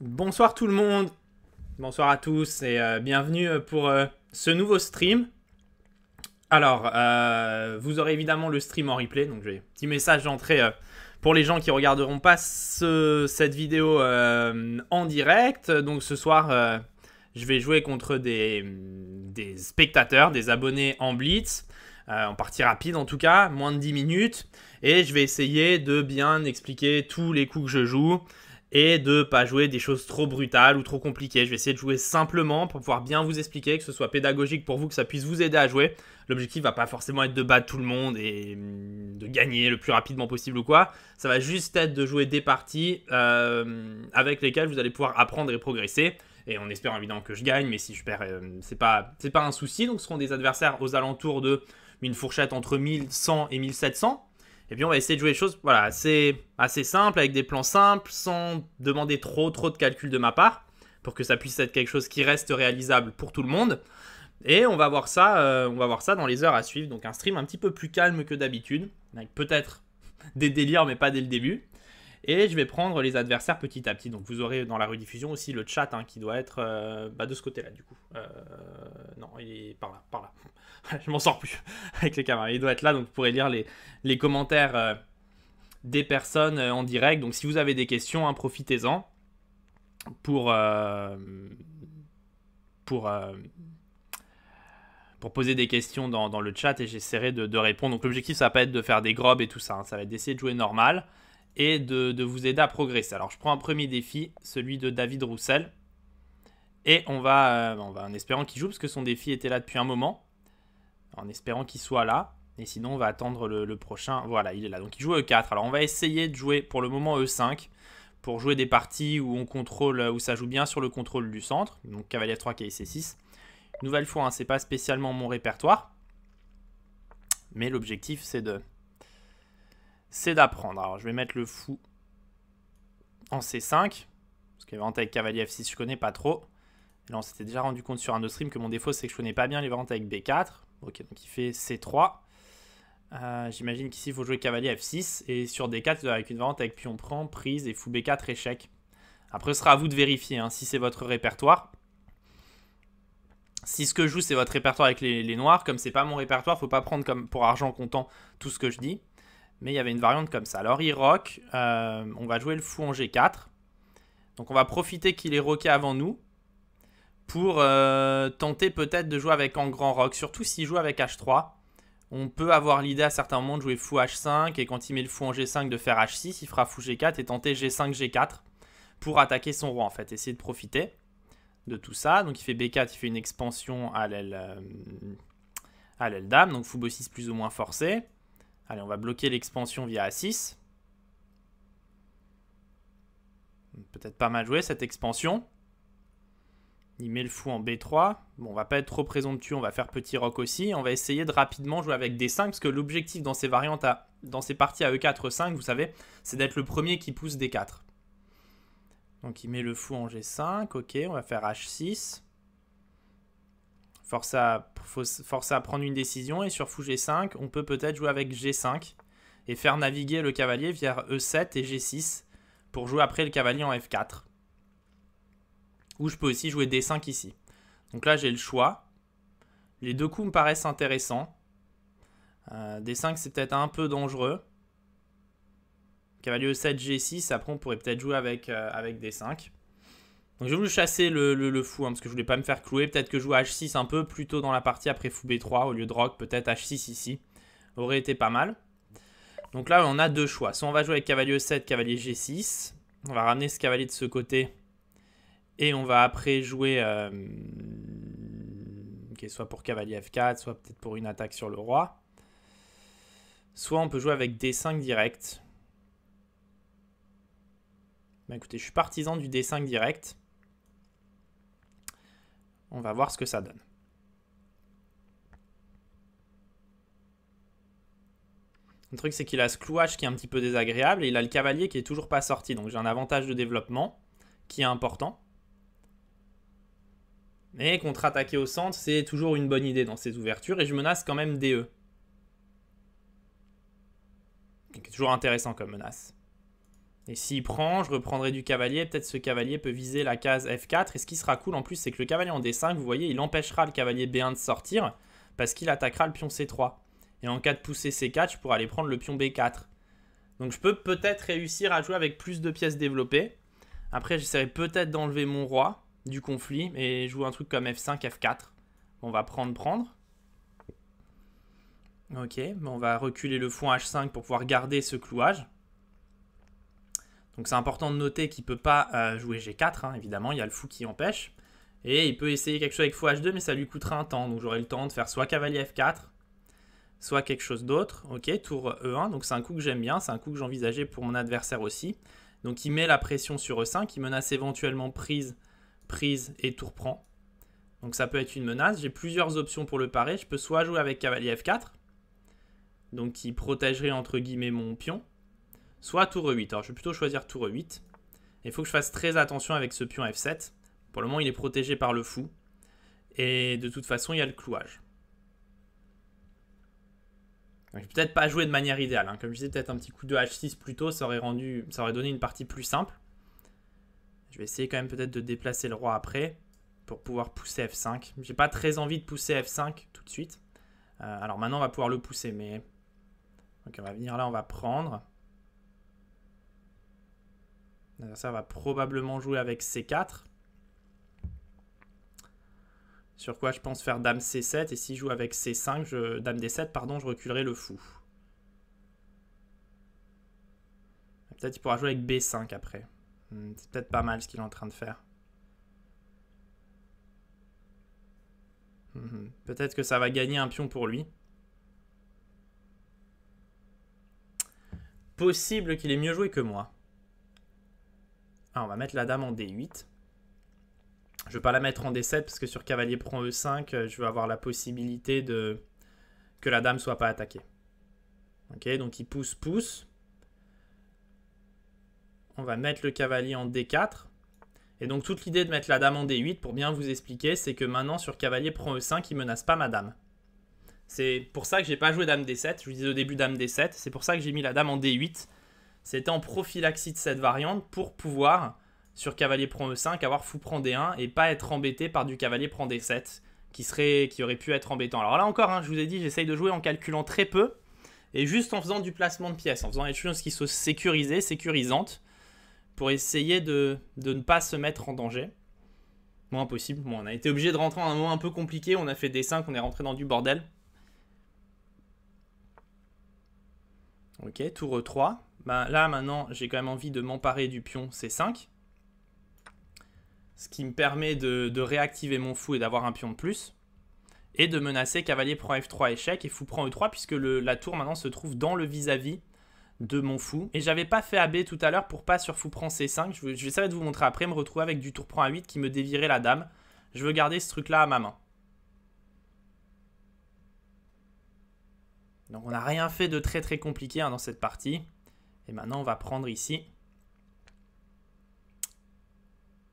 Bonsoir tout le monde, bonsoir à tous et euh, bienvenue pour euh, ce nouveau stream. Alors, euh, vous aurez évidemment le stream en replay, donc j'ai un petit message d'entrée pour les gens qui regarderont pas cette vidéo en direct. Donc ce soir, je vais jouer contre des, spectateurs, des abonnés en blitz. en partie rapide en tout cas, moins de 10 minutes. Et je vais essayer de bien expliquer tous les coups que je joue, et de pas jouer des choses trop brutales ou trop compliquées. Je vais essayer de jouer simplement pour pouvoir bien vous expliquer, que ce soit pédagogique pour vous, que ça puisse vous aider à jouer. L'objectif va pas forcément être de battre tout le monde et mm, de gagner le plus rapidement possible ou quoi. Ça va juste être de jouer des parties euh, avec lesquelles vous allez pouvoir apprendre et progresser. Et on espère évidemment que je gagne, mais si je perds, ce euh, c'est pas, pas un souci. Donc ce seront des adversaires aux alentours de une fourchette entre 1100 et 1700 et puis on va essayer de jouer des choses voilà, assez, assez simples, avec des plans simples, sans demander trop trop de calculs de ma part, pour que ça puisse être quelque chose qui reste réalisable pour tout le monde. Et on va voir ça, euh, on va voir ça dans les heures à suivre. Donc un stream un petit peu plus calme que d'habitude, avec peut-être des délires mais pas dès le début. Et je vais prendre les adversaires petit à petit. Donc vous aurez dans la rediffusion aussi le chat hein, qui doit être euh, bah, de ce côté-là du coup. Euh, non, il est par là, par là. je m'en sors plus avec les caméras. Il doit être là, donc vous pourrez lire les, commentaires euh, des personnes en direct. Donc si vous avez des questions, hein, profitez-en pour... pour pour poser des questions dans, le chat et j'essaierai de, répondre. Donc l'objectif, ça va pas être de faire des grobes et tout ça, hein. ça va être d'essayer de jouer normal et de, vous aider à progresser. Alors je prends un premier défi, celui de David Roussel. Et euh, on va, en espérant qu'il joue, parce que son défi était là depuis un moment. En espérant qu'il soit là. Et sinon, on va attendre le, prochain. Voilà, il est là. Donc il joue E4. Alors on va essayer de jouer pour le moment E5. Pour jouer des parties où on contrôle, où ça joue bien sur le contrôle du centre. Donc cavalier 3, KIC C6. Nouvelle fois, ce hein, c'est pas spécialement mon répertoire. Mais l'objectif, c'est de, c'est d'apprendre. Alors, je vais mettre le fou en C5. Parce que avec cavalier F6, je connais pas trop. là, on s'était déjà rendu compte sur un stream que mon défaut, c'est que je connais pas bien les variantes avec B4. Ok, donc il fait C3. Euh, j'imagine qu'ici, il faut jouer cavalier F6. Et sur D4, avec une variante avec pion prend, prise et fou B4, échec. Après, ce sera à vous de vérifier hein, si c'est votre répertoire. Si ce que je joue, c'est votre répertoire avec les, les noirs, comme c'est pas mon répertoire, faut pas prendre comme pour argent comptant tout ce que je dis mais il y avait une variante comme ça. Alors il rock, euh, on va jouer le fou en G4. Donc on va profiter qu'il est rocké avant nous pour euh, tenter peut-être de jouer avec en grand rock, surtout s'il joue avec H3. On peut avoir l'idée à certains moments de jouer fou H5 et quand il met le fou en G5 de faire H6, il fera fou G4 et tenter G5 G4 pour attaquer son roi en fait, essayer de profiter de tout ça. Donc il fait B4, il fait une expansion à l'aile euh, à l'aile dame, donc fou B6 plus ou moins forcé. Allez, on va bloquer l'expansion via A6. Peut-être pas mal jouer cette expansion. Il met le fou en B3. Bon, on va pas être trop présomptueux, on va faire petit rock aussi. On va essayer de rapidement jouer avec D5, parce que l'objectif dans ces variantes, dans ces parties à E4, 5, e vous savez, c'est d'être le premier qui pousse D4. Donc il met le fou en G5, ok, on va faire H6 force à, prendre une décision. Et sur fou G5, on peut peut-être jouer avec G5 et faire naviguer le cavalier vers E7 et G6 pour jouer après le cavalier en F4. Ou je peux aussi jouer D5 ici. Donc là, j'ai le choix. Les deux coups me paraissent intéressants. Euh, D5, c'est peut-être un peu dangereux. Cavalier E7, G6, après on pourrait peut-être jouer avec, euh, avec D5. Donc je voulais chasser le, fou, hein, parce que je voulais pas me faire clouer. Peut-être que jouer H6 un peu plus tôt dans la partie après fou B3 au lieu de rock. Peut-être H6 ici aurait été pas mal. Donc là, on a deux choix. Soit on va jouer avec cavalier E7, cavalier G6. On va ramener ce cavalier de ce côté. Et on va après jouer... Euh... soit pour cavalier F4, soit peut-être pour une attaque sur le roi. Soit on peut jouer avec D5 direct. Bah, écoutez, je suis partisan du D5 direct. On va voir ce que ça donne. Le truc, c'est qu'il a ce clouage qui est un petit peu désagréable et il a le cavalier qui est toujours pas sorti. Donc j'ai un avantage de développement qui est important. Mais contre-attaquer au centre, c'est toujours une bonne idée dans ces ouvertures et je menace quand même DE. C'est toujours intéressant comme menace. Et s'il prend, je reprendrai du cavalier. Peut-être ce cavalier peut viser la case F4. Et ce qui sera cool en plus, c'est que le cavalier en D5, vous voyez, il empêchera le cavalier B1 de sortir parce qu'il attaquera le pion C3. Et en cas de pousser C4, je pourrais aller prendre le pion B4. Donc je peux peut-être réussir à jouer avec plus de pièces développées. Après, j'essaierai peut-être d'enlever mon roi du conflit et jouer un truc comme F5, F4. On va prendre, prendre. Ok, on va reculer le fond H5 pour pouvoir garder ce clouage. Donc c'est important de noter qu'il ne peut pas euh, jouer G4, hein, évidemment, il y a le fou qui empêche. Et il peut essayer quelque chose avec fou H2, mais ça lui coûtera un temps. Donc j'aurai le temps de faire soit cavalier F4, soit quelque chose d'autre. Ok, tour E1, euh, e donc c'est un coup que j'aime bien, c'est un coup que j'envisageais pour mon adversaire aussi. Donc il met la pression sur E5, il menace éventuellement prise, prise et tour prend. Donc ça peut être une menace. J'ai plusieurs options pour le parer. Je peux soit jouer avec cavalier F4, donc qui protégerait entre guillemets mon pion soit tour 8. Alors je vais plutôt choisir tour 8. Il faut que je fasse très attention avec ce pion F7. Pour le moment, il est protégé par le fou. Et de toute façon, il y a le clouage. Je je vais peut-être pas jouer de manière idéale. Hein. Comme je disais, peut-être un petit coup de H6 plus ça aurait, rendu, ça aurait donné une partie plus simple. Je vais essayer quand même peut-être de déplacer le roi après pour pouvoir pousser F5. J'ai pas très envie de pousser F5 tout de suite. Euh, alors maintenant, on va pouvoir le pousser, mais... on va venir là, on va prendre. Euh, ça va probablement jouer avec C4. Sur quoi je pense faire Dame C7. Et s'il joue avec C5, je, Dame D7, pardon, je reculerai le fou. Peut-être il pourra jouer avec B5 après. Hmm, c'est peut-être pas mal ce qu'il est en train de faire. Hmm, peut-être que ça va gagner un pion pour lui. Possible qu'il ait mieux joué que moi. Ah, on va mettre la dame en D8. Je ne vais pas la mettre en D7 parce que sur cavalier prend E5, euh, je vais avoir la possibilité de que la dame soit pas attaquée. Ok, donc il pousse, pousse. On va mettre le cavalier en D4. Et donc toute l'idée de mettre la dame en D8, pour bien vous expliquer, c'est que maintenant sur cavalier prend E5, il menace pas ma dame. C'est pour ça que j'ai pas joué dame D7. Je vous disais au début dame D7. C'est pour ça que j'ai mis la dame en D8 c'était en prophylaxie de cette variante pour pouvoir, sur cavalier prend E5, avoir fou prend D1 et pas être embêté par du cavalier prend D7 qui, serait, qui aurait pu être embêtant. Alors là encore, hein, je vous ai dit, j'essaye de jouer en calculant très peu et juste en faisant du placement de pièces, en faisant des choses qui sont sécurisées, sécurisantes, pour essayer de, de ne pas se mettre en danger. Moins impossible. on a été obligé de rentrer en un moment un peu compliqué, on a fait D5, on est rentré dans du bordel. Ok, tour e 3. Bah, là maintenant j'ai quand même envie de m'emparer du pion C5. Ce qui me permet de, réactiver mon fou et d'avoir un pion de plus. Et de menacer cavalier prend F3 échec et fou prend E3 puisque la tour maintenant se trouve dans le vis-à-vis de mon fou. Et j'avais pas fait AB tout à l'heure pour pas sur fou prend C5. Je, vais essayer de vous montrer après, me retrouver avec du tour prend A8 qui me dévirait la dame. Je veux garder ce truc là à ma main. Donc on n'a rien fait de très très compliqué hein, dans cette partie. Et maintenant, on va prendre ici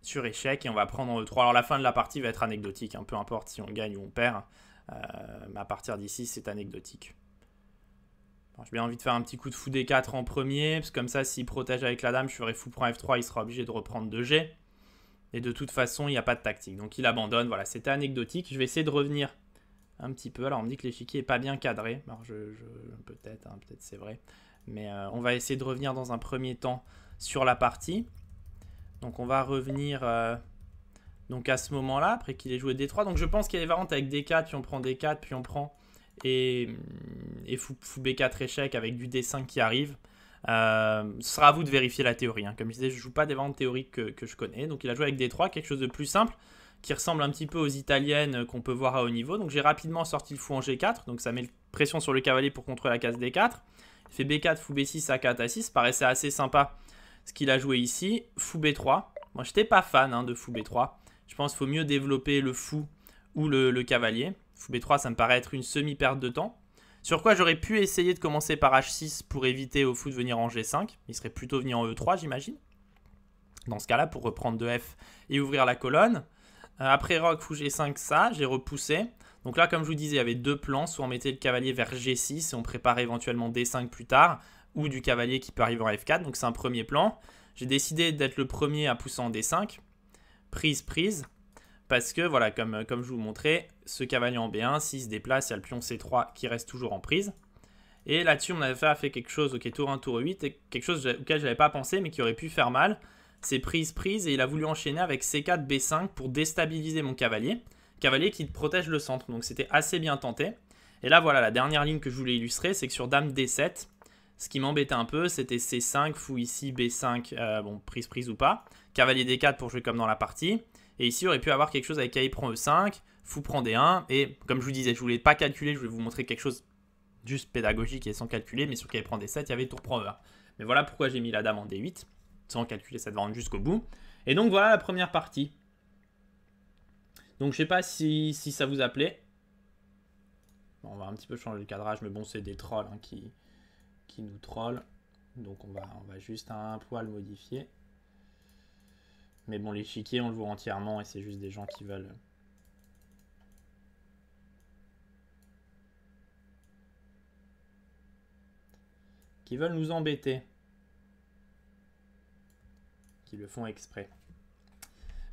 sur échec et on va prendre e 3. Alors la fin de la partie va être anecdotique, hein, peu importe si on gagne ou on perd. Euh, mais à partir d'ici, c'est anecdotique. J'ai bien envie de faire un petit coup de fou d 4 en premier, parce que comme ça, s'il protège avec la dame, je ferai fou prend F3, il sera obligé de reprendre 2G. Et de toute façon, il n'y a pas de tactique. Donc il abandonne, voilà, c'était anecdotique. Je vais essayer de revenir un petit peu. Alors on me dit que l'échiquier n'est pas bien cadré. je, peut-être, hein, peut-être c'est vrai. Mais euh, on va essayer de revenir dans un premier temps sur la partie. Donc on va revenir euh, donc à ce moment-là, après qu'il ait joué D3. Donc je pense qu'il y a des variantes avec D4, puis on prend D4, puis on prend et, et fou, B4 échec avec du D5 qui arrive. Euh, ce sera à vous de vérifier la théorie. Hein. Comme je disais, je joue pas des variantes théoriques que, je connais. Donc il a joué avec D3, quelque chose de plus simple, qui ressemble un petit peu aux italiennes qu'on peut voir à haut niveau. Donc j'ai rapidement sorti le fou en G4, donc ça met pression sur le cavalier pour contrôler la case D4 fait B4, fou B6, A4, A6, paraissait assez sympa ce qu'il a joué ici. Fou B3. Moi, j'étais pas fan hein, de fou B3. Je pense qu'il faut mieux développer le fou ou le, cavalier. Fou B3, ça me paraît être une semi-perte de temps. Sur quoi j'aurais pu essayer de commencer par H6 pour éviter au fou de venir en G5. Il serait plutôt venu en E3, j'imagine. Dans ce cas-là, pour reprendre de F et ouvrir la colonne. Euh, après Roc, fou G5, ça, j'ai repoussé. Donc là, comme je vous disais, il y avait deux plans. Soit on mettait le cavalier vers G6 et on préparait éventuellement D5 plus tard, ou du cavalier qui peut arriver en F4. Donc c'est un premier plan. J'ai décidé d'être le premier à pousser en D5. Prise, prise. Parce que, voilà, comme, euh, je vous montrais, ce cavalier en B1, s'il se déplace, il y a le pion C3 qui reste toujours en prise. Et là-dessus, on avait fait, quelque chose, ok, tour 1, tour 8, et quelque chose auquel je n'avais pas pensé, mais qui aurait pu faire mal. C'est prise, prise, et il a voulu enchaîner avec C4, B5 pour déstabiliser mon cavalier cavalier qui protège le centre. Donc c'était assez bien tenté. Et là, voilà, la dernière ligne que je voulais illustrer, c'est que sur dame D7, ce qui m'embêtait un peu, c'était C5, fou ici, B5, euh, bon, prise, prise ou pas. Cavalier D4 pour jouer comme dans la partie. Et ici, aurait pu avoir quelque chose avec Caïd prend E5, fou prend D1. Et comme je vous disais, je voulais pas calculer, je voulais vous montrer quelque chose juste pédagogique et sans calculer. Mais sur qui prend D7, il y avait tour prend e Mais voilà pourquoi j'ai mis la dame en D8, sans calculer cette vente jusqu'au bout. Et donc voilà la première partie. Donc je sais pas si, si ça vous a on va un petit peu changer le cadrage, mais bon, c'est des trolls hein, qui, qui nous trollent. Donc on va, on va juste un poil modifier. Mais bon, les l'échiquier, on le voit entièrement et c'est juste des gens qui veulent... Qui veulent nous embêter. Qui le font exprès.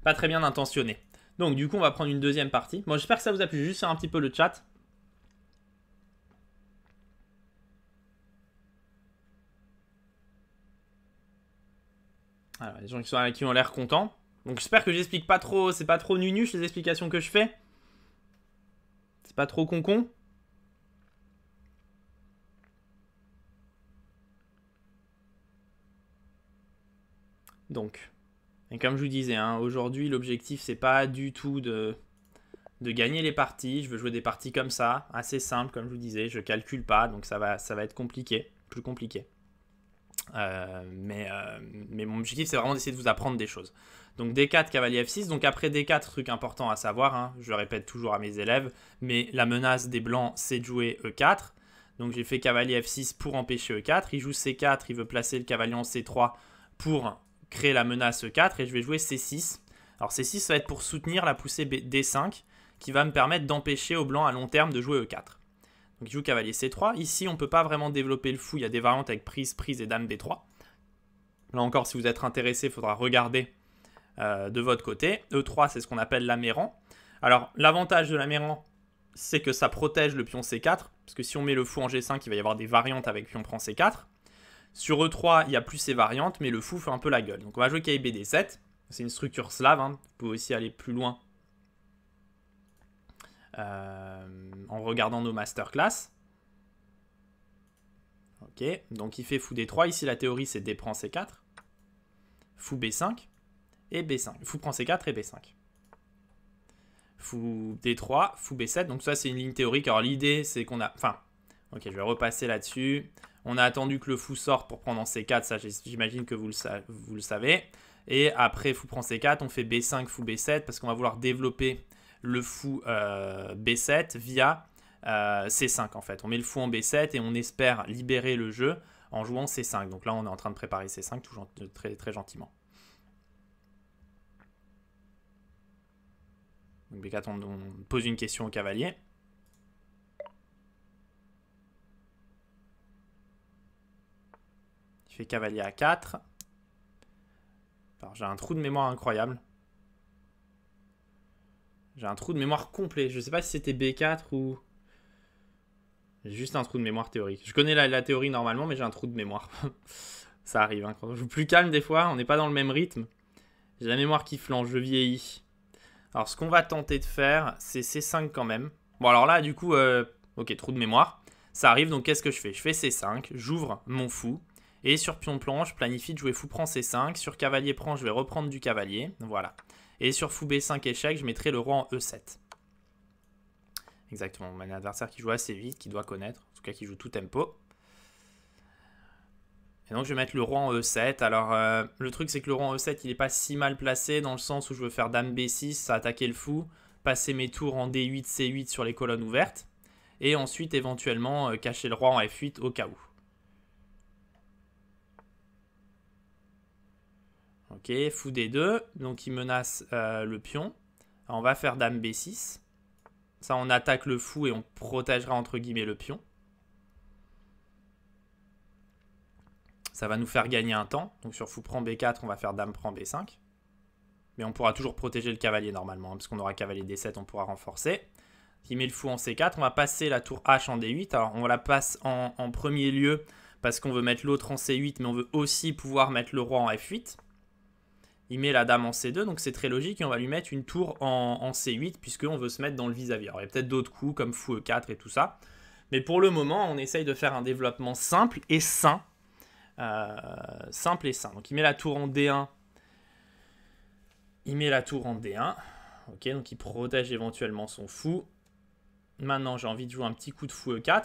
Pas très bien intentionné. Donc du coup, on va prendre une deuxième partie. Moi, j'espère que ça vous a plu. Juste faire un petit peu le chat. Alors, les gens qui, sont, qui ont l'air contents. Donc j'espère que j'explique pas trop, c'est pas trop nunuche les explications que je fais. C'est pas trop concon. -con. Donc, et comme je vous disais, hein, aujourd'hui, l'objectif, c'est pas du tout de, gagner les parties. Je veux jouer des parties comme ça, assez simple, comme je vous disais. Je calcule pas, donc ça va, ça va être compliqué, plus compliqué. Euh, euh, mais, mon objectif, c'est vraiment d'essayer de vous apprendre des choses. Donc D4, cavalier F6. Donc après D4, truc important à savoir, hein, je répète toujours à mes élèves, mais la menace des blancs, c'est de jouer E4. Donc j'ai fait cavalier F6 pour empêcher E4. Il joue C4, il veut placer le cavalier en C3 pour créer la menace E4 et je vais jouer C6. Alors C6 ça va être pour soutenir la poussée D5 qui va me permettre d'empêcher au blanc à long terme de jouer E4. Donc joue cavalier C3. Ici on ne peut pas vraiment développer le fou, il y a des variantes avec prise, prise et dame d 3 Là encore si vous êtes intéressé il faudra regarder euh, de votre côté. E3 c'est ce qu'on appelle l'amérant. Alors l'avantage de l'amérant c'est que ça protège le pion C4 parce que si on met le fou en G5 il va y avoir des variantes avec pion prend C4. Sur E3, il y a plus ces variantes, mais le fou fait un peu la gueule. Donc on va jouer KBD7. C'est une structure slave, hein. vous pouvez aussi aller plus loin euh, en regardant nos masterclass. Ok, donc il fait fou D3. Ici, la théorie, c'est D prend C4. Fou B5 et B5. Fou prend C4 et B5. Fou D3, fou B7. Donc ça, c'est une ligne théorique. Alors l'idée, c'est qu'on a... Enfin, ok, je vais repasser là-dessus. On a attendu que le fou sorte pour prendre en C4, ça j'imagine que vous le, savez. Et après fou prend C4, on fait B5, fou B7, parce qu'on va vouloir développer le fou euh, B7 via euh, C5 en fait. On met le fou en B7 et on espère libérer le jeu en jouant C5. Donc là on est en train de préparer C5 très, gentiment. Donc B4 on pose une question au cavalier. fait cavalier à 4. alors J'ai un trou de mémoire incroyable. J'ai un trou de mémoire complet. Je sais pas si c'était B4 ou... juste un trou de mémoire théorique. Je connais la, théorie normalement, mais j'ai un trou de mémoire. Ça arrive. Hein, je plus calme des fois, on n'est pas dans le même rythme. J'ai la mémoire qui flanche, je vieillis. Alors ce qu'on va tenter de faire, c'est C5 quand même. Bon alors là, du coup, euh, ok, trou de mémoire. Ça arrive, donc qu'est-ce que je fais Je fais C5, j'ouvre mon fou. Et sur pion plan, je planifie de jouer fou prend C5. Sur cavalier prend, je vais reprendre du cavalier. Voilà. Et sur fou B5 échec, je mettrai le roi en E7. Exactement, un adversaire qui joue assez vite, qui doit connaître, en tout cas qui joue tout tempo. Et donc je vais mettre le roi en E7. Alors euh, le truc c'est que le roi en E7 il n'est pas si mal placé dans le sens où je veux faire dame B6, attaquer le fou, passer mes tours en D8, C8 sur les colonnes ouvertes, et ensuite éventuellement euh, cacher le roi en F8 au cas où. Ok, fou D2, donc il menace euh, le pion. on va faire dame B6. Ça, on attaque le fou et on protégera entre guillemets le pion. Ça va nous faire gagner un temps. Donc sur fou prend B4, on va faire dame prend B5. Mais on pourra toujours protéger le cavalier normalement, hein, parce qu'on aura cavalier D7, on pourra renforcer. Il met le fou en C4, on va passer la tour H en D8. Alors on la passe en, en premier lieu parce qu'on veut mettre l'autre en C8, mais on veut aussi pouvoir mettre le roi en F8 il met la dame en C2, donc c'est très logique, et on va lui mettre une tour en, C8, puisqu'on veut se mettre dans le vis-à-vis. Alors il y a peut-être d'autres coups, comme fou E4 et tout ça, mais pour le moment, on essaye de faire un développement simple et sain. Euh, simple et sain. Donc il met la tour en D1, il met la tour en D1, ok, donc il protège éventuellement son fou. Maintenant, j'ai envie de jouer un petit coup de fou E4,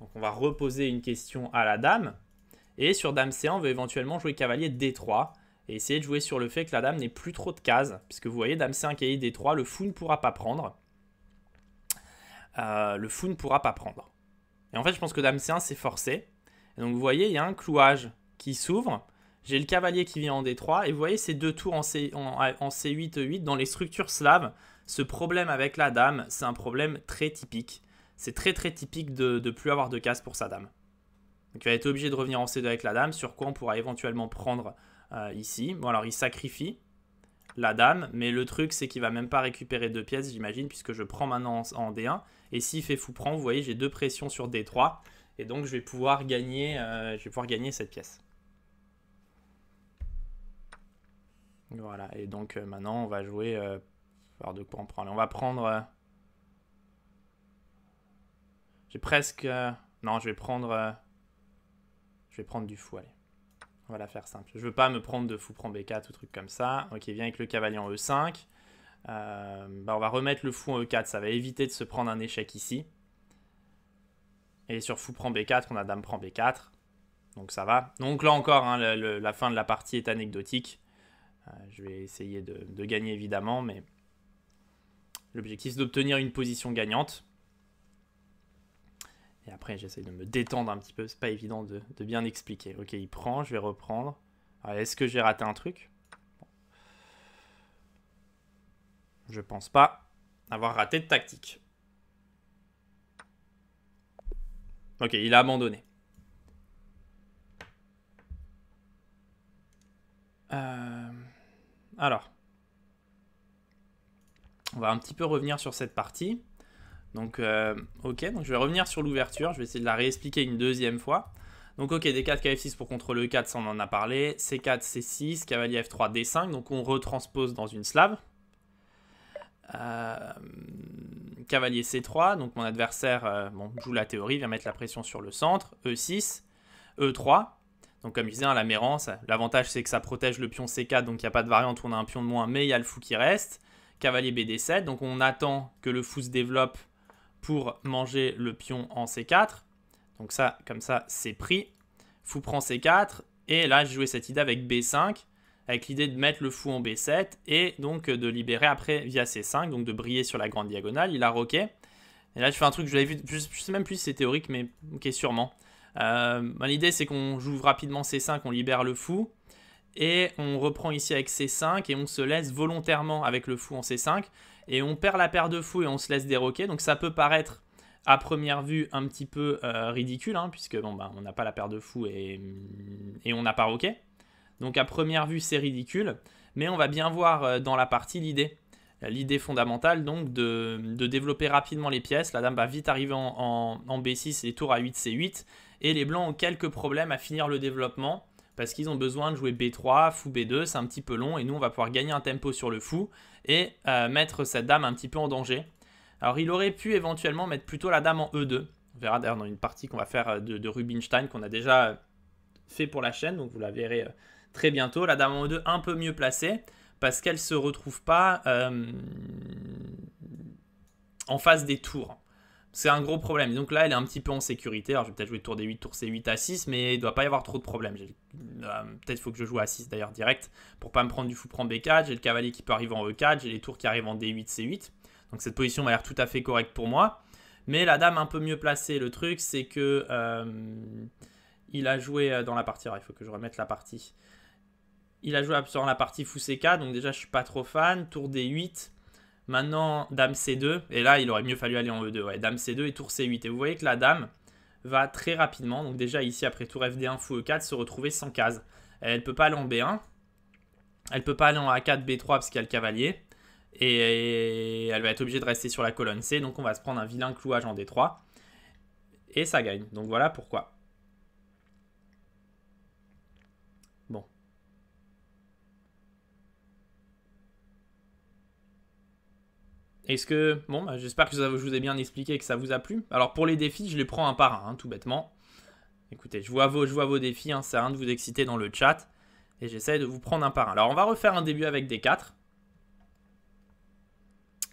donc on va reposer une question à la dame, et sur dame C1, on veut éventuellement jouer cavalier D3, et essayer de jouer sur le fait que la dame n'ait plus trop de cases, puisque vous voyez, dame C1, cahier D3, le fou ne pourra pas prendre. Euh, le fou ne pourra pas prendre. Et en fait, je pense que dame C1 s'est forcé. donc vous voyez, il y a un clouage qui s'ouvre. J'ai le cavalier qui vient en D3, et vous voyez ces deux tours en, C, 8 8 dans les structures slaves. Ce problème avec la dame, c'est un problème très typique. C'est très très typique de ne plus avoir de cases pour sa dame. Donc il va être obligé de revenir en C2 avec la dame, sur quoi on pourra éventuellement prendre euh, ici. Bon, alors il sacrifie la dame, mais le truc, c'est qu'il va même pas récupérer deux pièces, j'imagine, puisque je prends maintenant en, D1. Et s'il fait fou prend, vous voyez, j'ai deux pressions sur D3. Et donc, je vais pouvoir gagner, euh, je vais pouvoir gagner cette pièce. Voilà, et donc euh, maintenant, on va jouer... alors, de quoi on prend On va prendre... J'ai presque... non, je vais prendre... je vais prendre du fou, allez. On va la faire simple. Je veux pas me prendre de fou prend B4 ou truc comme ça. Ok, vient avec le cavalier en E5. Euh, bah, on va remettre le fou en E4. Ça va éviter de se prendre un échec ici. Et sur fou prend B4, on a dame prend B4. Donc ça va. Donc là encore, hein, la fin de la partie est anecdotique. Euh, je vais essayer de, de gagner évidemment, mais l'objectif c'est d'obtenir une position gagnante. Et après, j'essaie de me détendre un petit peu. C'est pas évident de, bien expliquer. Ok, il prend, je vais reprendre. Ah, est-ce que j'ai raté un truc Je pense pas avoir raté de tactique. Ok, il a abandonné. Euh, alors, on va un petit peu revenir sur cette partie. Donc, euh, ok, donc je vais revenir sur l'ouverture, je vais essayer de la réexpliquer une deuxième fois. Donc, ok, D4, KF6 pour contrôler E4, ça on en a parlé. C4, C6, cavalier F3, D5, donc on retranspose dans une slave. Euh, cavalier C3, donc mon adversaire euh, bon, joue la théorie, vient mettre la pression sur le centre. E6, E3. Donc comme je disais, hein, la mérance, l'avantage c'est que ça protège le pion C4, donc il n'y a pas de variante, on a un pion de moins, mais il y a le fou qui reste. Cavalier BD7, donc on attend que le fou se développe pour manger le pion en C4. Donc ça, comme ça, c'est pris. Fou prend C4. Et là, j'ai joué cette idée avec B5, avec l'idée de mettre le fou en B7 et donc euh, de libérer après via C5, donc de briller sur la grande diagonale. Il a roqué. Et là, je fais un truc, je l'avais vu, je sais même plus si c'est théorique, mais ok, sûrement. Euh, ben, l'idée, c'est qu'on joue rapidement C5, on libère le fou. Et on reprend ici avec C5 et on se laisse volontairement avec le fou en C5 et on perd la paire de fous et on se laisse déroquer. Donc ça peut paraître à première vue un petit peu euh, ridicule, hein, puisque bon, ben on n'a pas la paire de fous et, et on n'a pas roquet. Donc à première vue c'est ridicule, mais on va bien voir euh, dans la partie l'idée. L'idée fondamentale donc de, de, développer rapidement les pièces, la dame va vite arriver en, en, B6, et tours à 8 C8, et les blancs ont quelques problèmes à finir le développement parce qu'ils ont besoin de jouer B3, fou B2, c'est un petit peu long, et nous on va pouvoir gagner un tempo sur le fou, et euh, mettre cette dame un petit peu en danger. Alors il aurait pu éventuellement mettre plutôt la dame en E2. On verra d'ailleurs dans une partie qu'on va faire euh, de, Rubinstein qu'on a déjà euh, fait pour la chaîne, donc vous la verrez très bientôt. La dame en E2 un peu mieux placée parce qu'elle ne se retrouve pas en face des tours c'est un gros problème. Donc là, elle est un petit peu en sécurité. Alors, je vais peut-être jouer tour D8, tour C8 à 6, mais il ne doit pas y avoir trop de problèmes. Euh, peut-être faut que je joue à 6 d'ailleurs direct pour pas me prendre du fou prend B4. J'ai le cavalier qui peut arriver en E4, j'ai les tours qui arrivent en D8, C8. Donc cette position m'a l'air tout à fait correcte pour moi. Mais la dame un peu mieux placée. Le truc, c'est que euh, il a joué euh, dans la partie. il faut que je remette la partie. Il a joué sur la partie fou C4, donc déjà je suis pas trop fan. Tour D8. Maintenant, dame C2, et là, il aurait mieux fallu aller en E2. Ouais, dame C2 et tour C8. Et vous voyez que la dame va très rapidement, donc déjà ici, après tour FD1, fou E4, se retrouver sans case. Elle ne peut pas aller en B1. Elle ne peut pas aller en A4, B3 parce qu'il y a le cavalier. Et elle va être obligée de rester sur la colonne C. Donc on va se prendre un vilain clouage en D3. Et ça gagne. Donc voilà pourquoi. Est-ce que. Bon, bah, j'espère que je vous ai bien expliqué et que ça vous a plu. Alors pour les défis, je les prends un par un, hein, tout bêtement. Écoutez, je vois vos, je vos défis, c'est hein, rien de vous exciter dans le chat. Et j'essaie de vous prendre un par un. Alors on va refaire un début avec d 4.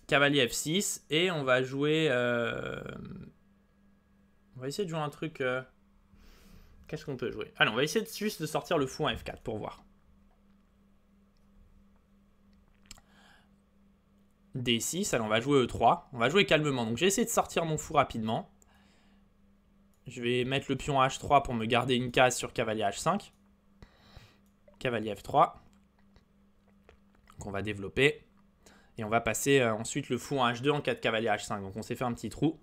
Cavalier F6. Et on va jouer... Euh, on va essayer de jouer un truc... Euh, qu'est-ce qu'on peut jouer Allez, on va essayer juste de sortir le fou en F4 pour voir. D6, alors on va jouer E3. On va jouer calmement. Donc j'ai essayé de sortir mon fou rapidement. Je vais mettre le pion H3 pour me garder une case sur cavalier H5. Cavalier F3. Donc on va développer. Et on va passer euh, ensuite le fou en H2 en cas de cavalier H5. Donc on s'est fait un petit trou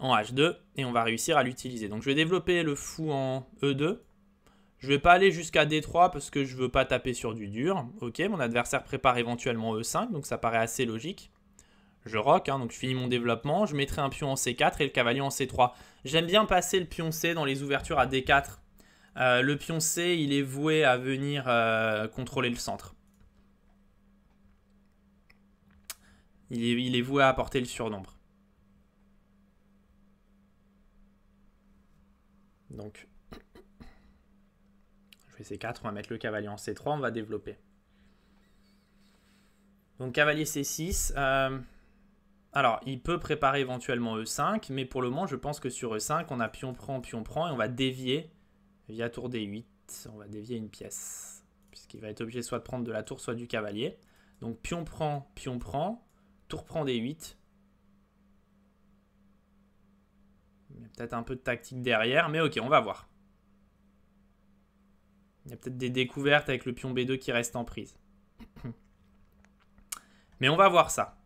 en H2 et on va réussir à l'utiliser. Donc je vais développer le fou en E2. Je vais pas aller jusqu'à D3 parce que je veux pas taper sur du dur. Ok, mon adversaire prépare éventuellement E5, donc ça paraît assez logique. Je rock, hein, donc je finis mon développement, je mettrai un pion en C4 et le cavalier en C3. J'aime bien passer le pion C dans les ouvertures à D4. Euh, le pion C, il est voué à venir euh, contrôler le centre. Il est, il est voué à apporter le surnombre. Donc, c 4 on va mettre le cavalier en C3, on va développer. Donc cavalier C6. Euh, alors, il peut préparer éventuellement E5, mais pour le moment, je pense que sur E5, on a pion prend, pion prend, et on va dévier via tour D8. On va dévier une pièce, puisqu'il va être obligé soit de prendre de la tour, soit du cavalier. Donc pion prend, pion prend, tour prend D8. Il y a peut-être un peu de tactique derrière, mais ok, on va voir. Il y a peut-être des découvertes avec le pion B2 qui reste en prise. Mais on va voir ça.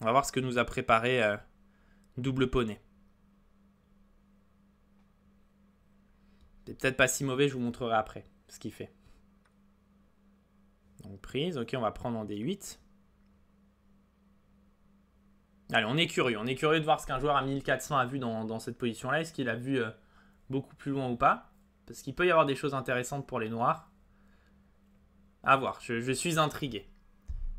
On va voir ce que nous a préparé euh, double poney. C'est peut-être pas si mauvais, je vous montrerai après ce qu'il fait. Donc prise, ok, on va prendre en D8. Allez, on est curieux. On est curieux de voir ce qu'un joueur à 1400 a vu dans, cette position-là. Est-ce qu'il a vu euh, beaucoup plus loin ou pas parce qu'il peut y avoir des choses intéressantes pour les noirs. À voir, je, suis intrigué.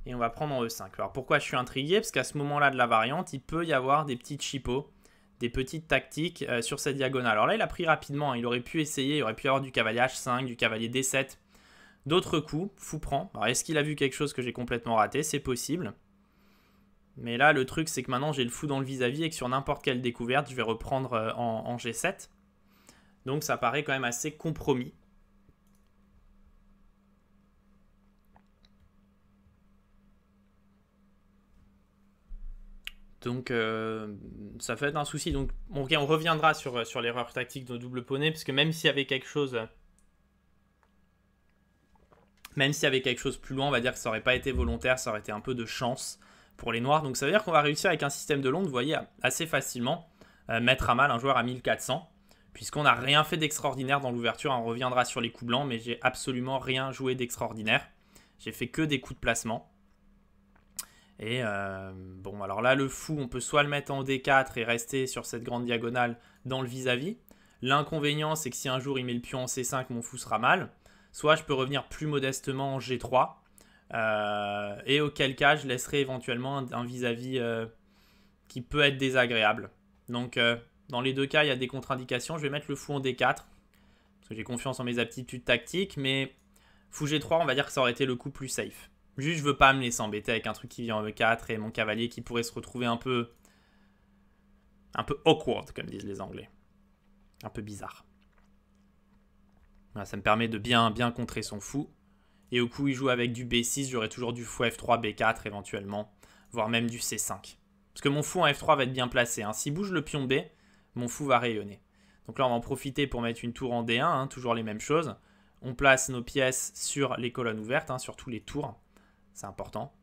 Et on va prendre en E5. Alors pourquoi je suis intrigué Parce qu'à ce moment-là de la variante, il peut y avoir des petites chipots, des petites tactiques euh, sur cette diagonale. Alors là, il a pris rapidement. Hein. Il aurait pu essayer, il aurait pu avoir du cavalier H5, du cavalier D7. D'autres coups, fou prend. Alors est-ce qu'il a vu quelque chose que j'ai complètement raté C'est possible. Mais là, le truc, c'est que maintenant, j'ai le fou dans le vis-à-vis et que sur n'importe quelle découverte, je vais reprendre euh, en G7. Donc ça paraît quand même assez compromis. Donc euh, ça fait être un souci. Donc on reviendra sur, euh, sur l'erreur tactique de double poney, parce que même s'il y avait quelque chose... Euh, même s'il y avait quelque chose plus loin, on va dire que ça n'aurait pas été volontaire, ça aurait été un peu de chance pour les noirs. Donc ça veut dire qu'on va réussir avec un système de longue, vous voyez, assez facilement mettre à mal un joueur à 1400 puisqu'on n'a rien fait d'extraordinaire dans l'ouverture. On reviendra sur les coups blancs, mais j'ai absolument rien joué d'extraordinaire. J'ai fait que des coups de placement. Et euh, bon, alors là, le fou, on peut soit le mettre en D4 et rester sur cette grande diagonale dans le vis-à-vis. L'inconvénient, c'est que si un jour il met le pion en C5, mon fou sera mal. Soit je peux revenir plus modestement en G3. Euh, et auquel cas, je laisserai éventuellement un vis-à-vis euh, qui peut être désagréable. Donc, dans les deux cas, il y a des contre-indications. Je vais mettre le fou en D4. Parce que j'ai confiance en mes aptitudes tactiques. Mais fou G3, on va dire que ça aurait été le coup plus safe. Juste, je veux pas me laisser embêter avec un truc qui vient en E4 et mon cavalier qui pourrait se retrouver un peu. un peu awkward, comme disent les Anglais. Un peu bizarre. ça me permet de bien, bien contrer son fou. Et au coup, il joue avec du B6, j'aurai toujours du fou F3, B4 éventuellement, voire même du C5. Parce que mon fou en F3 va être bien placé. Hein. S'il bouge le pion B, mon fou va rayonner. Donc là, on va en profiter pour mettre une tour en D1, hein, toujours les mêmes choses. On place nos pièces sur les colonnes ouvertes, hein, surtout les tours. C'est important.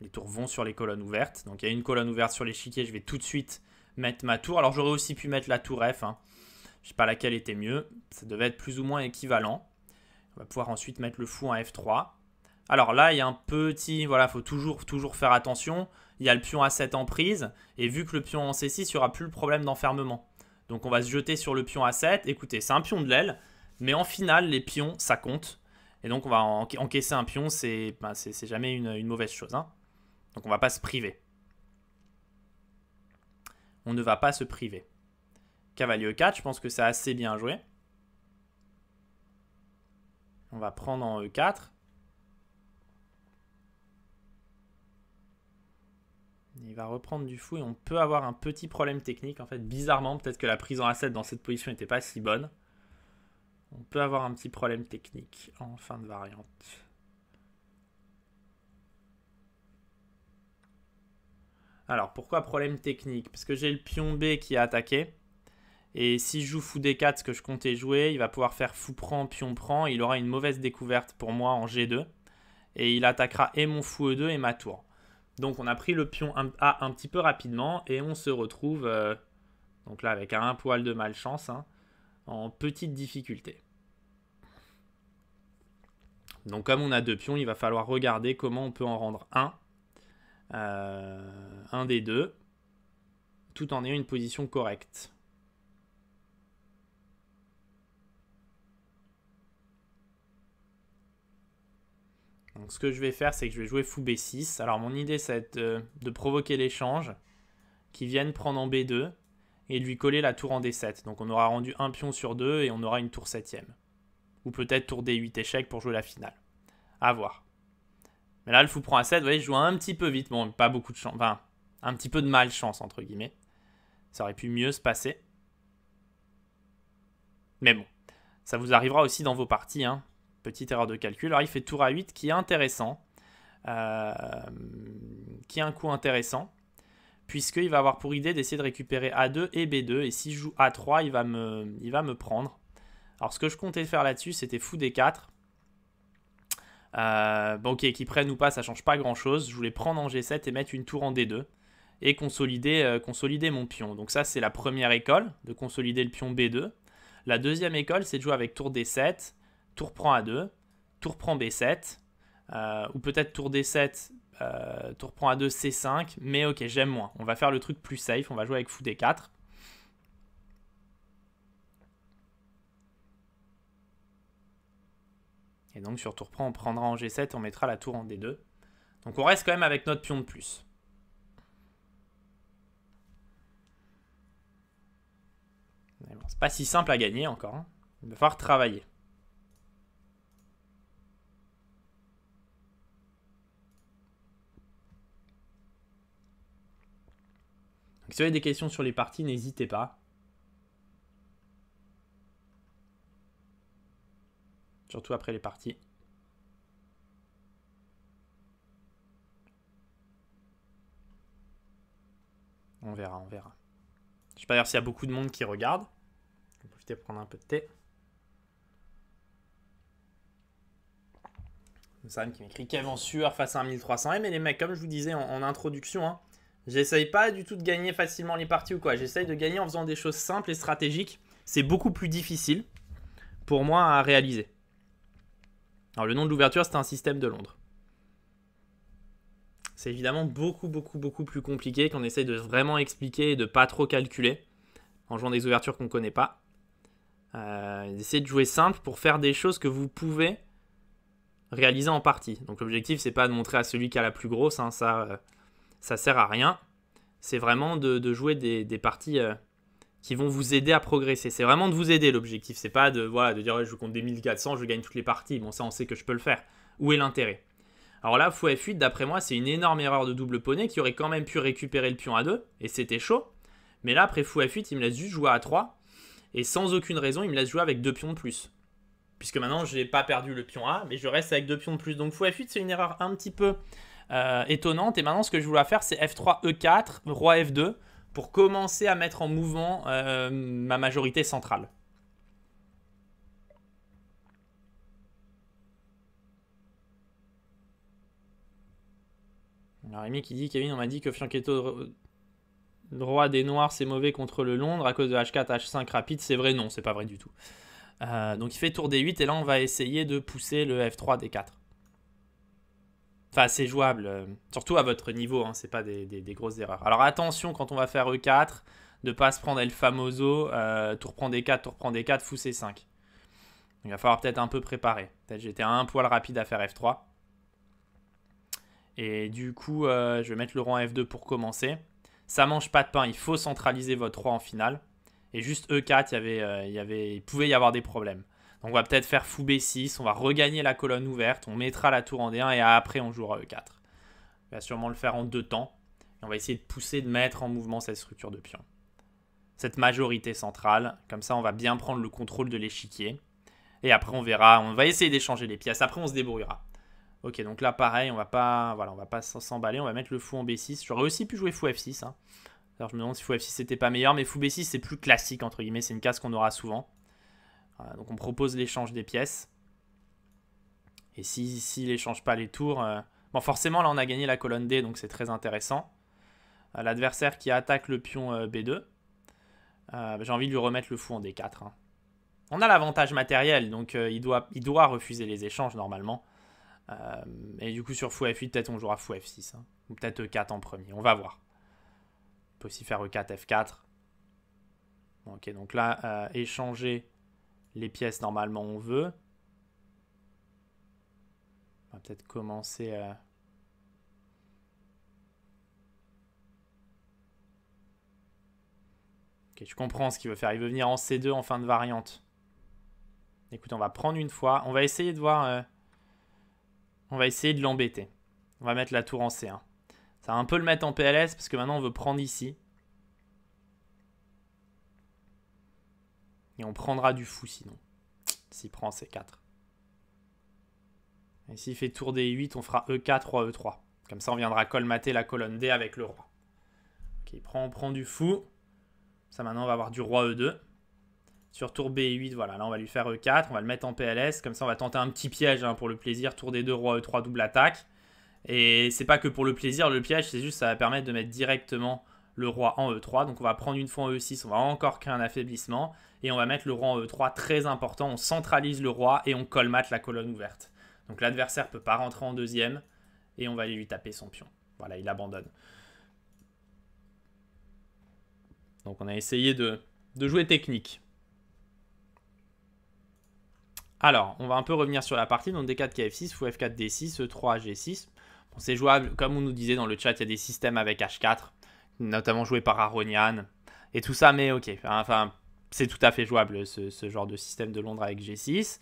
Les tours vont sur les colonnes ouvertes. Donc il y a une colonne ouverte sur l'échiquier, je vais tout de suite mettre ma tour. Alors j'aurais aussi pu mettre la tour F. Hein. Je ne sais pas laquelle était mieux. Ça devait être plus ou moins équivalent. On va pouvoir ensuite mettre le fou en F3. Alors là, il y a un petit... Voilà, il faut toujours, toujours faire attention il y a le pion A7 en prise, et vu que le pion en C6, il n'y aura plus le problème d'enfermement. Donc on va se jeter sur le pion A7. Écoutez, c'est un pion de l'aile, mais en finale, les pions, ça compte. Et donc on va encaisser un pion, c'est ben, jamais une, mauvaise chose. Hein. Donc on va pas se priver. On ne va pas se priver. Cavalier E4, je pense que c'est assez bien joué. On va prendre en E4. Il va reprendre du fou et on peut avoir un petit problème technique. En fait, bizarrement, peut-être que la prise en A7 dans cette position n'était pas si bonne. On peut avoir un petit problème technique en fin de variante. Alors, pourquoi problème technique Parce que j'ai le pion B qui a attaqué. Et si je joue fou D4, ce que je comptais jouer, il va pouvoir faire fou prend, pion prend. Il aura une mauvaise découverte pour moi en G2. Et il attaquera et mon fou E2 et ma tour. Donc on a pris le pion A un petit peu rapidement et on se retrouve, euh, donc là avec un poil de malchance, hein, en petite difficulté. Donc comme on a deux pions, il va falloir regarder comment on peut en rendre un, euh, un des deux, tout en ayant une position correcte. Donc ce que je vais faire, c'est que je vais jouer fou B6. Alors mon idée, c'est de, provoquer l'échange, qui vienne prendre en B2, et lui coller la tour en D7. Donc on aura rendu un pion sur deux, et on aura une tour septième. Ou peut-être tour D8 échec pour jouer la finale. À voir. Mais là, le fou prend A7, vous voyez, je joue un petit peu vite. Bon, pas beaucoup de chance. Enfin, un petit peu de malchance, entre guillemets. Ça aurait pu mieux se passer. Mais bon, ça vous arrivera aussi dans vos parties. Hein. Petite erreur de calcul. Alors il fait tour à 8 qui est intéressant. Euh, qui a un coup intéressant. Puisqu'il va avoir pour idée d'essayer de récupérer A2 et B2. Et si je joue A3, il va me, il va me prendre. Alors ce que je comptais faire là-dessus, c'était fou D4. Euh, bon, ok, qu'ils prennent ou pas, ça change pas grand-chose. Je voulais prendre en G7 et mettre une tour en D2 et consolider, euh, consolider mon pion. Donc ça, c'est la première école, de consolider le pion B2. La deuxième école, c'est de jouer avec tour D7, tour prend A2, tour prend B7, euh, ou peut-être tour D7, euh, tour prend A2, C5, mais ok, j'aime moins. On va faire le truc plus safe, on va jouer avec fou D4. Et donc sur tour prend, on prendra en G7, on mettra la tour en D2. Donc on reste quand même avec notre pion de plus. c'est pas si simple à gagner encore. Hein. Il va falloir travailler. Donc, si vous avez des questions sur les parties, n'hésitez pas. Surtout après les parties. On verra, on verra. Je sais pas s'il y a beaucoup de monde qui regarde. Je vais profiter pour prendre un peu de thé. Sam qui m'écrit Kev en sueur face à 1300M. Et les mecs, comme je vous disais en, introduction, hein, J'essaye pas du tout de gagner facilement les parties ou quoi. J'essaye de gagner en faisant des choses simples et stratégiques. C'est beaucoup plus difficile pour moi à réaliser. Alors le nom de l'ouverture, c'est un système de Londres. C'est évidemment beaucoup, beaucoup, beaucoup plus compliqué qu'on essaye de vraiment expliquer et de pas trop calculer en jouant des ouvertures qu'on connaît pas. Euh, essayez de jouer simple pour faire des choses que vous pouvez réaliser en partie. Donc l'objectif, c'est pas de montrer à celui qui a la plus grosse, hein, ça... Euh, ça sert à rien. C'est vraiment de, jouer des, parties euh, qui vont vous aider à progresser. C'est vraiment de vous aider l'objectif. C'est pas de, voilà, de dire je compte des 1400, je gagne toutes les parties. Bon, ça, on sait que je peux le faire. Où est l'intérêt Alors là, fou F8, d'après moi, c'est une énorme erreur de double poney qui aurait quand même pu récupérer le pion à 2. Et c'était chaud. Mais là, après fou F8, il me laisse juste jouer à 3. Et sans aucune raison, il me laisse jouer avec deux pions de plus. Puisque maintenant, je n'ai pas perdu le pion A, mais je reste avec deux pions de plus. Donc fou F8, c'est une erreur un petit peu euh, étonnante. Et maintenant, ce que je voulais faire, c'est F3, E4, Roi F2, pour commencer à mettre en mouvement euh, ma majorité centrale. Alors, Rémi qui dit Kevin, on m'a dit que Fianchetto Roi des noirs, c'est mauvais contre le Londres à cause de H4, H5 rapide. C'est vrai, non, c'est pas vrai du tout. Euh, donc il fait tour D8 et là on va essayer de pousser le F3 D4 assez jouable, euh, surtout à votre niveau, hein, c'est pas des, grosses erreurs. Alors attention quand on va faire E4, de pas se prendre El Famoso, euh, tour prend D4, tour prend D4, fou C5. il va falloir peut-être un peu préparer. Peut-être j'étais un poil rapide à faire F3. Et du coup, euh, je vais mettre le rang F2 pour commencer. Ça mange pas de pain, il faut centraliser votre roi en finale. Et juste E4, il, y avait, euh, il, y avait, il pouvait y avoir des problèmes. Donc on va peut-être faire fou B6, on va regagner la colonne ouverte, on mettra la tour en D1 et après on jouera E4. On va sûrement le faire en deux temps. Et on va essayer de pousser, de mettre en mouvement cette structure de pion. Cette majorité centrale, comme ça on va bien prendre le contrôle de l'échiquier. Et après on verra, on va essayer d'échanger les pièces, après on se débrouillera. Ok, donc là pareil, on va pas voilà, on va pas s'emballer, on va mettre le fou en B6. J'aurais aussi pu jouer fou F6. Hein. Alors je me demande si fou F6 c'était pas meilleur, mais fou B6 c'est plus classique entre guillemets, c'est une case qu'on aura souvent donc on propose l'échange des pièces. Et s'il si, si n'échange pas les tours... Euh, bon, forcément, là, on a gagné la colonne D, donc c'est très intéressant. Euh, l'adversaire qui attaque le pion euh, B2. J'ai envie de lui remettre le fou en D4. Hein. On a l'avantage matériel, donc il, doit, il doit refuser les échanges, normalement. et du coup, sur fou F8, peut-être on jouera fou F6. Hein. Ou peut-être E4 en premier, on va voir. On peut aussi faire E4, F4. Ok, donc là, échanger les pièces normalement on veut. On va peut-être commencer à... Ok, je comprends ce qu'il veut faire. Il veut venir en C2 en fin de variante. Écoute, on va prendre une fois. On va essayer de voir... Euh, on va essayer de l'embêter. On va mettre la tour en C1. Ça va un peu le mettre en PLS parce que maintenant on veut prendre ici. Et on prendra du fou sinon. S'il prend C4. Et s'il fait tour D8, on fera E4, Roi E3. Comme ça, on viendra colmater la colonne D avec le roi. Ok, il prend, on prend du fou. Ça, maintenant, on va avoir du roi E2. Sur tour B8, voilà, là, on va lui faire E4. On va le mettre en PLS. Comme ça, on va tenter un petit piège hein, pour le plaisir. Tour D2, roi E3, double attaque. Et c'est pas que pour le plaisir, le piège, c'est juste ça va permettre de mettre directement le roi en E3. Donc on va prendre une fois en E6, on va encore créer un affaiblissement et on va mettre le rang E3 très important. On centralise le roi et on colmate la colonne ouverte. Donc l'adversaire ne peut pas rentrer en deuxième et on va aller lui taper son pion. Voilà, il abandonne. Donc on a essayé de, jouer technique. Alors, on va un peu revenir sur la partie. Donc D4, KF6, fou F4, D6, E3, G6. c'est jouable, comme on nous disait dans le chat, il y a des systèmes avec H4, notamment joué par Aronian et tout ça, mais ok. Enfin, c'est tout à fait jouable ce, genre de système de Londres avec G6.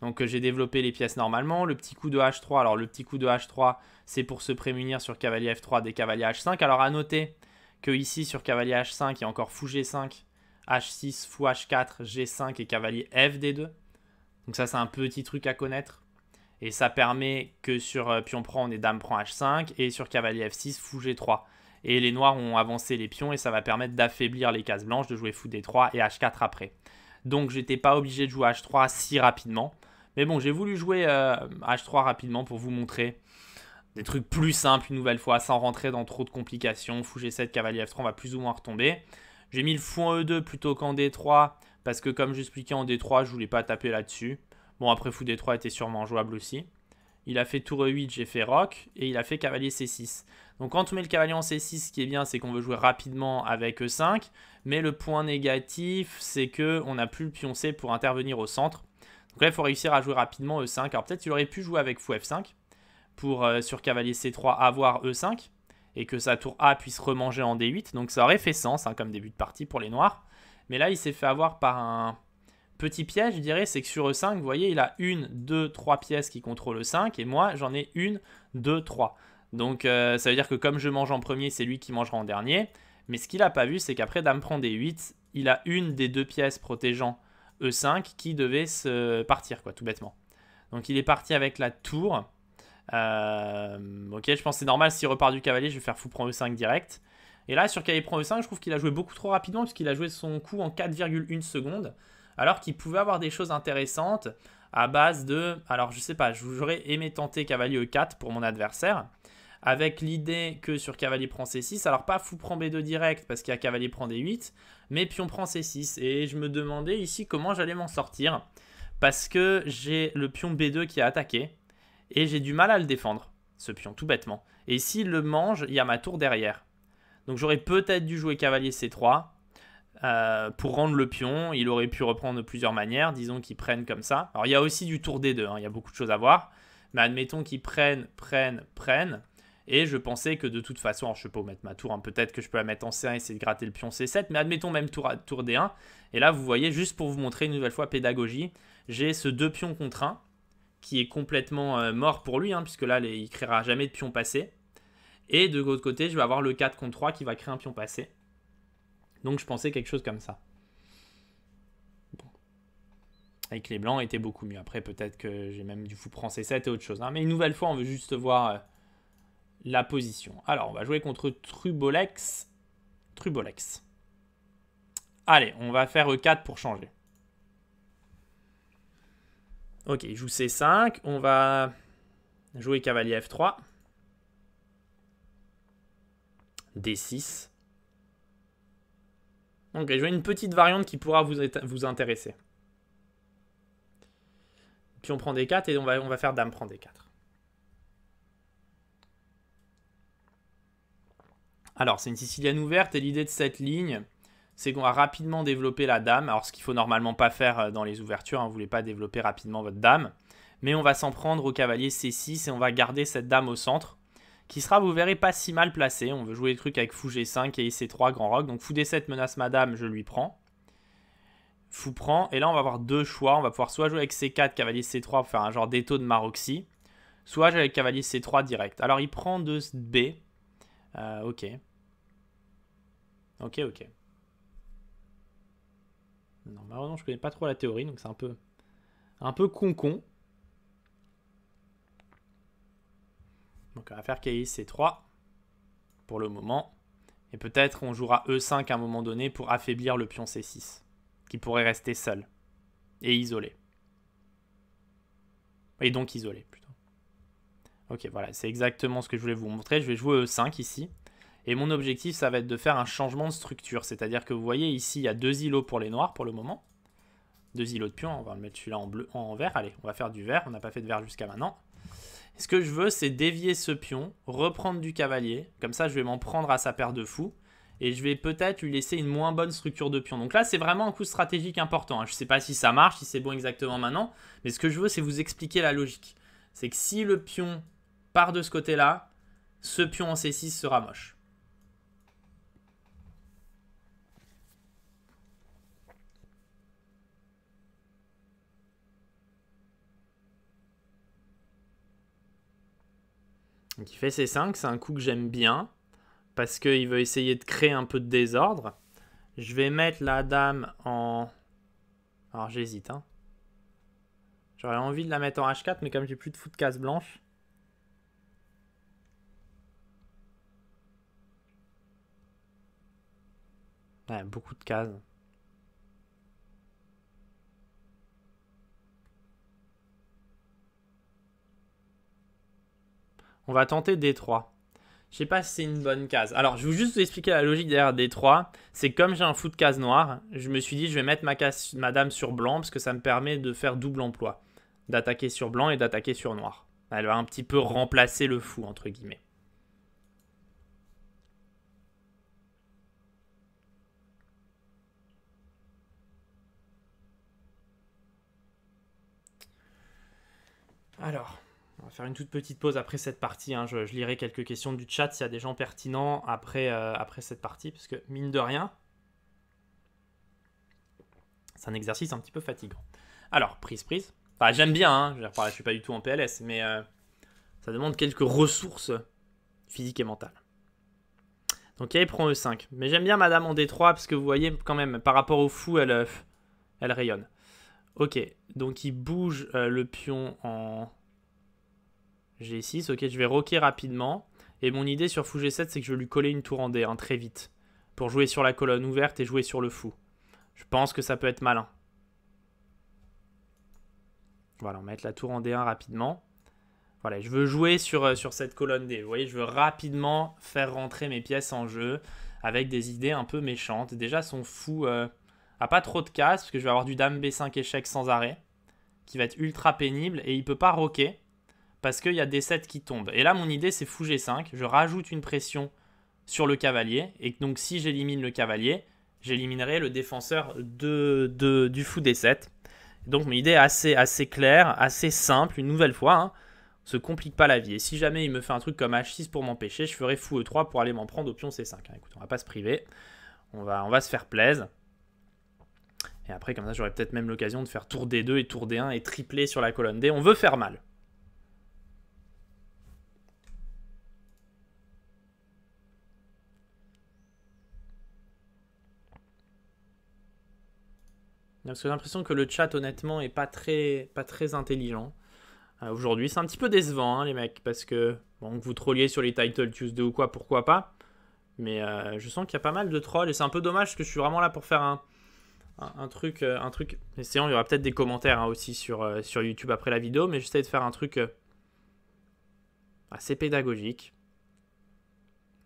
Donc euh, j'ai développé les pièces normalement. Le petit coup de H3, alors le petit coup de H3, c'est pour se prémunir sur cavalier F3 des cavaliers H5. Alors à noter que ici sur cavalier H5, il y a encore fou G5, H6, fou H4, G5 et cavalier F 2 Donc ça c'est un petit truc à connaître. Et ça permet que sur euh, pion prend, on est dame prend H5 et sur cavalier F6, fou G3 et les noirs ont avancé les pions et ça va permettre d'affaiblir les cases blanches, de jouer fou d3 et h4 après. Donc j'étais pas obligé de jouer h3 si rapidement. Mais bon, j'ai voulu jouer h3 euh, rapidement pour vous montrer des trucs plus simples une nouvelle fois, sans rentrer dans trop de complications. Fou g7, cavalier f3, on va plus ou moins retomber. J'ai mis le fou en e2 plutôt qu'en d3, parce que comme j'expliquais en d3, je voulais pas taper là-dessus. Bon, après fou d3 était sûrement jouable aussi il a fait tour E8, j'ai fait rock et il a fait cavalier C6. Donc quand on met le cavalier en C6, ce qui est bien, c'est qu'on veut jouer rapidement avec E5, mais le point négatif, c'est qu'on n'a plus le pion C pour intervenir au centre. Donc là, il faut réussir à jouer rapidement E5. Alors peut-être qu'il aurait pu jouer avec fou F5, pour euh, sur cavalier C3 avoir E5, et que sa tour A puisse remanger en D8, donc ça aurait fait sens hein, comme début de partie pour les noirs. Mais là, il s'est fait avoir par un, Petit piège, je dirais, c'est que sur E5, vous voyez, il a une, deux, trois pièces qui contrôlent E5, et moi, j'en ai une, deux, trois. Donc euh, ça veut dire que comme je mange en premier, c'est lui qui mangera en dernier. Mais ce qu'il n'a pas vu, c'est qu'après Dame prend des 8 il a une des deux pièces protégeant E5 qui devait se partir, quoi, tout bêtement. Donc il est parti avec la tour. Euh, ok, je pense que c'est normal, s'il repart du cavalier, je vais faire fou prend E5 direct. Et là, sur cavalier prend E5, je trouve qu'il a joué beaucoup trop rapidement, puisqu'il a joué son coup en 4,1 secondes alors qu'il pouvait avoir des choses intéressantes à base de, alors je sais pas, j'aurais aimé tenter cavalier E4 pour mon adversaire, avec l'idée que sur cavalier prend C6, alors pas fou prend B2 direct parce qu'il y a cavalier prend D8, mais pion prend C6, et je me demandais ici comment j'allais m'en sortir, parce que j'ai le pion B2 qui a attaqué, et j'ai du mal à le défendre, ce pion, tout bêtement. Et s'il le mange, il y a ma tour derrière. Donc j'aurais peut-être dû jouer cavalier C3, euh, pour rendre le pion, il aurait pu reprendre de plusieurs manières, disons qu'ils prennent comme ça. Alors il y a aussi du tour D2, hein, il y a beaucoup de choses à voir, mais admettons qu'ils prennent, prennent, prennent, et je pensais que de toute façon, alors je peux mettre ma tour, hein, peut-être que je peux la mettre en C1 et essayer de gratter le pion C7, mais admettons même tour, D1, et là vous voyez, juste pour vous montrer une nouvelle fois pédagogie, j'ai ce 2 pions contre 1, qui est complètement euh, mort pour lui, hein, puisque là les, il créera jamais de pion passé, et de l'autre côté, je vais avoir le 4 contre 3 qui va créer un pion passé. Donc je pensais quelque chose comme ça. Avec les blancs était beaucoup mieux. Après, peut-être que j'ai même du fou prendre C7 et autre chose. Hein. Mais une nouvelle fois, on veut juste voir euh, la position. Alors, on va jouer contre Trubolex. Trubolex. Allez, on va faire E4 euh, pour changer. Ok, il joue C5. On va jouer cavalier F3. D6. Donc je une petite variante qui pourra vous, vous intéresser. Puis on prend des 4 et on va, on va faire dame prend des 4. Alors c'est une sicilienne ouverte et l'idée de cette ligne, c'est qu'on va rapidement développer la dame. Alors ce qu'il faut normalement pas faire euh, dans les ouvertures, hein, vous ne voulez pas développer rapidement votre dame. Mais on va s'en prendre au cavalier C6 et on va garder cette dame au centre qui sera, vous verrez, pas si mal placé. On veut jouer le truc avec Fou G5 et IC3, Grand Rock. Donc Fou D7 menace Madame, je lui prends. Fou prend. Et là, on va avoir deux choix. On va pouvoir soit jouer avec C4, Cavalier C3 pour faire un genre d'étau de Maroxy. Soit jouer avec Cavalier C3 direct. Alors il prend 2 B. Euh, ok. Ok, ok. Non, malheureusement, je connais pas trop la théorie, donc c'est un peu, un peu con-con. Donc on va faire Ki C3 pour le moment. Et peut-être on jouera E5 à un moment donné pour affaiblir le pion C6, qui pourrait rester seul et isolé. Et donc isolé, plutôt. Ok, voilà, c'est exactement ce que je voulais vous montrer. Je vais jouer E5 ici. Et mon objectif, ça va être de faire un changement de structure. C'est-à-dire que vous voyez ici, il y a deux îlots pour les noirs pour le moment. Deux îlots de pions. On va le mettre celui-là en, bleu, en vert. Allez, on va faire du vert. On n'a pas fait de vert jusqu'à maintenant ce que je veux, c'est dévier ce pion, reprendre du cavalier. Comme ça, je vais m'en prendre à sa paire de fous. Et je vais peut-être lui laisser une moins bonne structure de pion. Donc là, c'est vraiment un coup stratégique important. Hein. Je ne sais pas si ça marche, si c'est bon exactement maintenant. Mais ce que je veux, c'est vous expliquer la logique. C'est que si le pion part de ce côté-là, ce pion en C6 sera moche. Donc il fait c 5, c'est un coup que j'aime bien, parce qu'il veut essayer de créer un peu de désordre. Je vais mettre la dame en... Alors j'hésite. Hein. J'aurais envie de la mettre en H4, mais comme j'ai plus de foot de case blanche... a beaucoup de cases. On va tenter D3. Je sais pas si c'est une bonne case. Alors, je vais juste vous expliquer la logique derrière D3. C'est comme j'ai un fou de case noire, je me suis dit je vais mettre ma, ma dame sur blanc parce que ça me permet de faire double emploi. D'attaquer sur blanc et d'attaquer sur noir. Elle va un petit peu remplacer le fou, entre guillemets. Alors, faire une toute petite pause après cette partie. Hein. Je, lirai quelques questions du chat s'il y a des gens pertinents après, euh, après cette partie, parce que mine de rien, c'est un exercice un petit peu fatigant. Alors, prise, prise. j'aime bien, hein. je ne suis pas du tout en PLS, mais euh, ça demande quelques ressources physiques et mentales. Donc, il prend E5. Mais j'aime bien Madame en D3, parce que vous voyez, quand même, par rapport au fou, elle, euh, elle rayonne. Ok, donc il bouge le pion en G6, ok, je vais roquer rapidement. Et mon idée sur fou G7, c'est que je vais lui coller une tour en D, 1 très vite. Pour jouer sur la colonne ouverte et jouer sur le fou. Je pense que ça peut être malin. Voilà, on va mettre la tour en D1 rapidement. Voilà, je veux jouer sur, euh, sur cette colonne D. Vous voyez, je veux rapidement faire rentrer mes pièces en jeu avec des idées un peu méchantes. Déjà, son fou euh, a pas trop de casse parce que je vais avoir du dame B5 échec sans arrêt qui va être ultra pénible et il peut pas roquer parce qu'il y a des 7 qui tombent. Et là, mon idée, c'est fou G5. Je rajoute une pression sur le cavalier. Et donc, si j'élimine le cavalier, j'éliminerai le défenseur de, du fou D7. Donc, mon idée est assez, claire, assez simple, une nouvelle fois. Hein. se complique pas la vie. Et si jamais il me fait un truc comme H6 pour m'empêcher, je ferai fou E3 pour aller m'en prendre au pion C5. Hein. Écoute, on va pas se priver. On va, on va se faire plaisir. Et après, comme ça, j'aurai peut-être même l'occasion de faire tour D2 et tour D1 et tripler sur la colonne D. On veut faire mal. Parce que j'ai l'impression que le chat, honnêtement, est pas très, pas très intelligent. Euh, aujourd'hui, c'est un petit peu décevant, hein, les mecs, parce que, bon, vous trolliez sur les titles Tuesday ou quoi, pourquoi pas. Mais euh, je sens qu'il y a pas mal de trolls et c'est un peu dommage que je suis vraiment là pour faire un, truc. Un truc... Euh, il y aura peut-être des commentaires hein, aussi sur, sur YouTube après la vidéo, mais j'essaie de faire un truc assez pédagogique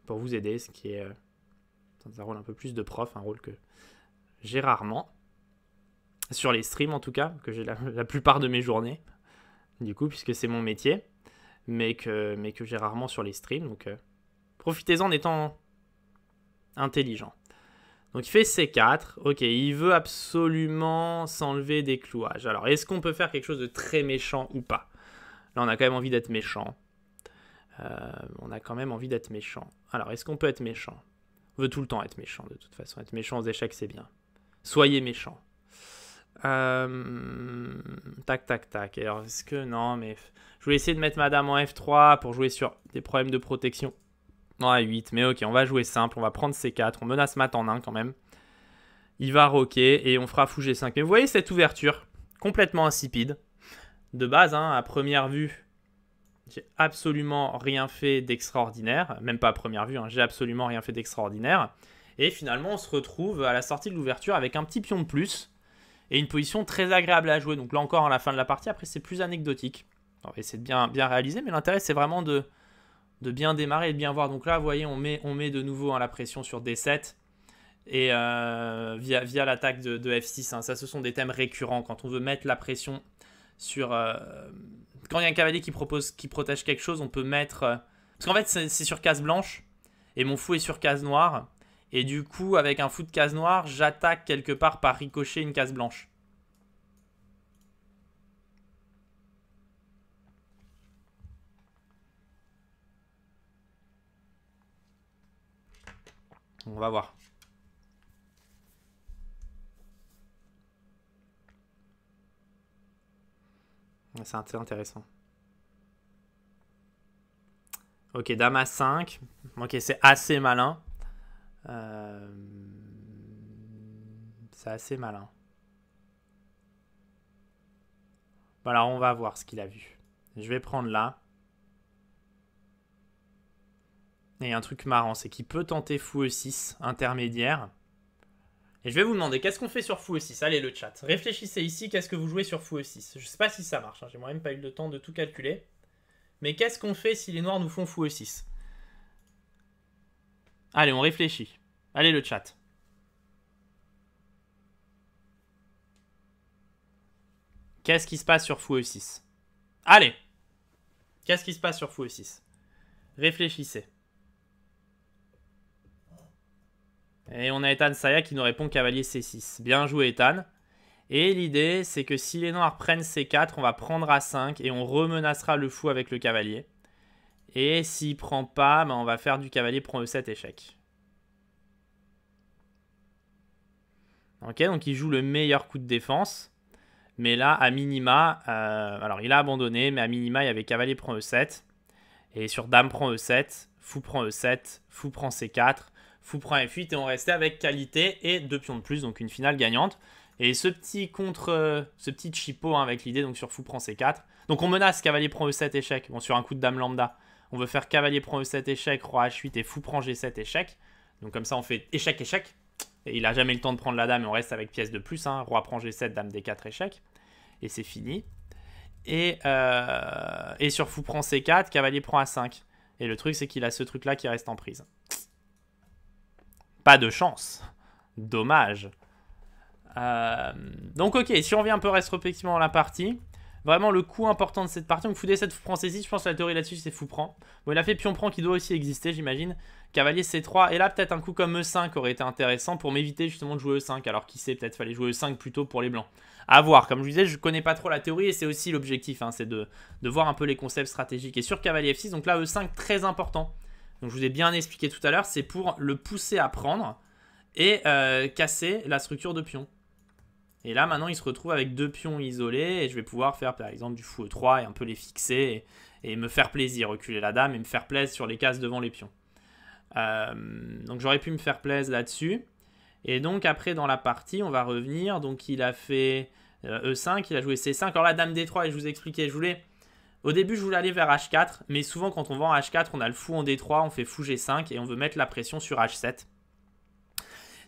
pour vous aider, ce qui est. un rôle un peu plus de prof, un rôle que j'ai rarement sur les streams en tout cas, que j'ai la, plupart de mes journées, du coup, puisque c'est mon métier, mais que, mais que j'ai rarement sur les streams. Donc euh, profitez-en en étant intelligent. Donc il fait C4, ok, il veut absolument s'enlever des clouages. Alors est-ce qu'on peut faire quelque chose de très méchant ou pas Là on a quand même envie d'être méchant. Euh, on a quand même envie d'être méchant. Alors est-ce qu'on peut être méchant On veut tout le temps être méchant de toute façon. Être méchant aux échecs c'est bien. Soyez méchant. Euh... Tac, tac, tac. Alors, est-ce que. Non, mais. Je voulais essayer de mettre madame en F3 pour jouer sur des problèmes de protection. Non, à 8. Mais ok, on va jouer simple. On va prendre C4. On menace mat en 1 quand même. Il va roquer et on fera fou G5. Mais vous voyez cette ouverture complètement insipide. De base, hein, à première vue, j'ai absolument rien fait d'extraordinaire. Même pas à première vue, hein, j'ai absolument rien fait d'extraordinaire. Et finalement, on se retrouve à la sortie de l'ouverture avec un petit pion de plus et une position très agréable à jouer. Donc là encore, à la fin de la partie, après c'est plus anecdotique. On va de bien, bien réaliser, mais l'intérêt c'est vraiment de, de bien démarrer et de bien voir. Donc là, vous voyez, on met, on met de nouveau hein, la pression sur D7 et euh, via, via l'attaque de, F6. Hein. Ça, ce sont des thèmes récurrents quand on veut mettre la pression sur. Euh, quand il y a un cavalier qui propose, qui protège quelque chose, on peut mettre. Euh, parce qu'en fait, c'est sur case blanche et mon fou est sur case noire. Et du coup, avec un fou de case noire, j'attaque quelque part par ricocher une case blanche. On va voir. C'est intéressant. Ok, dame à 5. Ok, c'est assez malin. Euh, c'est assez malin. Voilà, on va voir ce qu'il a vu. Je vais prendre là. Et un truc marrant, c'est qu'il peut tenter fou e 6 intermédiaire. Et je vais vous demander, qu'est-ce qu'on fait sur fou e 6 Allez, le chat. Réfléchissez ici, qu'est-ce que vous jouez sur fou e 6 Je sais pas si ça marche, hein. j'ai moi-même pas eu le temps de tout calculer. Mais qu'est-ce qu'on fait si les noirs nous font fou e 6 Allez, on réfléchit. Allez le chat. Qu'est-ce qui se passe sur Fou e 6 Allez Qu'est-ce qui se passe sur Fou e 6 Réfléchissez. Et on a Ethan Saya qui nous répond cavalier C6. Bien joué Ethan. Et l'idée, c'est que si les noirs prennent C4, on va prendre A5 et on remenacera le fou avec le cavalier. Et s'il prend pas, ben, on va faire du cavalier prend E7 échec. Ok, donc il joue le meilleur coup de défense. Mais là, à minima, euh, alors il a abandonné, mais à minima, il y avait cavalier prend E7. Et sur dame prend E7, fou prend E7, fou prend C4, fou prend F8. Et on restait avec qualité et deux pions de plus, donc une finale gagnante. Et ce petit contre, euh, ce petit chipot hein, avec l'idée, donc sur fou prend C4. Donc on menace, cavalier prend E7, échec, bon, sur un coup de dame lambda on veut faire cavalier prend e7 échec, roi h8 et fou prend g7 échec. Donc comme ça on fait échec échec. Et il n'a jamais le temps de prendre la dame et on reste avec pièce de plus. Hein. Roi prend g7, dame d4 échec. Et c'est fini. Et, euh, et sur fou prend c4, cavalier prend a5. Et le truc c'est qu'il a ce truc là qui reste en prise. Pas de chance. Dommage. Euh, donc ok, si on vient un peu rétrospectivement dans la partie, Vraiment, le coup important de cette partie. Donc, fou d7, fou 6 Je pense que la théorie là-dessus, c'est fou prend. Bon, il a fait pion prend qui doit aussi exister, j'imagine. Cavalier c3. Et là, peut-être un coup comme e5 aurait été intéressant pour m'éviter justement de jouer e5. Alors, qui sait, peut-être fallait jouer e5 plutôt pour les blancs. A voir. Comme je vous disais, je connais pas trop la théorie et c'est aussi l'objectif. Hein, c'est de, voir un peu les concepts stratégiques. Et sur cavalier f6, donc là, e5, très important. Donc, je vous ai bien expliqué tout à l'heure. C'est pour le pousser à prendre et euh, casser la structure de pion. Et là, maintenant, il se retrouve avec deux pions isolés et je vais pouvoir faire, par exemple, du fou E3 et un peu les fixer et, me faire plaisir, reculer la dame et me faire plaisir sur les cases devant les pions. Euh, donc j'aurais pu me faire plaisir là-dessus. Et donc après, dans la partie, on va revenir. Donc il a fait E5, euh, e il a joué C5. Alors la dame D3, et je vous expliquais, je voulais... Au début, je voulais aller vers H4, mais souvent quand on va en H4, on a le fou en D3, on fait fou G5 et on veut mettre la pression sur H7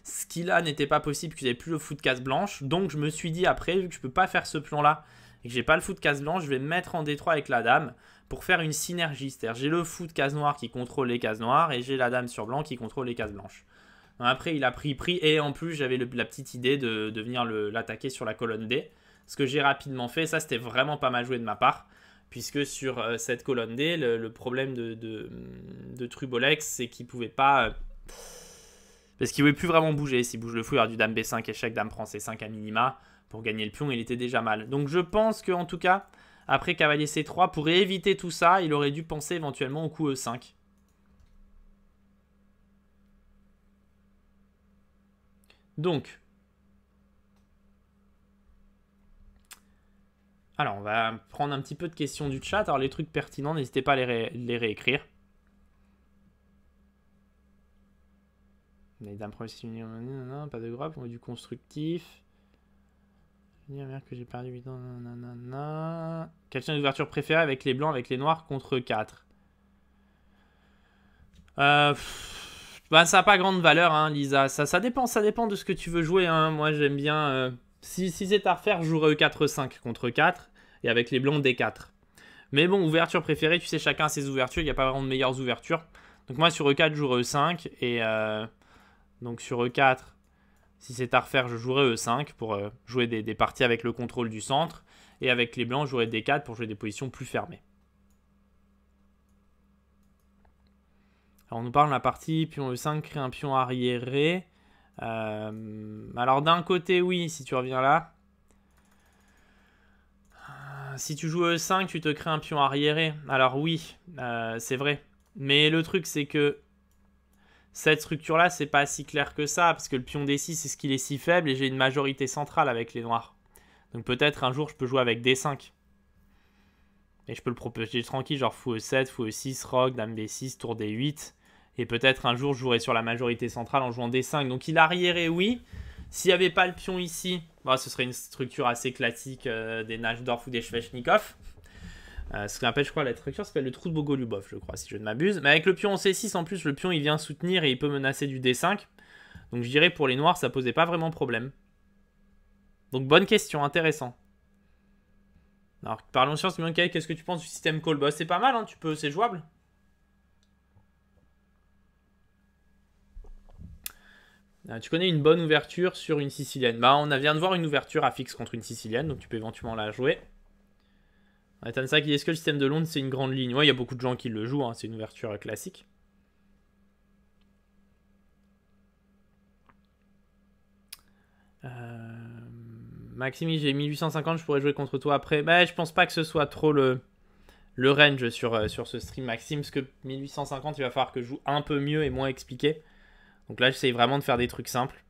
ce qui là n'était pas possible, que j'avais plus le foot case blanche. Donc je me suis dit après, vu que je peux pas faire ce plan là et que j'ai pas le foot case blanche, je vais me mettre en D3 avec la dame pour faire une synergie. C'est-à-dire j'ai le foot case noire qui contrôle les cases noires et j'ai la dame sur blanc qui contrôle les cases blanches. après il a pris pris et en plus j'avais la petite idée de, de venir l'attaquer sur la colonne D. Ce que j'ai rapidement fait, ça c'était vraiment pas mal joué de ma part puisque sur euh, cette colonne D, le, problème de, de, Trubolex, c'est qu'il ne pouvait pas... Euh, parce qu'il ne pouvait plus vraiment bouger. S'il bouge le fou, il du dame B5, échec, dame prend C5 à minima. Pour gagner le pion, il était déjà mal. Donc je pense que en tout cas, après cavalier C3, pour éviter tout ça, il aurait dû penser éventuellement au coup E5. Donc, alors on va prendre un petit peu de questions du chat. Alors les trucs pertinents, n'hésitez pas à les réécrire. d'un problème, pas de grappe, on du constructif. que j'ai perdu 8 ans, Quelle chaîne d'ouverture préférée avec les blancs, avec les noirs contre 4 euh, bah, Ça n'a pas grande valeur, hein, Lisa. Ça, dépend, ça dépend de ce que tu veux jouer. Hein. Moi, j'aime bien... Euh, si, si c'est à refaire, je jouerais 4-5 e contre 4 et avec les blancs D4. Mais bon, ouverture préférée, tu sais, chacun a ses ouvertures. Il n'y a pas vraiment de meilleures ouvertures. Donc moi, sur E4, je jouerais E5 et... Euh, donc sur E4, si c'est à refaire, je jouerai E5 pour euh, jouer des, parties avec le contrôle du centre. Et avec les blancs, je jouerai D4 pour jouer des positions plus fermées. Alors on nous parle de la partie pion E5 crée un pion arriéré. Euh, alors d'un côté, oui, si tu reviens là. Euh, si tu joues E5, tu te crées un pion arriéré. Alors oui, c'est vrai. Mais le truc, c'est que cette structure-là, c'est pas si clair que ça, parce que le pion D6, c'est ce qu'il est si faible, et j'ai une majorité centrale avec les noirs. Donc peut-être un jour, je peux jouer avec D5. Et je peux le proposer tranquille, genre fou E7, fou E6, roc, dame d 6 tour D8. Et peut-être un jour, je jouerai sur la majorité centrale en jouant D5. Donc il arriérait, oui. S'il n'y avait pas le pion ici, bah, ce serait une structure assez classique euh, des Najdorf ou des Shveshnikov. Euh, ce qu'on appelle, je crois, la structure s'appelle le trou de Bogolubov, je crois, si je ne m'abuse. Mais avec le pion en C6, en plus, le pion il vient soutenir et il peut menacer du D5. Donc je dirais pour les noirs, ça posait pas vraiment problème. Donc bonne question, intéressant. Alors parlons science, Miankai, qu'est-ce que tu penses du système call bah, C'est pas mal, hein, tu peux, c'est jouable. Euh, tu connais une bonne ouverture sur une sicilienne. Bah, on vient de voir une ouverture à fixe contre une sicilienne, donc tu peux éventuellement la jouer ça qui est-ce que le système de Londres, c'est une grande ligne Ouais, il y a beaucoup de gens qui le jouent, hein, c'est une ouverture classique. Euh, Maxime, j'ai 1850, je pourrais jouer contre toi après. Bah, je pense pas que ce soit trop le, le range sur, euh, sur ce stream, Maxime, parce que 1850, il va falloir que je joue un peu mieux et moins expliqué. Donc là, j'essaye vraiment de faire des trucs simples.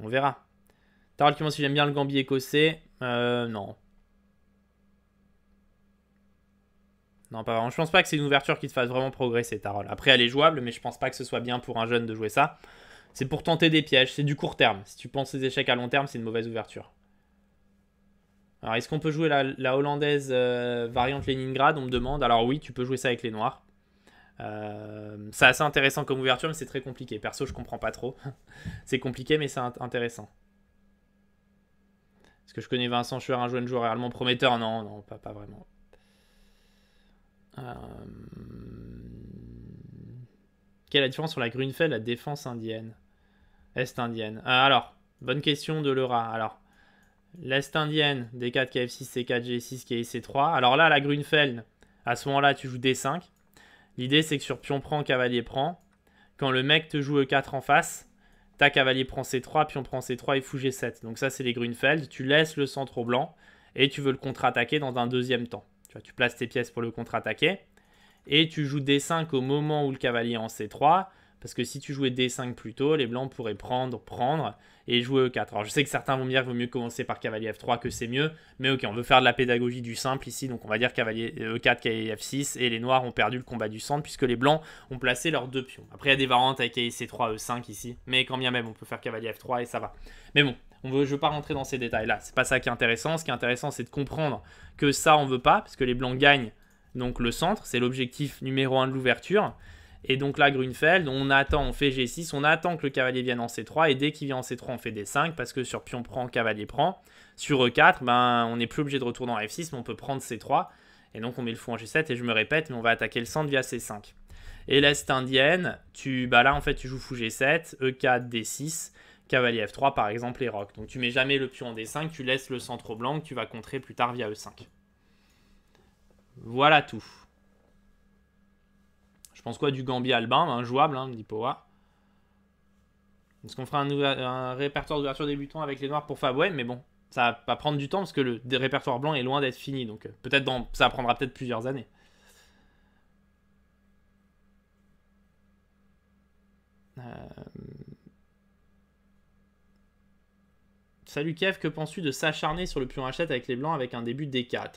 On verra. Tarot qui m'en si j'aime bien le Gambier écossais. Euh, non. Non, pas vraiment. Je pense pas que c'est une ouverture qui te fasse vraiment progresser, Tarol. Après, elle est jouable, mais je pense pas que ce soit bien pour un jeune de jouer ça. C'est pour tenter des pièges, c'est du court terme. Si tu penses les échecs à long terme, c'est une mauvaise ouverture. Alors, est-ce qu'on peut jouer la, hollandaise euh, variante Leningrad On me demande. Alors, oui, tu peux jouer ça avec les noirs. Euh, c'est assez intéressant comme ouverture, mais c'est très compliqué. Perso, je comprends pas trop. c'est compliqué, mais c'est intéressant. Est-ce que je connais Vincent Schuer, un jeune joueur réellement prometteur Non, non, pas, pas vraiment. Euh, quelle est la différence sur la Grunfeld, la défense indienne Est indienne. Euh, alors, bonne question de Laura. Alors, l'Est indienne, D4, KF6, C4, G6, kfc 3 Alors là, la Grunfeld, à ce moment-là, tu joues D5. L'idée, c'est que sur pion prend, cavalier prend. Quand le mec te joue E4 en face, ta cavalier prend C3, pion prend C3 et fou G7. Donc ça, c'est les Grunfeld. Tu laisses le centre au blanc et tu veux le contre-attaquer dans un deuxième temps. Tu, places tes pièces pour le contre-attaquer. Et tu joues D5 au moment où le cavalier en C3. Parce que si tu jouais D5 plus tôt, les blancs pourraient prendre, prendre et jouer E4. Alors je sais que certains vont me dire qu'il vaut mieux commencer par cavalier F3 que c'est mieux, mais ok, on veut faire de la pédagogie du simple ici, donc on va dire cavalier E4, euh, e cavalier F6, et les noirs ont perdu le combat du centre puisque les blancs ont placé leurs deux pions. Après il y a des variantes avec C3, E5 ici, mais quand bien même on peut faire cavalier F3 et ça va. Mais bon, on veut, je veux pas rentrer dans ces détails-là. C'est pas ça qui est intéressant. Ce qui est intéressant, c'est de comprendre que ça, on veut pas, parce que les Blancs gagnent donc le centre. C'est l'objectif numéro 1 de l'ouverture. Et donc là, Grünfeld, on attend, on fait G6, on attend que le cavalier vienne en C3, et dès qu'il vient en C3, on fait D5, parce que sur pion prend, cavalier prend. Sur E4, ben, on n'est plus obligé de retourner en F6, mais on peut prendre C3. Et donc on met le fou en G7, et je me répète, mais on va attaquer le centre via C5. Et l'Est indienne, tu, bah là en fait tu joues fou G7, E4, D6, cavalier F3 par exemple et rock. Donc tu mets jamais le pion en D5, tu laisses le centre blanc, tu vas contrer plus tard via E5. Voilà tout. Je pense quoi du Gambi Albin un ben, Jouable, me hein, dit Poa. Est-ce qu'on fera un, répertoire d'ouverture débutant avec les noirs pour Fab Mais bon, ça va prendre du temps parce que le répertoire blanc est loin d'être fini. Donc euh, peut-être ça prendra peut-être plusieurs années. Euh, Salut Kev, que penses-tu de s'acharner sur le pion h avec les blancs avec un début D4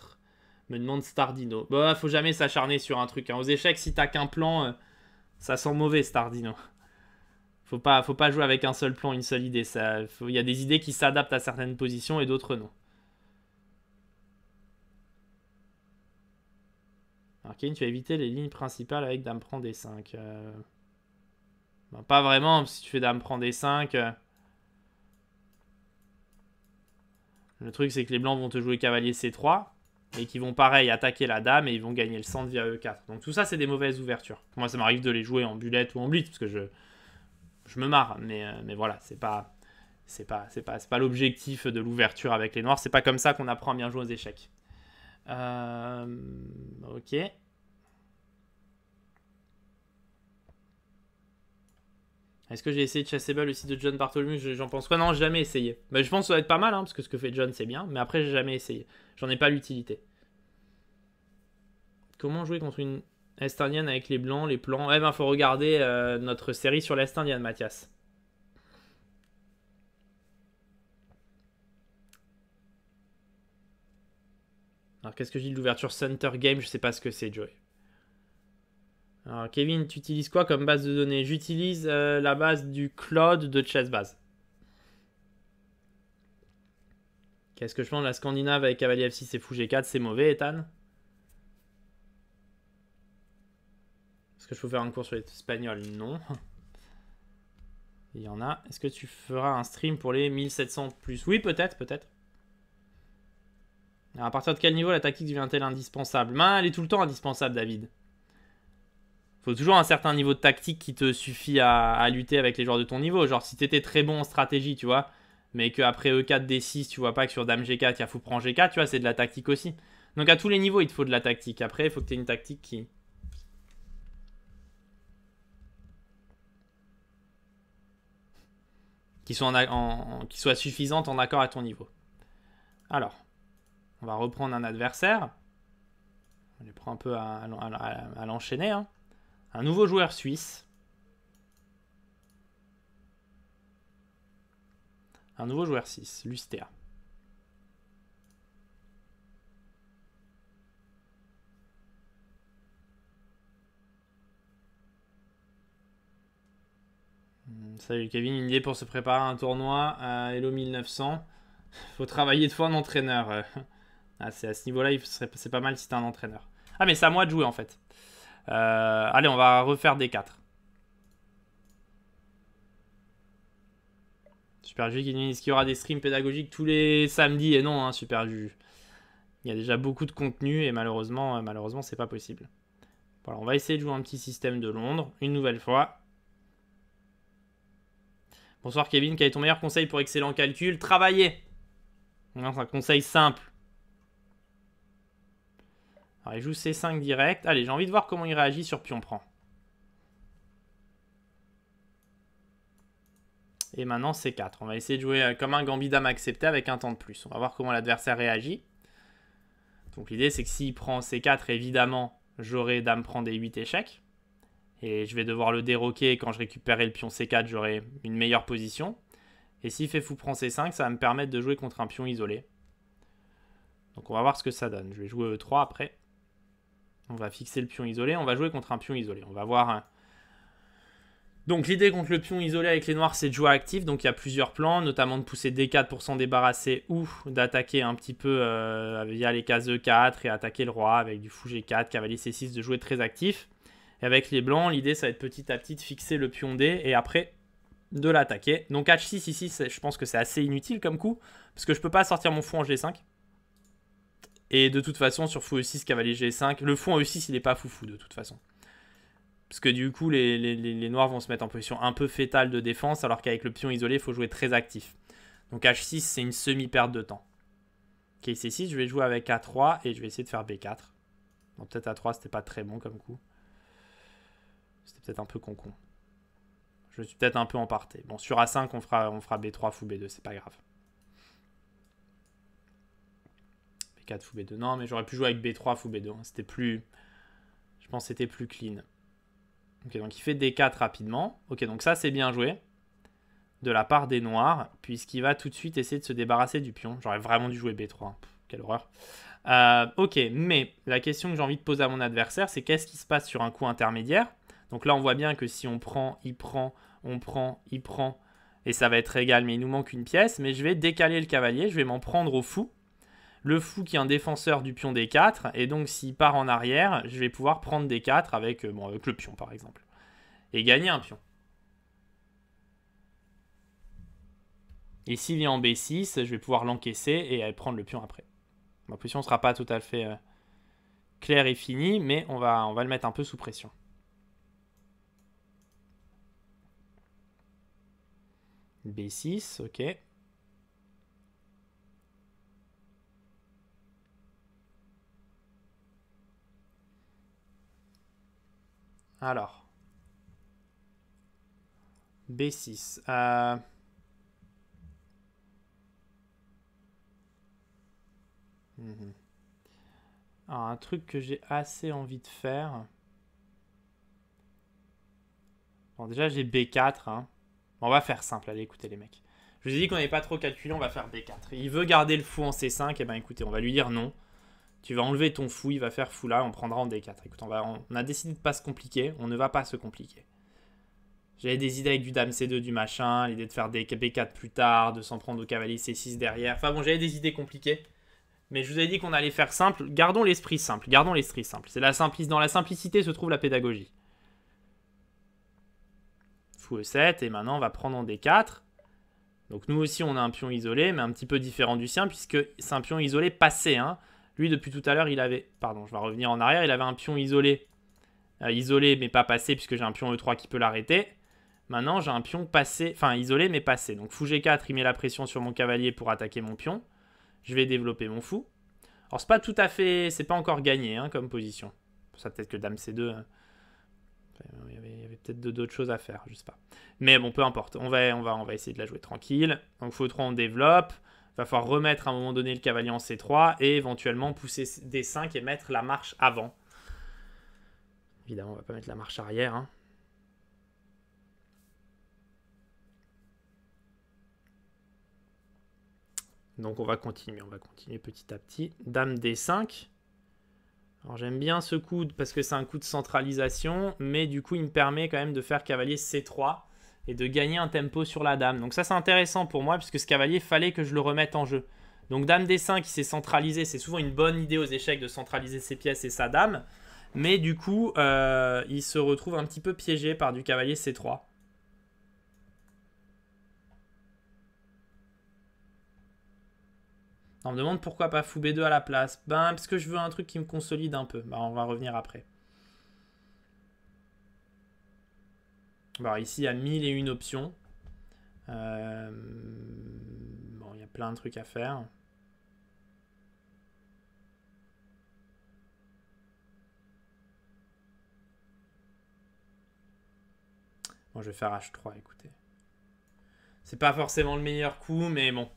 Me demande Stardino. Bah, faut jamais s'acharner sur un truc. Hein. Aux échecs, si t'as qu'un plan, euh, ça sent mauvais, Stardino. Faut pas, faut pas jouer avec un seul plan, une seule idée. Il y a des idées qui s'adaptent à certaines positions et d'autres non. Alors tu as évité les lignes principales avec Dame prend D5. Euh. Bah, pas vraiment, si tu fais Dame prend D5... Le truc, c'est que les blancs vont te jouer cavalier C3, et qui vont pareil attaquer la dame, et ils vont gagner le centre via E4. Donc tout ça, c'est des mauvaises ouvertures. Moi, ça m'arrive de les jouer en bullet ou en blitz, parce que je, je me marre, mais, euh, mais voilà, c'est pas... C'est pas, pas, pas l'objectif de l'ouverture avec les noirs. C'est pas comme ça qu'on apprend à bien jouer aux échecs. Euh, ok. Est-ce que j'ai essayé de chasser le aussi de John Bartholomew J'en pense pas. Non, jamais essayé. Mais bah, je pense que ça va être pas mal, hein, parce que ce que fait John, c'est bien. Mais après, j'ai jamais essayé. J'en ai pas l'utilité. Comment jouer contre une Est indienne avec les blancs, les plans Eh ben, faut regarder euh, notre série sur l'Est indienne, Mathias. Alors, qu'est-ce que je dis de l'ouverture Center Game Je sais pas ce que c'est, Joey. Alors, Kevin, tu utilises quoi comme base de données J'utilise euh, la base du cloud de ChessBase. Qu'est-ce que je prends de la Scandinave avec Cavalier F6 et Fou G4 C'est mauvais, Ethan Est-ce que je peux faire un cours sur les espagnols Non. Il y en a. Est-ce que tu feras un stream pour les 1700 plus Oui, peut-être, peut-être. À partir de quel niveau la tactique devient-elle indispensable Main ben, Elle est tout le temps indispensable, David faut toujours un certain niveau de tactique qui te suffit à, lutter avec les joueurs de ton niveau. Genre, si t'étais très bon en stratégie, tu vois, mais qu'après E4, D6, tu vois pas que sur Dame G4, il y a fou prend G4, tu vois, c'est de la tactique aussi. Donc à tous les niveaux, il te faut de la tactique. Après, il faut que t'aies une tactique qui. Qui soit, suffisante en accord à ton niveau. Alors, on va reprendre un adversaire. On les prend un peu à, à l'enchaîner. Hein. Un nouveau joueur suisse. Un nouveau joueur 6, Lustea. Hmm, salut Kevin, une idée pour se préparer à un tournoi à Hello 1900. Faut travailler de fois en entraîneur. Ah, c'est à ce niveau-là, c'est pas mal si t'es un entraîneur. Ah mais c'est à moi de jouer en fait. Euh, allez, on va refaire des 4. Super Juju qui dit est-ce qu'il y aura des streams pédagogiques tous les samedis Et non, hein, Super Juju. Il y a déjà beaucoup de contenu et malheureusement, euh, malheureusement c'est pas possible. Voilà, on va essayer de jouer un petit système de Londres, une nouvelle fois. Bonsoir Kevin, quel est ton meilleur conseil pour excellent calcul Travailler un conseil simple il joue C5 direct. Allez, j'ai envie de voir comment il réagit sur pion prend. Et maintenant, C4. On va essayer de jouer euh, comme un gambit dame accepté avec un temps de plus. On va voir comment l'adversaire réagit. Donc l'idée, c'est que s'il prend C4, évidemment, j'aurai dame prend des 8 échecs. Et je vais devoir le déroquer. quand je récupérerai le pion C4, j'aurai une meilleure position. Et s'il fait fou prend C5, ça va me permettre de jouer contre un pion isolé. Donc on va voir ce que ça donne. Je vais jouer E3 après. On va fixer le pion isolé. On va jouer contre un pion isolé. On va voir. Hein. Donc l'idée contre le pion isolé avec les noirs, c'est de jouer actif. Donc il y a plusieurs plans, notamment de pousser D4 pour s'en débarrasser ou d'attaquer un petit peu euh, via les cases E4 et attaquer le roi avec du fou G4, cavalier C6, de jouer très actif. Et avec les blancs, l'idée, ça va être petit à petit de fixer le pion D et après de l'attaquer. Donc H6 ici, je pense que c'est assez inutile comme coup, parce que je peux pas sortir mon fou en G5. Et de toute façon, sur fou E6, cavalier G5, le fou en E6, il n'est pas foufou de toute façon. Parce que du coup, les, noirs vont se mettre en position un peu fétale de défense, alors qu'avec le pion isolé, il faut jouer très actif. Donc H6, c'est une semi-perte de temps. Ok, C6, je vais jouer avec A3 et je vais essayer de faire B4. Bon, peut-être A3, c'était pas très bon comme coup. C'était peut-être un peu con-con. Je suis peut-être un peu emparté. Bon, sur A5, on fera, on fera B3, fou B2, c'est pas grave. 4 fou B2. Non, mais j'aurais pu jouer avec B3 fou B2. C'était plus. Je pense que c'était plus clean. Ok, donc il fait D4 rapidement. Ok, donc ça, c'est bien joué de la part des noirs, puisqu'il va tout de suite essayer de se débarrasser du pion. J'aurais vraiment dû jouer B3. quelle horreur. Euh, ok, mais la question que j'ai envie de poser à mon adversaire, c'est qu'est-ce qui se passe sur un coup intermédiaire Donc là, on voit bien que si on prend, il prend, on prend, il prend, et ça va être égal, mais il nous manque une pièce. Mais je vais décaler le cavalier, je vais m'en prendre au fou le fou qui est un défenseur du pion D4, et donc s'il part en arrière, je vais pouvoir prendre D4 euh, avec, le pion par exemple, et gagner un pion. Et s'il est en B6, je vais pouvoir l'encaisser et prendre le pion après. Ma position ne sera pas tout à fait euh, claire et finie, mais on va, on va le mettre un peu sous pression. B6, ok. Alors. B6. Euh. Mhm. Alors, un truc que j'ai assez envie de faire. Bon, déjà, j'ai B4. Hein. on va faire simple. Allez, écoutez, les mecs. Je vous ai dit qu'on n'avait pas trop calculé, on va faire B4. Il veut garder le fou en C5. Et eh ben, écoutez, on va lui dire non. Tu vas enlever ton fou, il va faire fou là, on prendra en D4. Écoute, on, a décidé de pas se compliquer, on ne va pas se compliquer. J'avais des idées avec du dame C2, du machin, l'idée de faire des B4 plus tard, de s'en prendre au cavalier C6 derrière. Enfin bon, j'avais des idées compliquées. Mais je vous avais dit qu'on allait faire simple. Gardons l'esprit simple, gardons l'esprit simple. C'est la simplicité, Dans la simplicité se trouve la pédagogie. Fou E7, et maintenant on va prendre en D4. Donc nous aussi on a un pion isolé, mais un petit peu différent du sien, puisque c'est un pion isolé passé. Hein. Lui, depuis tout à l'heure, il avait... Pardon, je vais revenir en arrière. Il avait un pion isolé. Euh, isolé, mais pas passé, puisque j'ai un pion E3 qui peut l'arrêter. Maintenant, j'ai un pion passé, enfin isolé, mais passé. Donc, fou G4, il met la pression sur mon cavalier pour attaquer mon pion. Je vais développer mon fou. Alors, c'est pas tout à fait... C'est pas encore gagné, hein, comme position. ça, peut-être que dame C2... Hein. Il y avait, peut-être d'autres choses à faire, je sais pas. Mais bon, peu importe. On va, on va, on va essayer de la jouer tranquille. Donc, fou 3, on développe va falloir remettre à un moment donné le cavalier en C3 et éventuellement pousser D5 et mettre la marche avant. Évidemment, on va pas mettre la marche arrière. Hein. Donc on va continuer, on va continuer petit à petit. Dame D5. Alors j'aime bien ce coup parce que c'est un coup de centralisation, mais du coup il me permet quand même de faire cavalier C3 et de gagner un tempo sur la dame. Donc ça c'est intéressant pour moi puisque ce cavalier, fallait que je le remette en jeu. Donc dame D5 qui s'est centralisé, c'est souvent une bonne idée aux échecs de centraliser ses pièces et sa dame. Mais du coup, euh, il se retrouve un petit peu piégé par du cavalier C3. On me demande pourquoi pas fou B2 à la place. Ben, parce que je veux un truc qui me consolide un peu. Bah, on va revenir après. ici, il y a mille et une options. Euh, bon, il y a plein de trucs à faire. Bon, je vais faire H3, écoutez. C'est pas forcément le meilleur coup, mais bon.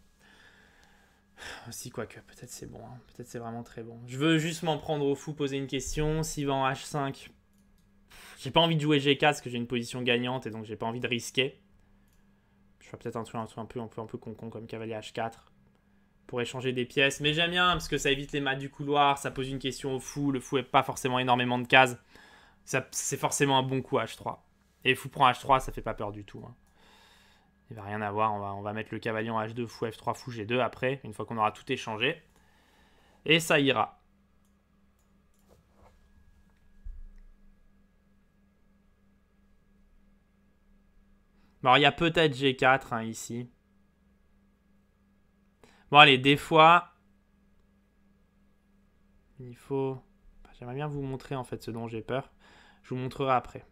Aussi, quoique, peut-être c'est bon. Hein. Peut-être c'est vraiment très bon. Je veux juste m'en prendre au fou, poser une question. S'il va en H5, j'ai pas envie de jouer g parce que j'ai une position gagnante et donc j'ai pas envie de risquer. Je ferai peut-être un truc, un peu, un peu, un peu con, comme cavalier H4 pour échanger des pièces. Mais j'aime bien parce que ça évite les maths du couloir, ça pose une question au fou, le fou est pas forcément énormément de cases. C'est forcément un bon coup H3. Et fou prend H3, ça fait pas peur du tout. Hein. Il va rien avoir, on on va mettre le cavalier en H2, fou F3, fou G2 après, une fois qu'on aura tout échangé. Et ça ira. Bon, il y a peut-être G4 hein, ici. Bon, allez, des fois... Il faut... J'aimerais bien vous montrer, en fait, ce dont j'ai peur. Je vous montrerai après.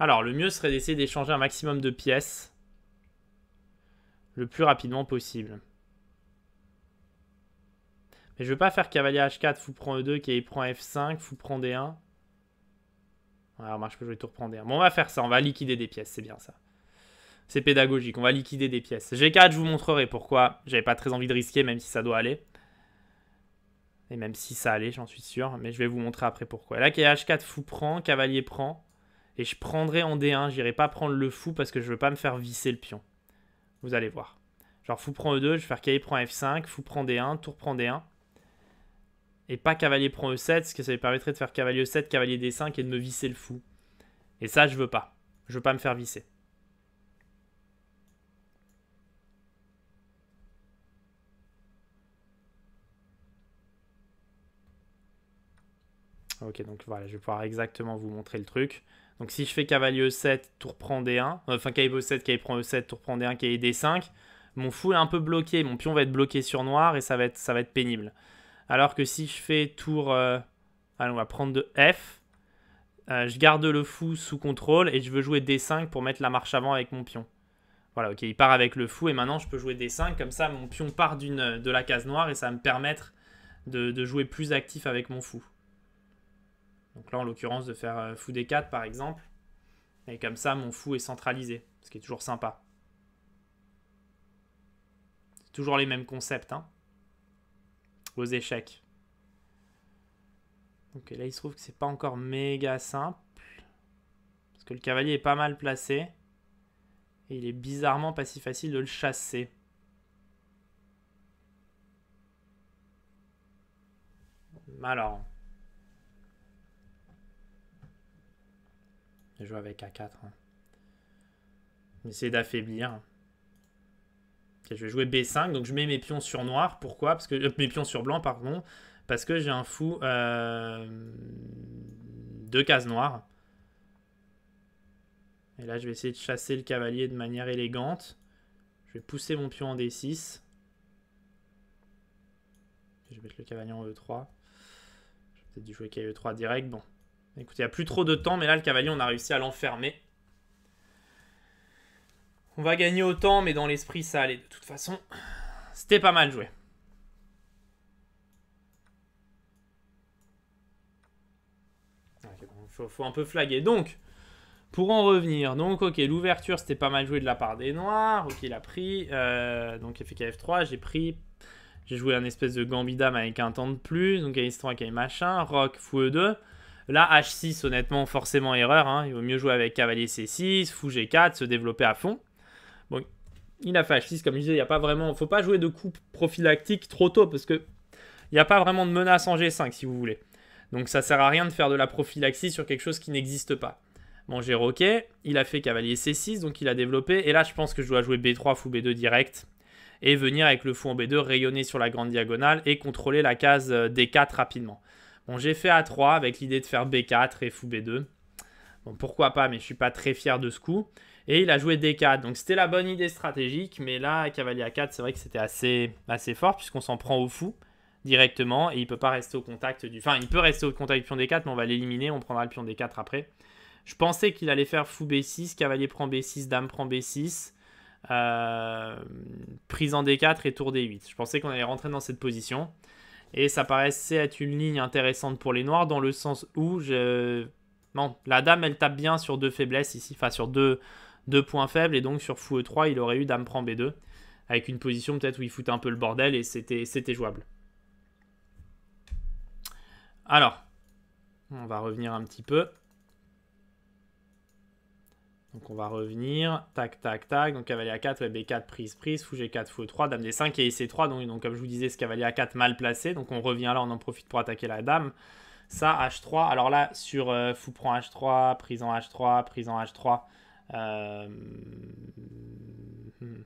Alors, le mieux serait d'essayer d'échanger un maximum de pièces le plus rapidement possible. Mais je veux pas faire cavalier H4, fou prend E2, cavalier prend F5, fou prend D1. Alors, marche, je vais tout tour D1. Bon, on va faire ça, on va liquider des pièces, c'est bien ça. C'est pédagogique, on va liquider des pièces. G4, je vous montrerai pourquoi j'avais pas très envie de risquer, même si ça doit aller. Et même si ça allait, j'en suis sûr. Mais je vais vous montrer après pourquoi. Là, H4, fou prend, cavalier prend. Et je prendrai en D1. J'irai pas prendre le fou parce que je veux pas me faire visser le pion. Vous allez voir. Genre, fou prend E2, je vais faire cavalier prend F5, fou prend D1, tour prend D1 et pas cavalier prend e7, ce que ça lui permettrait de faire cavalier e7, cavalier d5 et de me visser le fou. Et ça, je veux pas. Je veux pas me faire visser. Ok, donc voilà, je vais pouvoir exactement vous montrer le truc. Donc si je fais cavalier e7, tour prend d1, euh, enfin cavalier e7, cavalier prend e7, tour prend d1, cavalier d5, mon fou est un peu bloqué, mon pion va être bloqué sur noir et ça va être, ça va être pénible. Alors que si je fais tour... Euh, allons on va prendre de F. Euh, je garde le fou sous contrôle et je veux jouer D5 pour mettre la marche avant avec mon pion. Voilà, ok, il part avec le fou et maintenant je peux jouer D5. Comme ça, mon pion part de la case noire et ça va me permettre de, jouer plus actif avec mon fou. Donc là, en l'occurrence, de faire euh, fou D4 par exemple. Et comme ça, mon fou est centralisé, ce qui est toujours sympa. C'est toujours les mêmes concepts. Hein échecs. Donc là, il se trouve que c'est pas encore méga simple. Parce que le cavalier est pas mal placé. Et il est bizarrement pas si facile de le chasser. Alors. Je joue avec A4. On Essayer d'affaiblir je vais jouer B5, donc je mets mes pions sur noir. Pourquoi Parce que euh, mes pions sur blanc, pardon, parce que j'ai un fou euh, de deux cases noires. Et là, je vais essayer de chasser le cavalier de manière élégante. Je vais pousser mon pion en D6. Je vais mettre le cavalier en E3. vais peut-être dû jouer KE3 direct. Bon, écoutez, il n'y a plus trop de temps, mais là, le cavalier, on a réussi à l'enfermer. On va gagner autant, mais dans l'esprit, ça allait. De toute façon, c'était pas mal joué. Faut, faut un peu flaguer. Donc, pour en revenir, donc ok, l'ouverture c'était pas mal joué de la part des noirs, ok il a pris, euh, donc kf 3 j'ai pris, j'ai joué un espèce de Gambidam avec un temps de plus, donc AS3 kf machin, Rock, Fou E2, là H6 honnêtement forcément erreur, hein. il vaut mieux jouer avec Cavalier C6, Fou G4, se développer à fond, Bon, H6, comme je disais, il n'y a pas vraiment. faut pas jouer de coup prophylactique trop tôt parce que il n'y a pas vraiment de menace en G5 si vous voulez. Donc ça sert à rien de faire de la prophylaxie sur quelque chose qui n'existe pas. Bon, j'ai roquet, il a fait cavalier C6, donc il a développé. Et là, je pense que je dois jouer B3, fou B2 direct. Et venir avec le fou en B2, rayonner sur la grande diagonale et contrôler la case euh, D4 rapidement. Bon, j'ai fait A3 avec l'idée de faire B4 et fou B2. Bon, pourquoi pas, mais je suis pas très fier de ce coup. Et il a joué D4. Donc c'était la bonne idée stratégique, mais là, cavalier A4, c'est vrai que c'était assez, assez fort puisqu'on s'en prend au fou directement et il peut pas rester au contact du... Enfin, il peut rester au contact du pion D4, mais on va l'éliminer, on prendra le pion D4 après. Je pensais qu'il allait faire fou B6, cavalier prend B6, dame prend B6, euh, prise en D4 et tour D8. Je pensais qu'on allait rentrer dans cette position. Et ça paraissait être une ligne intéressante pour les noirs dans le sens où... Je... Non, la dame, elle tape bien sur deux faiblesses ici, enfin sur deux deux points faibles, et donc sur fou E3, il aurait eu dame prend B2, avec une position peut-être où il foutait un peu le bordel, et c'était jouable. Alors, on va revenir un petit peu. Donc on va revenir, tac, tac, tac, donc cavalier A4, B4, prise, prise, fou G4, fou E3, dame D5 et c 3 donc, comme je vous disais, ce cavalier A4 mal placé, donc on revient là, on en profite pour attaquer la dame. Ça, H3, alors là, sur euh, fou prend H3, prise en H3, prise en H3, euh, hmm.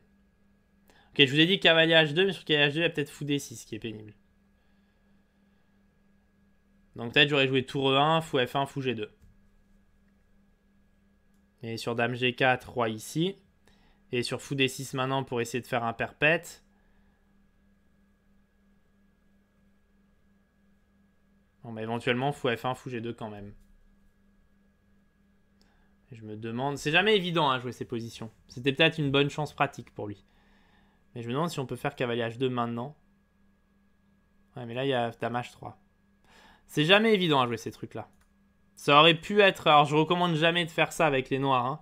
Ok, je vous ai dit cavalier H2, mais sur cavalier H2, il y a peut-être fou D6, qui est pénible. Donc peut-être j'aurais joué tour E1, fou F1, fou G2. Et sur dame G4, roi ici. Et sur fou D6 maintenant pour essayer de faire un perpète. Bon, mais éventuellement, fou F1, fou G2 quand même je me demande, c'est jamais évident à hein, jouer ces positions. C'était peut-être une bonne chance pratique pour lui. Mais je me demande si on peut faire cavalier h2 maintenant. Ouais, mais là, il y a dame h3. C'est jamais évident à jouer ces trucs-là. Ça aurait pu être... Alors, je recommande jamais de faire ça avec les noirs. Hein.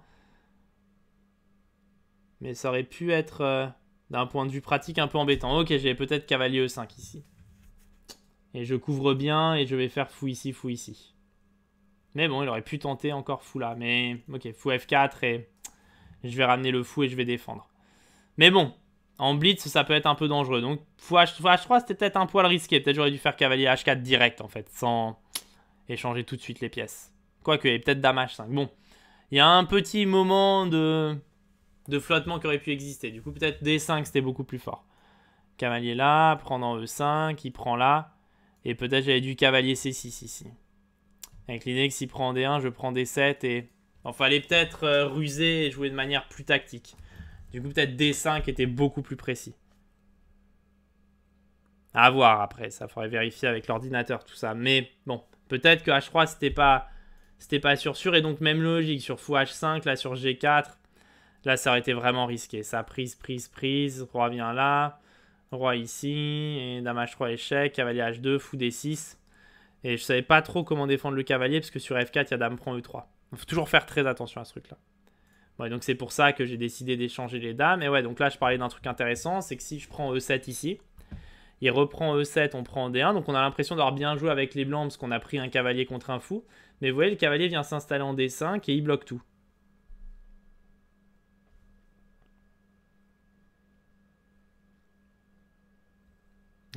Mais ça aurait pu être, euh, d'un point de vue pratique, un peu embêtant. Ok, j'ai peut-être cavalier e5 ici. Et je couvre bien et je vais faire fou ici, fou ici. Mais bon, il aurait pu tenter encore fou là. Mais ok, fou F4 et je vais ramener le fou et je vais défendre. Mais bon, en blitz, ça peut être un peu dangereux. Donc fou H3, c'était peut-être un poil risqué. Peut-être j'aurais dû faire cavalier H4 direct en fait, sans échanger tout de suite les pièces. Quoique, il peut-être dame H5. Bon, il y a un petit moment de, de flottement qui aurait pu exister. Du coup, peut-être D5, c'était beaucoup plus fort. Cavalier là, prendre en E5, il prend là. Et peut-être j'avais dû cavalier C6 ici. Avec l'idée il prend des 1, je prends des 7 et... Il fallait peut-être euh, ruser et jouer de manière plus tactique. Du coup, peut-être D5 était beaucoup plus précis. À voir après, ça faudrait vérifier avec l'ordinateur tout ça. Mais bon, peut-être que H3 c'était pas c'était pas sûr sûr et donc même logique sur fou H5 là sur G4. Là, ça aurait été vraiment risqué. Ça prise prise prise, roi vient là, roi ici et dame H3 échec, cavalier H2, fou D6. Et je savais pas trop comment défendre le cavalier parce que sur F4, il y a dame prend E3. Il faut toujours faire très attention à ce truc-là. Ouais, donc c'est pour ça que j'ai décidé d'échanger les dames. Et ouais, donc là, je parlais d'un truc intéressant, c'est que si je prends E7 ici, il reprend E7, on prend D1. Donc on a l'impression d'avoir bien joué avec les blancs parce qu'on a pris un cavalier contre un fou. Mais vous voyez, le cavalier vient s'installer en D5 et il bloque tout.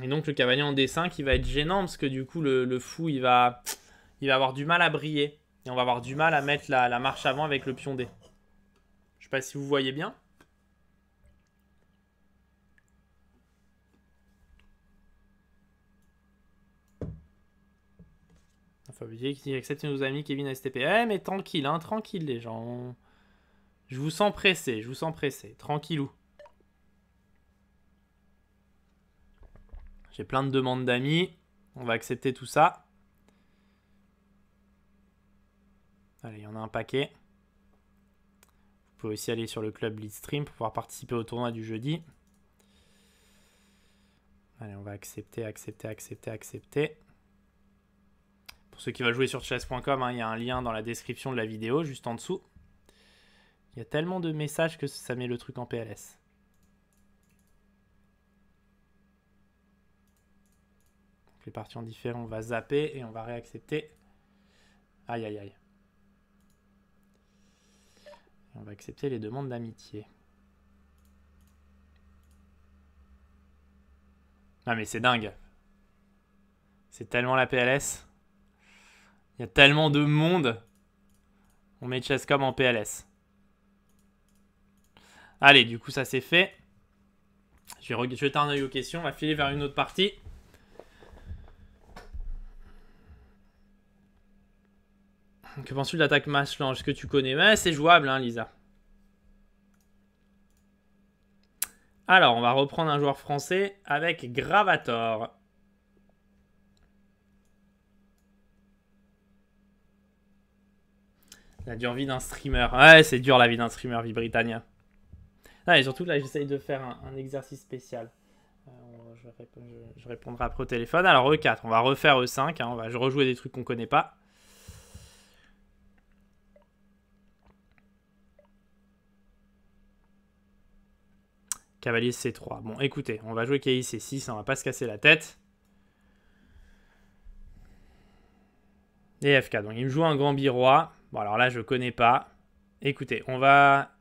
Et donc le cavalier en D5, va être gênant parce que du coup le, fou, il va, il va avoir du mal à briller. Et on va avoir du mal à mettre la, marche avant avec le pion D. Je sais pas si vous voyez bien. Enfin, qui accepte nos amis Kevin STP. Eh, mais tranquille, hein, tranquille les gens. Je vous sens pressé, je vous sens pressé. Tranquillou. J'ai plein de demandes d'amis. On va accepter tout ça. Allez, il y en a un paquet. Vous pouvez aussi aller sur le club Leadstream pour pouvoir participer au tournoi du jeudi. Allez, on va accepter, accepter, accepter, accepter. Pour ceux qui veulent jouer sur chess.com, hein, il y a un lien dans la description de la vidéo, juste en dessous. Il y a tellement de messages que ça met le truc en PLS. les parties en différé, on va zapper et on va réaccepter. Aïe, aïe, aïe. on va accepter les demandes d'amitié. Ah mais c'est dingue. C'est tellement la PLS. Il y a tellement de monde. On met Chesscom en PLS. Allez, du coup, ça c'est fait. Je vais jeter un oeil aux questions. On va filer vers une autre partie. Que penses-tu de l'attaque Mass hein, que tu connais Mais c'est jouable, hein, Lisa. Alors, on va reprendre un joueur français avec Gravator. La dure vie d'un streamer. Ouais, c'est dur la vie d'un streamer, vie Britannia. Ah, et surtout, là, j'essaye de faire un, exercice spécial. Euh, je, répondrai après au téléphone. Alors, E4, on va refaire E5. Hein, on va rejouer des trucs qu'on connaît pas. Cavalier C3. Bon, écoutez, on va jouer KI C6, hein, on va pas se casser la tête. Et F4, donc il me joue un grand biroi. Bon, alors là, je connais pas. Écoutez, on va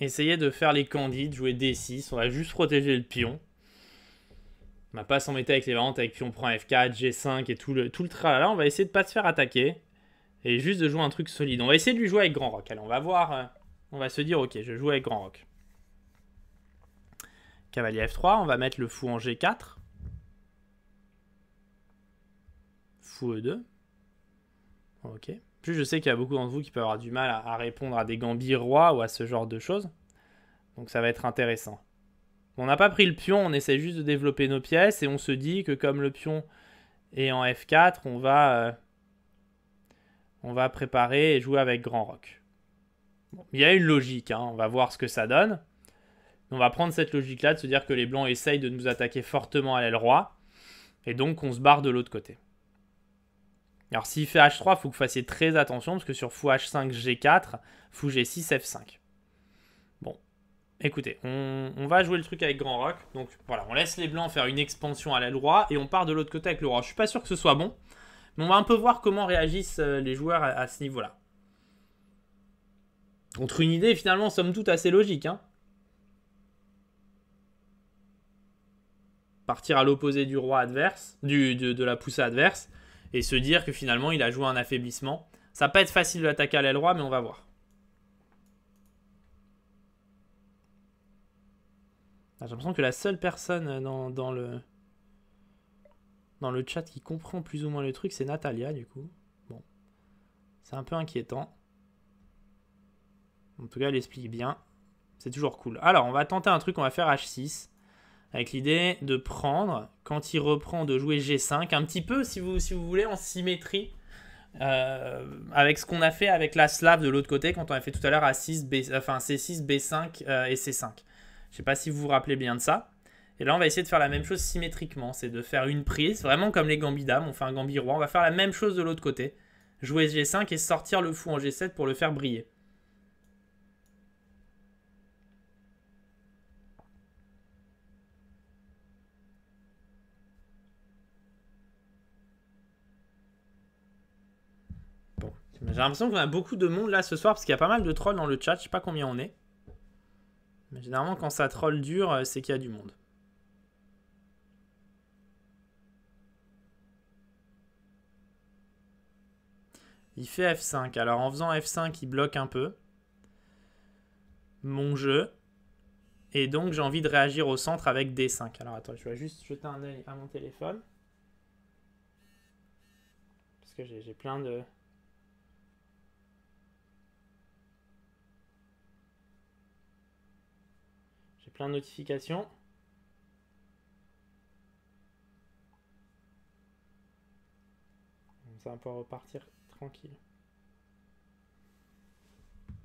essayer de faire les candides, jouer D6. On va juste protéger le pion. On va pas s'embêter avec les variantes avec pion prend F4, G5 et tout le, tout le tralala. On va essayer de pas se faire attaquer. Et juste de jouer un truc solide. On va essayer de lui jouer avec Grand Rock. Allez, on va voir. Euh, on va se dire, ok, je joue avec Grand Rock. Cavalier F3, on va mettre le fou en G4. Fou E2. Ok. Plus je sais qu'il y a beaucoup d'entre vous qui peuvent avoir du mal à, répondre à des gambis ou à ce genre de choses. Donc ça va être intéressant. On n'a pas pris le pion, on essaie juste de développer nos pièces et on se dit que comme le pion est en F4, on va, euh, on va préparer et jouer avec Grand Roc. il y a une logique, hein. on va voir ce que ça donne. On va prendre cette logique-là de se dire que les blancs essayent de nous attaquer fortement à l'aile roi. Et donc, on se barre de l'autre côté. Alors, s'il fait H3, il faut que vous fassiez très attention parce que sur fou H5, G4, fou G6, F5. Bon, écoutez, on, va jouer le truc avec Grand Rock. Donc, voilà, on laisse les blancs faire une expansion à l'aile roi et on part de l'autre côté avec le roi. Je suis pas sûr que ce soit bon, mais on va un peu voir comment réagissent euh, les joueurs à, ce niveau-là. Contre une idée, finalement, somme toute assez logique, hein partir à l'opposé du roi adverse, du, de, la poussée adverse, et se dire que finalement il a joué un affaiblissement. Ça peut être facile de l'attaquer à l'aile roi, mais on va voir. Ah, j'ai l'impression que la seule personne dans, le dans le chat qui comprend plus ou moins le truc, c'est Natalia du coup. Bon, c'est un peu inquiétant. En tout cas, elle explique bien. C'est toujours cool. Alors, on va tenter un truc, on va faire H6 avec l'idée de prendre, quand il reprend, de jouer G5, un petit peu, si vous, si vous voulez, en symétrie. Euh, avec ce qu'on a fait avec la slave de l'autre côté quand on a fait tout à l'heure C6, B5 euh, et C5. Je sais pas si vous vous rappelez bien de ça. Et là, on va essayer de faire la même chose symétriquement, c'est de faire une prise, vraiment comme les Gambi dames, on fait un Gambi roi, on va faire la même chose de l'autre côté. Jouer G5 et sortir le fou en G7 pour le faire briller. J'ai l'impression qu'on a beaucoup de monde là ce soir parce qu'il y a pas mal de trolls dans le chat. Je sais pas combien on est. Mais généralement, quand ça troll dur, euh, c'est qu'il y a du monde. Il fait F5. Alors en faisant F5, il bloque un peu mon jeu. Et donc j'ai envie de réagir au centre avec D5. Alors attends, je vais juste jeter un œil à mon téléphone. Parce que j'ai plein de... notification, ça, va pouvoir repartir tranquille.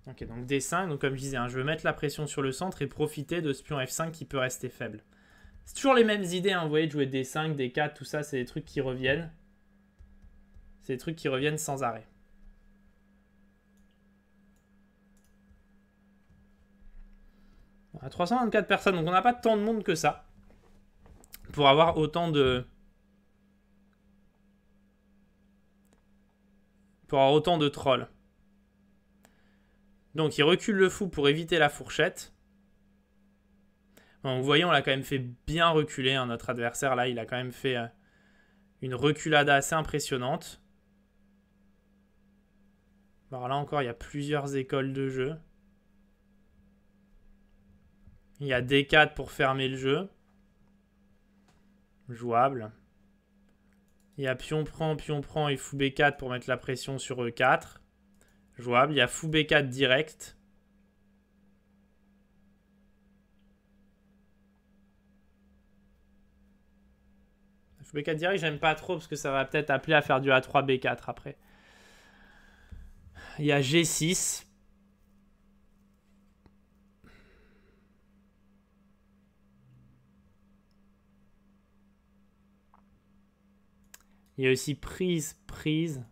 Ok, donc D5, donc comme je disais, hein, je veux mettre la pression sur le centre et profiter de ce pion F5 qui peut rester faible. C'est toujours les mêmes idées, hein, vous voyez, de jouer D5, D4, tout ça, c'est des trucs qui reviennent. C'est des trucs qui reviennent sans arrêt. 324 personnes, donc on n'a pas tant de monde que ça. Pour avoir autant de... Pour avoir autant de trolls. Donc il recule le fou pour éviter la fourchette. Bon, vous voyez, on l'a quand même fait bien reculer. Hein, notre adversaire, là, il a quand même fait euh, une reculade assez impressionnante. Alors là encore, il y a plusieurs écoles de jeu. Il y a D4 pour fermer le jeu. Jouable. Il y a pion prend, pion prend et fou B4 pour mettre la pression sur E4. Jouable. Il y a fou B4 direct. Fou B4 direct, j'aime pas trop parce que ça va peut-être appeler à faire du A3 B4 après. Il y a G6 Il y a aussi prise, prise.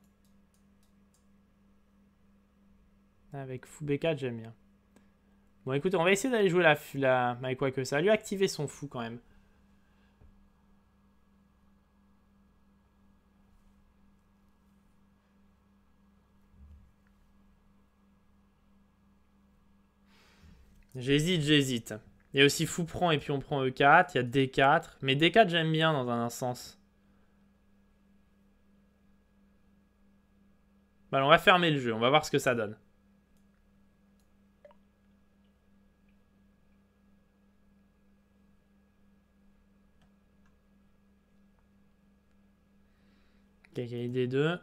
Ah, avec fou B4, j'aime bien. Bon, écoute, on va essayer d'aller jouer la, la... Mais quoi que ça. Lui activer son fou quand même. J'hésite, j'hésite. Il y a aussi fou prend et puis on prend E4. Il y a D4. Mais D4, j'aime bien dans un sens. Bah, on va fermer le jeu, on va voir ce que ça donne. des deux.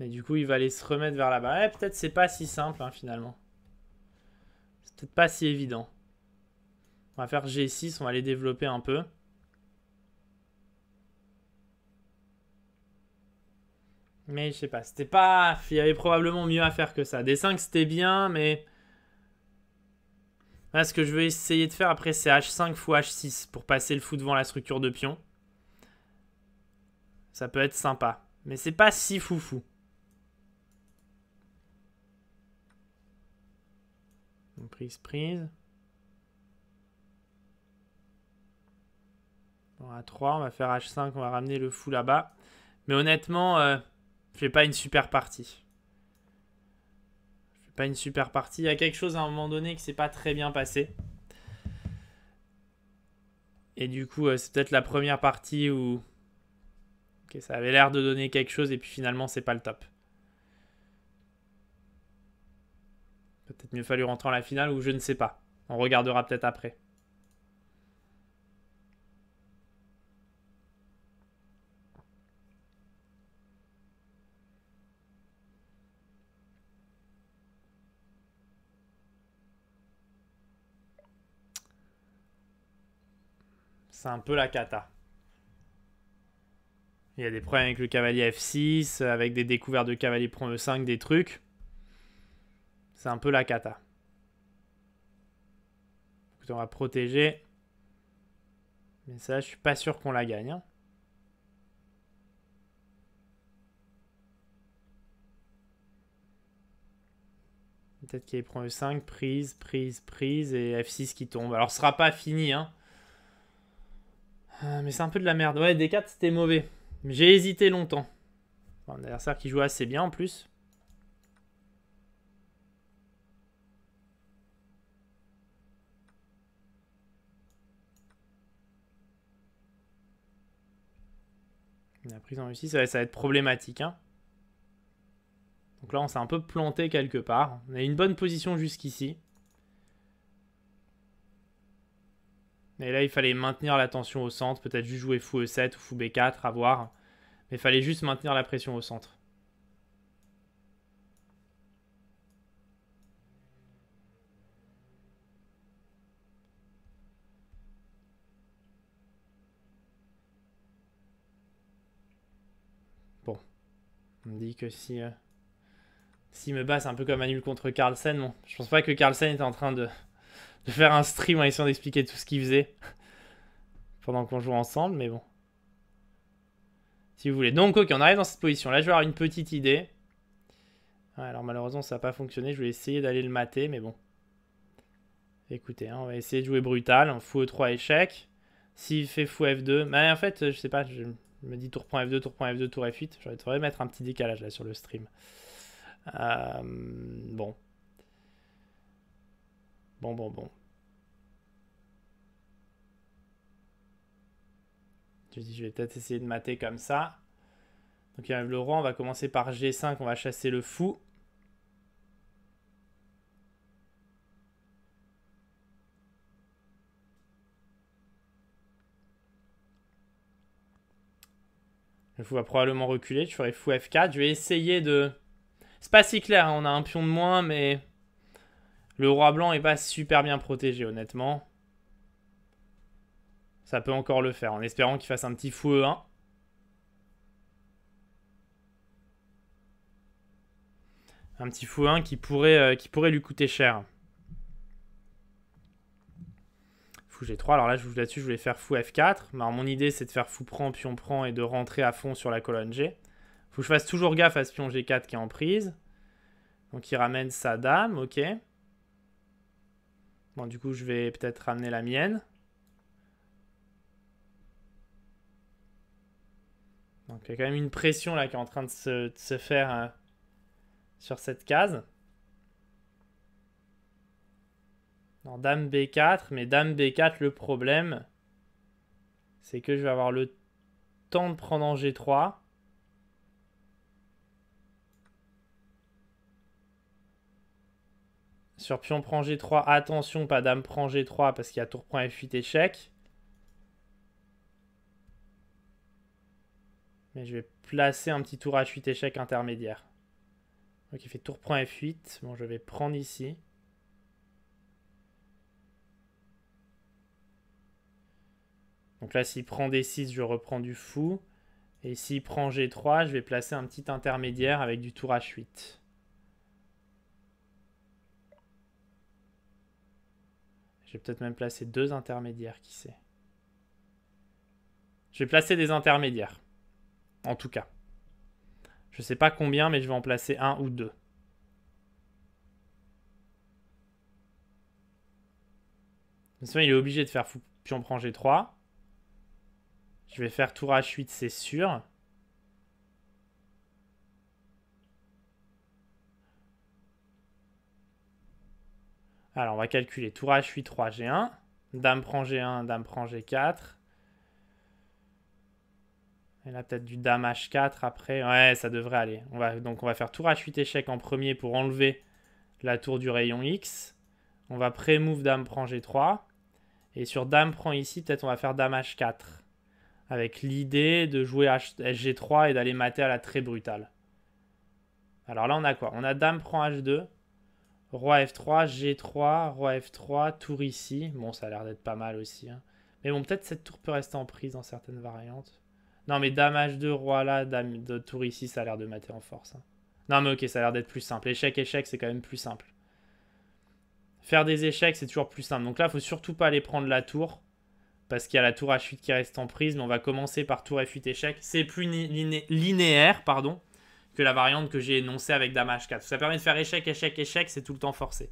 Mais du coup, il va aller se remettre vers là-bas. peut-être c'est pas si simple, hein, finalement. C'est peut-être pas si évident. On va faire G6, on va les développer un peu. Mais je sais pas, c'était pas. Il y avait probablement mieux à faire que ça. d 5 c'était bien, mais. Là, ce que je vais essayer de faire après, c'est H5 x H6 pour passer le fou devant la structure de pion. Ça peut être sympa. Mais c'est pas si foufou. fou prise, prise. Bon, a 3, on va faire H5, on va ramener le fou là-bas. Mais honnêtement, euh, fais pas une super partie. Je fais pas une super partie. Il y a quelque chose à un moment donné qui s'est pas très bien passé. Et du coup, euh, c'est peut-être la première partie où ça avait l'air de donner quelque chose et puis finalement, c'est pas le top. Peut-être mieux fallu rentrer en la finale ou je ne sais pas. On regardera peut-être après. C'est un peu la cata. Il y a des problèmes avec le cavalier F6, avec des découvertes de cavalier prend E5, des trucs. C'est un peu la cata. Écoutez, on va protéger. Mais ça, je suis pas sûr qu'on la gagne. Hein. Peut-être qu'il prend E5, prise, prise, prise, et F6 qui tombe. Alors, ce sera pas fini, hein. Ah, mais c'est un peu de la merde. Ouais, D4, c'était mauvais. J'ai hésité longtemps. un adversaire qui joue assez bien en plus. La prise en Russie, ça ça va être problématique. Hein. Donc là, on s'est un peu planté quelque part. On a une bonne position jusqu'ici. Et là, il fallait maintenir la tension au centre, peut-être juste jouer fou E7 ou fou B4, à voir. Mais il fallait juste maintenir la pression au centre. Bon. On me dit que si... Euh, s'il me bat, c'est un peu comme annul contre Carlsen. Bon, je pense pas que Carlsen est en train de de faire un stream en essayant d'expliquer tout ce qu'il faisait pendant qu'on joue ensemble, mais bon. Si vous voulez. Donc, ok, on arrive dans cette position. Là, je vais avoir une petite idée. alors, malheureusement, ça n'a pas fonctionné. Je vais essayer d'aller le mater, mais bon. Écoutez, hein, on va essayer de jouer brutal. Hein, fou E3 échec. S'il fait fou F2. Mais en fait, je sais pas, je me dis tour point F2, tour F2, tour F8. J'aurais mettre un petit décalage là sur le stream. Euh, bon. Bon, bon, bon. Je vais peut-être essayer de mater comme ça. Donc il a le roi, on va commencer par G5, on va chasser le fou. Le fou va probablement reculer, je ferai fou F4. Je vais essayer de... C'est pas si clair, hein. on a un pion de moins, mais... Le roi blanc est pas super bien protégé, honnêtement. Ça peut encore le faire, en espérant qu'il fasse un petit fou E1. Un petit fou E1 qui pourrait, euh, qui pourrait lui coûter cher. Fou G3, alors là, je là-dessus, je voulais faire fou F4. Alors, mon idée, c'est de faire fou prend, pion prend et de rentrer à fond sur la colonne G. Faut que je fasse toujours gaffe à ce pion G4 qui est en prise. Donc il ramène sa dame, ok. Bon, du coup, je vais peut-être ramener la mienne. Donc il y a quand même une pression là qui est en train de se, faire euh, sur cette case. Alors dame B4, mais dame B4 le problème c'est que je vais avoir le temps de prendre en G3. Sur pion prend G3, attention, pas dame prend G3 parce qu'il y a tour prend F8 échec. Mais je vais placer un petit tour H8 échec intermédiaire. Donc il fait tour prend F8. Bon, je vais prendre ici. Donc là, s'il prend D6, je reprends du fou. Et s'il prend G3, je vais placer un petit intermédiaire avec du tour H8. J'ai peut-être même placé deux intermédiaires, qui sait. Je vais placer des intermédiaires en tout cas. Je ne sais pas combien, mais je vais en placer un ou deux. il est obligé de faire fou pion prend G3. Je vais faire tour H8, c'est sûr. Alors, on va calculer tour H8, 3 G1. Dame prend G1, dame prend G4. Elle a peut-être du dame h4 après. Ouais, ça devrait aller. donc on va faire tour h8 échec en premier pour enlever la tour du rayon X. On va pré-move dame prend g3. Et sur dame prend ici, peut-être on va faire dame h4. Avec l'idée de jouer g 3 et d'aller mater à la très brutale. Alors là, on a quoi On a dame prend h2. Roi f3, g3, roi f3, tour ici. Bon, ça a l'air d'être pas mal aussi. Hein. Mais bon, peut-être cette tour peut rester en prise dans certaines variantes. Non, mais dame h2, roi là, dame de tour ici, ça a l'air de mater en force. Hein. Non, mais ok, ça a l'air d'être plus simple. Échec, échec, c'est quand même plus simple. Faire des échecs, c'est toujours plus simple. Donc là, il faut surtout pas aller prendre la tour. Parce qu'il y a la tour H8 qui reste en prise. Mais on va commencer par tour F8 échec. C'est plus linéaire pardon, que la variante que j'ai énoncée avec dame 4 Ça permet de faire échec, échec, échec. C'est tout le temps forcé.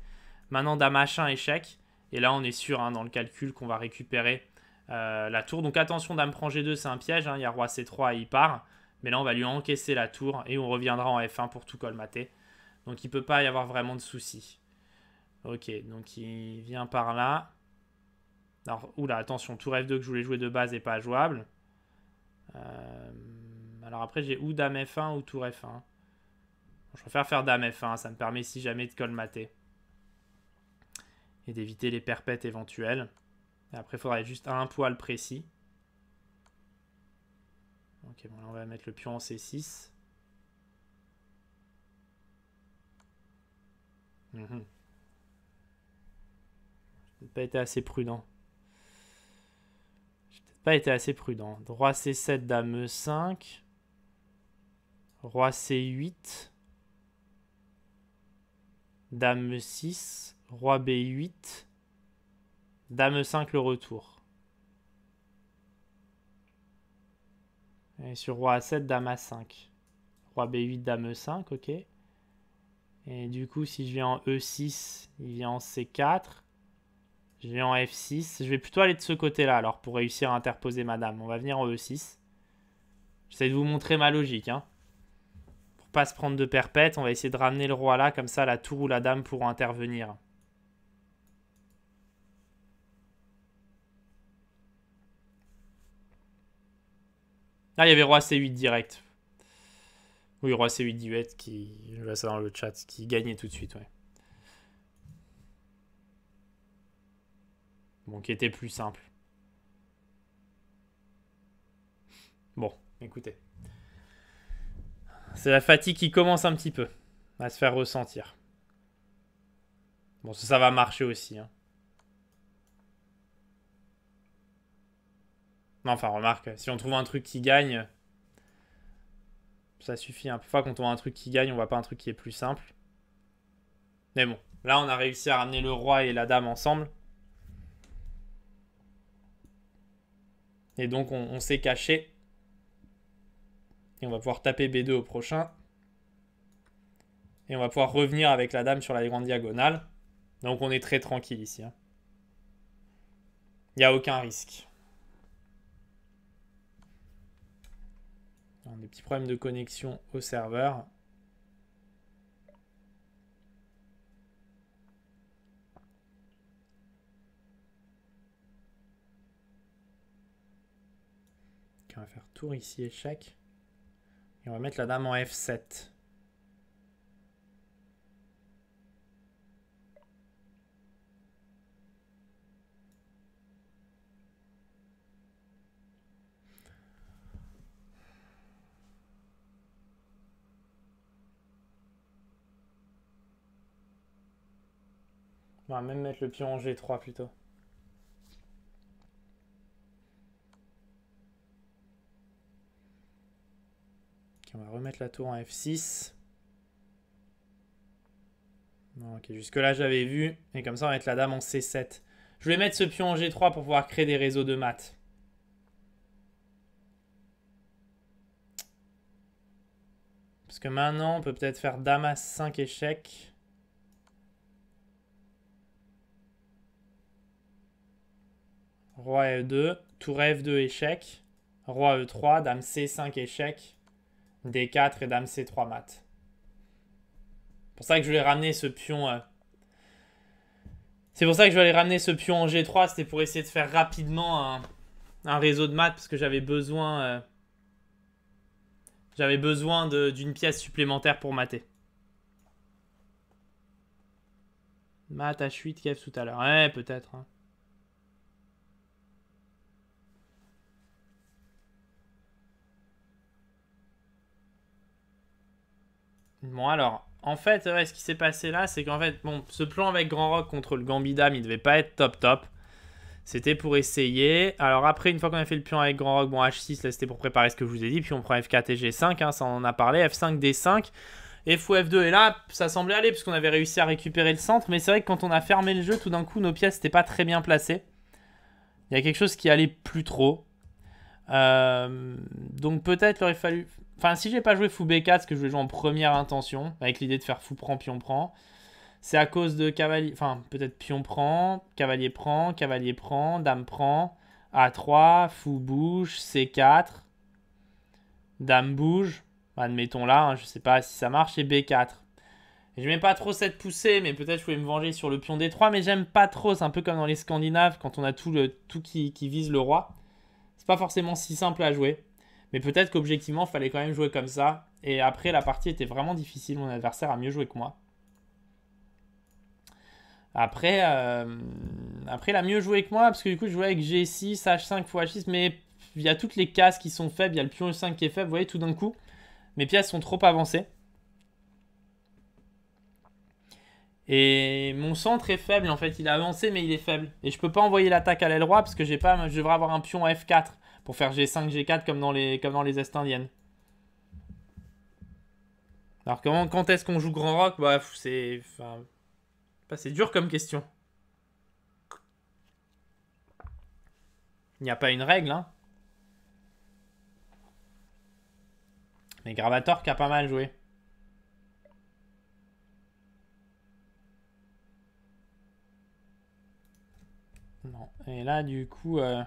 Maintenant, dame H1 échec. Et là, on est sûr hein, dans le calcul qu'on va récupérer euh, la tour. Donc attention, Dame prend G2, c'est un piège. Hein. Il y a Roi C3 et il part. Mais là, on va lui encaisser la tour et on reviendra en F1 pour tout colmater. Donc il ne peut pas y avoir vraiment de soucis. Ok, donc il vient par là. Alors, oula, attention, tour F2 que je voulais jouer de base n'est pas jouable. Euh, alors après, j'ai ou Dame F1 ou tour F1. je préfère faire Dame F1, ça me permet si jamais de colmater. Et d'éviter les perpètes éventuelles après, il faudrait juste un poil précis. Ok, bon, on va mettre le pion en C6. Mhm. J'ai peut-être pas été assez prudent. J'ai peut-être pas été assez prudent. Droit C7, dame E5. Roi C8. Dame E6. Roi B8. Dame 5, le retour. Et sur roi A7, dame A5. Roi B8, dame E5, ok. Et du coup, si je viens en E6, il vient en C4. Je viens en F6. Je vais plutôt aller de ce côté-là, alors, pour réussir à interposer ma dame. On va venir en E6. J'essaie de vous montrer ma logique. Hein. Pour pas se prendre de perpète, on va essayer de ramener le roi là, comme ça, la tour ou la dame pourront intervenir. Ah, il y avait Roi C8 direct. Oui, Roi C8 direct qui. Je vois ça dans le chat, qui gagnait tout de suite, ouais. Bon, qui était plus simple. Bon, écoutez. C'est la fatigue qui commence un petit peu à se faire ressentir. Bon, ça va marcher aussi. Hein. enfin, remarque, si on trouve un truc qui gagne, ça suffit. un hein. Parfois, quand on a un truc qui gagne, on voit pas un truc qui est plus simple. Mais bon, là, on a réussi à ramener le roi et la dame ensemble. Et donc, on, s'est caché. Et on va pouvoir taper B2 au prochain. Et on va pouvoir revenir avec la dame sur la grande diagonale. Donc, on est très tranquille ici. Hein. Il n'y a aucun risque. On des petits problèmes de connexion au serveur. on va faire tour ici échec. Et on va mettre la dame en F7. On va même mettre le pion en G3 plutôt. on va remettre la tour en F6. ok, jusque-là j'avais vu. Et comme ça, on va mettre la dame en C7. Je vais mettre ce pion en G3 pour pouvoir créer des réseaux de maths. Parce que maintenant, on peut peut-être faire dame à 5 échecs. roi e2, tour f2 échec, roi e3, dame c5 échec, d4 et dame c3 mat. C'est pour ça que je voulais ramener ce pion. Euh, c'est pour ça que je voulais ramener ce pion en g3, c'était pour essayer de faire rapidement un, réseau de maths parce que j'avais besoin euh, j'avais besoin d'une pièce supplémentaire pour mater. Mat h8 Kev tout à l'heure. Ouais, peut-être. Hein. Bon, alors, en fait, ce qui s'est passé là, c'est qu'en fait, bon, ce plan avec Grand Rock contre le Gambidam, il devait pas être top top. C'était pour essayer. Alors après, une fois qu'on a fait le plan avec Grand Rock, bon, H6, là, c'était pour préparer ce que je vous ai dit. Puis on prend F4 et G5, hein, ça on en a parlé. F5, D5, F ou F2. Et là, ça semblait aller, puisqu'on avait réussi à récupérer le centre. Mais c'est vrai que quand on a fermé le jeu, tout d'un coup, nos pièces n'étaient pas très bien placées. Il y a quelque chose qui allait plus trop. Euh, donc peut-être il aurait fallu Enfin, si j'ai pas joué fou B4, ce que je voulais jouer en première intention, avec l'idée de faire fou prend, pion prend, c'est à cause de cavalier. Enfin, peut-être pion prend, cavalier prend, cavalier prend, dame prend, A3, fou bouge, C4, dame bouge, admettons là, hein, je sais pas si ça marche, et B4. je mets pas trop cette poussée, mais peut-être je voulais me venger sur le pion D3, mais j'aime pas trop, c'est un peu comme dans les Scandinaves, quand on a tout, le, tout qui, qui vise le roi. C'est pas forcément si simple à jouer. Mais peut-être qu'objectivement, il fallait quand même jouer comme ça. Et après, la partie était vraiment difficile. Mon adversaire a mieux joué que moi. Après, euh, après, il a mieux joué que moi. Parce que du coup, je jouais avec G6, H5, x6. Mais il y a toutes les cases qui sont faibles. Il y a le pion E5 qui est faible. Vous voyez, tout d'un coup, mes pièces sont trop avancées. Et mon centre est faible en fait, il a avancé mais il est faible. Et je peux pas envoyer l'attaque à l'aile droit parce que j'ai pas, je devrais avoir un pion F4 pour faire G5, G4 comme dans les, comme dans les Est indiennes. Alors comment, quand est-ce qu'on joue Grand Rock Bah c'est... Enfin, bah, c'est dur comme question. Il n'y a pas une règle, hein. Mais Gravator qui a pas mal joué. Non. Et là, du coup... Euh,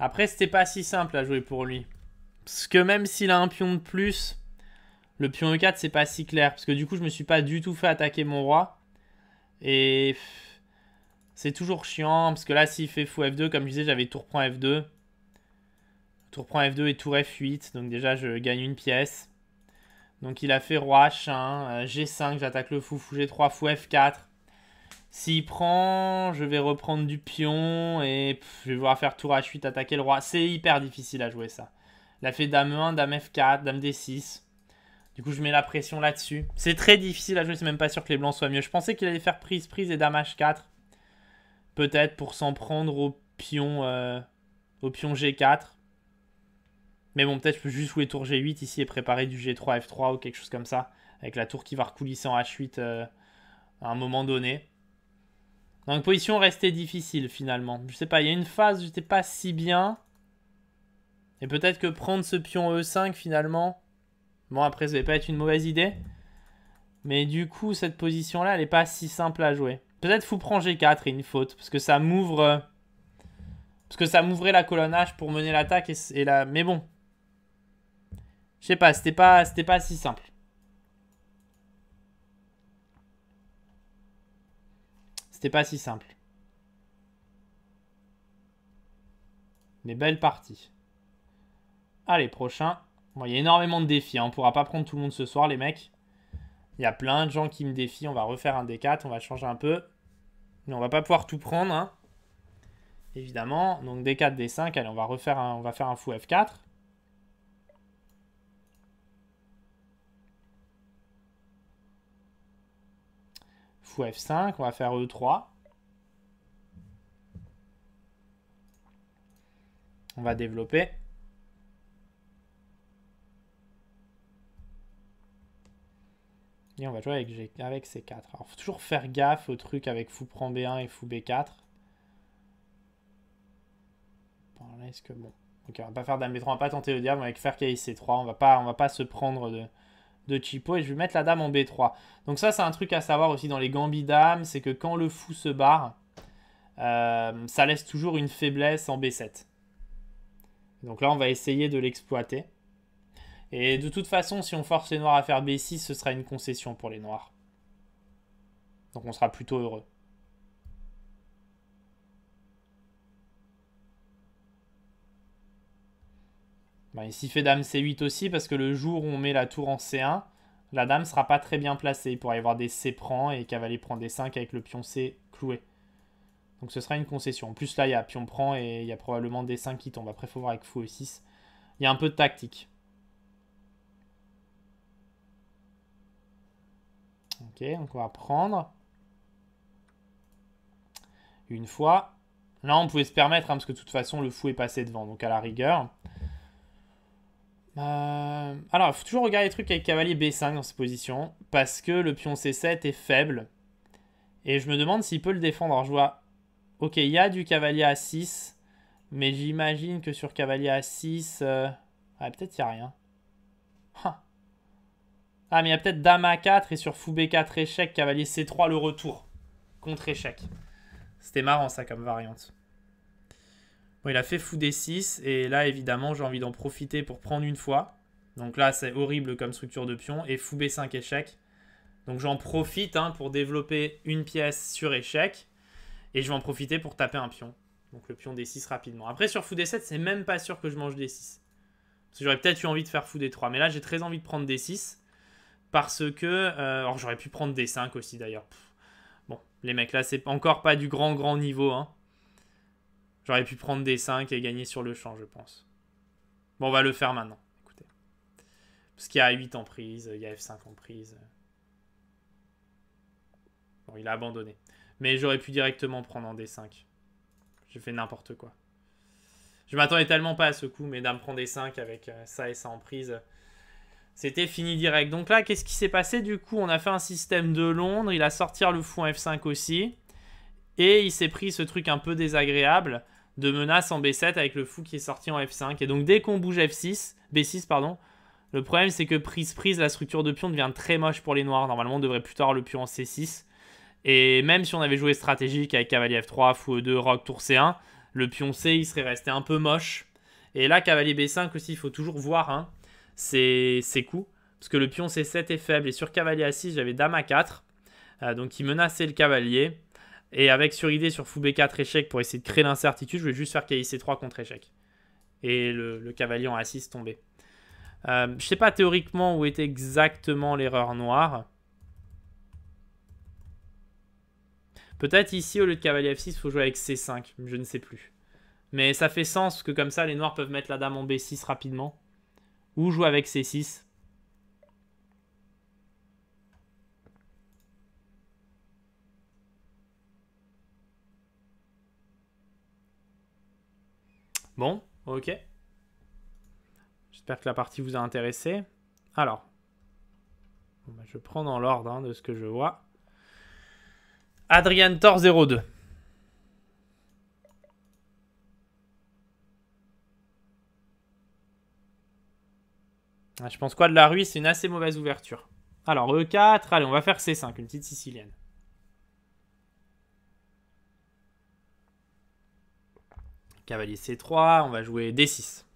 après, c'était pas si simple à jouer pour lui. Parce que même s'il a un pion de plus, le pion E4, c'est pas si clair. Parce que du coup, je me suis pas du tout fait attaquer mon roi. Et c'est toujours chiant. Parce que là, s'il fait fou F2, comme je disais, j'avais tour prend F2. Tour prend F2 et tour F8. Donc déjà, je gagne une pièce. Donc il a fait roi H1, euh, G5, j'attaque le fou, fou G3, fou F4. S'il prend, je vais reprendre du pion et je vais voir faire tour H8, attaquer le roi. C'est hyper difficile à jouer ça. Il a fait dame 1, dame F4, dame D6. Du coup, je mets la pression là-dessus. C'est très difficile à jouer, c'est même pas sûr que les blancs soient mieux. Je pensais qu'il allait faire prise, prise et dame H4. Peut-être pour s'en prendre au pion, euh, au pion G4. Mais bon, peut-être je peux juste jouer tour G8 ici et préparer du G3, F3 ou quelque chose comme ça. Avec la tour qui va recoulisser en H8 euh, à un moment donné. Donc position restée difficile finalement. Je sais pas, il y a une phase où j'étais pas si bien. Et peut-être que prendre ce pion E5 finalement... Bon après ça va pas être une mauvaise idée. Mais du coup cette position là elle est pas si simple à jouer. Peut-être fou prend G4 et une faute. Parce que ça m'ouvre... Euh, parce que ça m'ouvrait la colonne H pour mener l'attaque et, Mais bon. Je sais pas, c'était pas, pas si simple. C'était pas si simple. Mais belle partie. Allez, prochain. il y a énormément de défis. On hein. On pourra pas prendre tout le monde ce soir, les mecs. Il y a plein de gens qui me défient. On va refaire un D4. On va changer un peu. Mais on va pas pouvoir tout prendre. Hein. évidemment. Donc D4, D5, allez, on va refaire on va faire un fou F4. F5, on va faire E3. On va développer. Et on va jouer avec, avec C4. Alors, faut toujours faire gaffe au truc avec fou prend B1 et fou B4. est-ce que... Bon. Ok, on va pas faire dame on va pas tenter le diable, on va faire c 3 on va pas, on va pas se prendre de de Chipo et je vais mettre la dame en B3. Donc ça, c'est un truc à savoir aussi dans les gambits c'est que quand le fou se barre, euh, ça laisse toujours une faiblesse en B7. Donc là, on va essayer de l'exploiter. Et de toute façon, si on force les noirs à faire B6, ce sera une concession pour les noirs. Donc on sera plutôt heureux. et bah, s'il fait dame C8 aussi, parce que le jour où on met la tour en C1, la dame sera pas très bien placée. Il pourrait y avoir des C prend et cavalier prend des 5 avec le pion C cloué. Donc ce sera une concession. En plus là, il y a pion prend et il y a probablement des 5 qui tombent. Après, il faut voir avec fou E6. Il y a un peu de tactique. Ok, donc on va prendre. Une fois. Là, on pouvait se permettre, hein, parce que de toute façon, le fou est passé devant. Donc à la rigueur, euh, alors, il faut toujours regarder les trucs avec cavalier B5 dans cette position parce que le pion C7 est faible. Et je me demande s'il peut le défendre. Alors, je vois... Ok, il y a du cavalier A6, mais j'imagine que sur cavalier A6... Ah, euh, peut-être il n'y a rien. Ah, mais il y a peut-être dame A4 et sur fou B4 échec, cavalier C3 le retour. Contre échec. C'était marrant ça comme variante il a fait fou des 6 et là évidemment j'ai envie d'en profiter pour prendre une fois. Donc là c'est horrible comme structure de pion et fou B5 échec. Donc j'en profite hein, pour développer une pièce sur échec et je vais en profiter pour taper un pion. Donc le pion D6 rapidement. Après sur fou D7 c'est même pas sûr que je mange D6. Parce que j'aurais peut-être eu envie de faire fou D3 mais là j'ai très envie de prendre D6 parce que... alors euh, j'aurais pu prendre D5 aussi d'ailleurs. Bon les mecs là c'est encore pas du grand grand niveau hein. J'aurais pu prendre des 5 et gagner sur le champ, je pense. Bon, on va le faire maintenant. Écoutez. Parce qu'il y a 8 en prise, il y a F5 en prise. Bon, il a abandonné. Mais j'aurais pu directement prendre en D5. J'ai fait n'importe quoi. Je m'attendais tellement pas à ce coup, mais Dame prend D5 avec euh, ça et ça en prise. C'était fini direct. Donc là, qu'est-ce qui s'est passé Du coup, on a fait un système de Londres. Il a sorti le fou en F5 aussi. Et il s'est pris ce truc un peu désagréable de menace en B7 avec le fou qui est sorti en F5. Et donc dès qu'on bouge F6, B6, pardon, le problème c'est que prise-prise, la structure de pion devient très moche pour les noirs. Normalement, on devrait plutôt avoir le pion en C6. Et même si on avait joué stratégique avec cavalier F3, fou E2, roc, tour C1, le pion C, il serait resté un peu moche. Et là, cavalier B5 aussi, il faut toujours voir hein, ses, coups. Parce que le pion C7 est faible. Et sur cavalier A6, j'avais dame A4. Euh, donc il menaçait le cavalier. Et avec sur idée sur fou B4 échec pour essayer de créer l'incertitude, je vais juste faire c 3 contre échec. Et le, cavalier en A6 tombé. Je euh, je sais pas théoriquement où est exactement l'erreur noire. Peut-être ici, au lieu de cavalier F6, il faut jouer avec C5. Je ne sais plus. Mais ça fait sens que comme ça, les noirs peuvent mettre la dame en B6 rapidement. Ou jouer avec C6 Bon, ok. J'espère que la partie vous a intéressé. Alors, bah, je prends dans l'ordre hein, de ce que je vois. Adrian Thor 02. Ah, je pense quoi de la rue C'est une assez mauvaise ouverture. Alors E4, allez, on va faire C5, une petite sicilienne. Cavalier C3, on va jouer D6.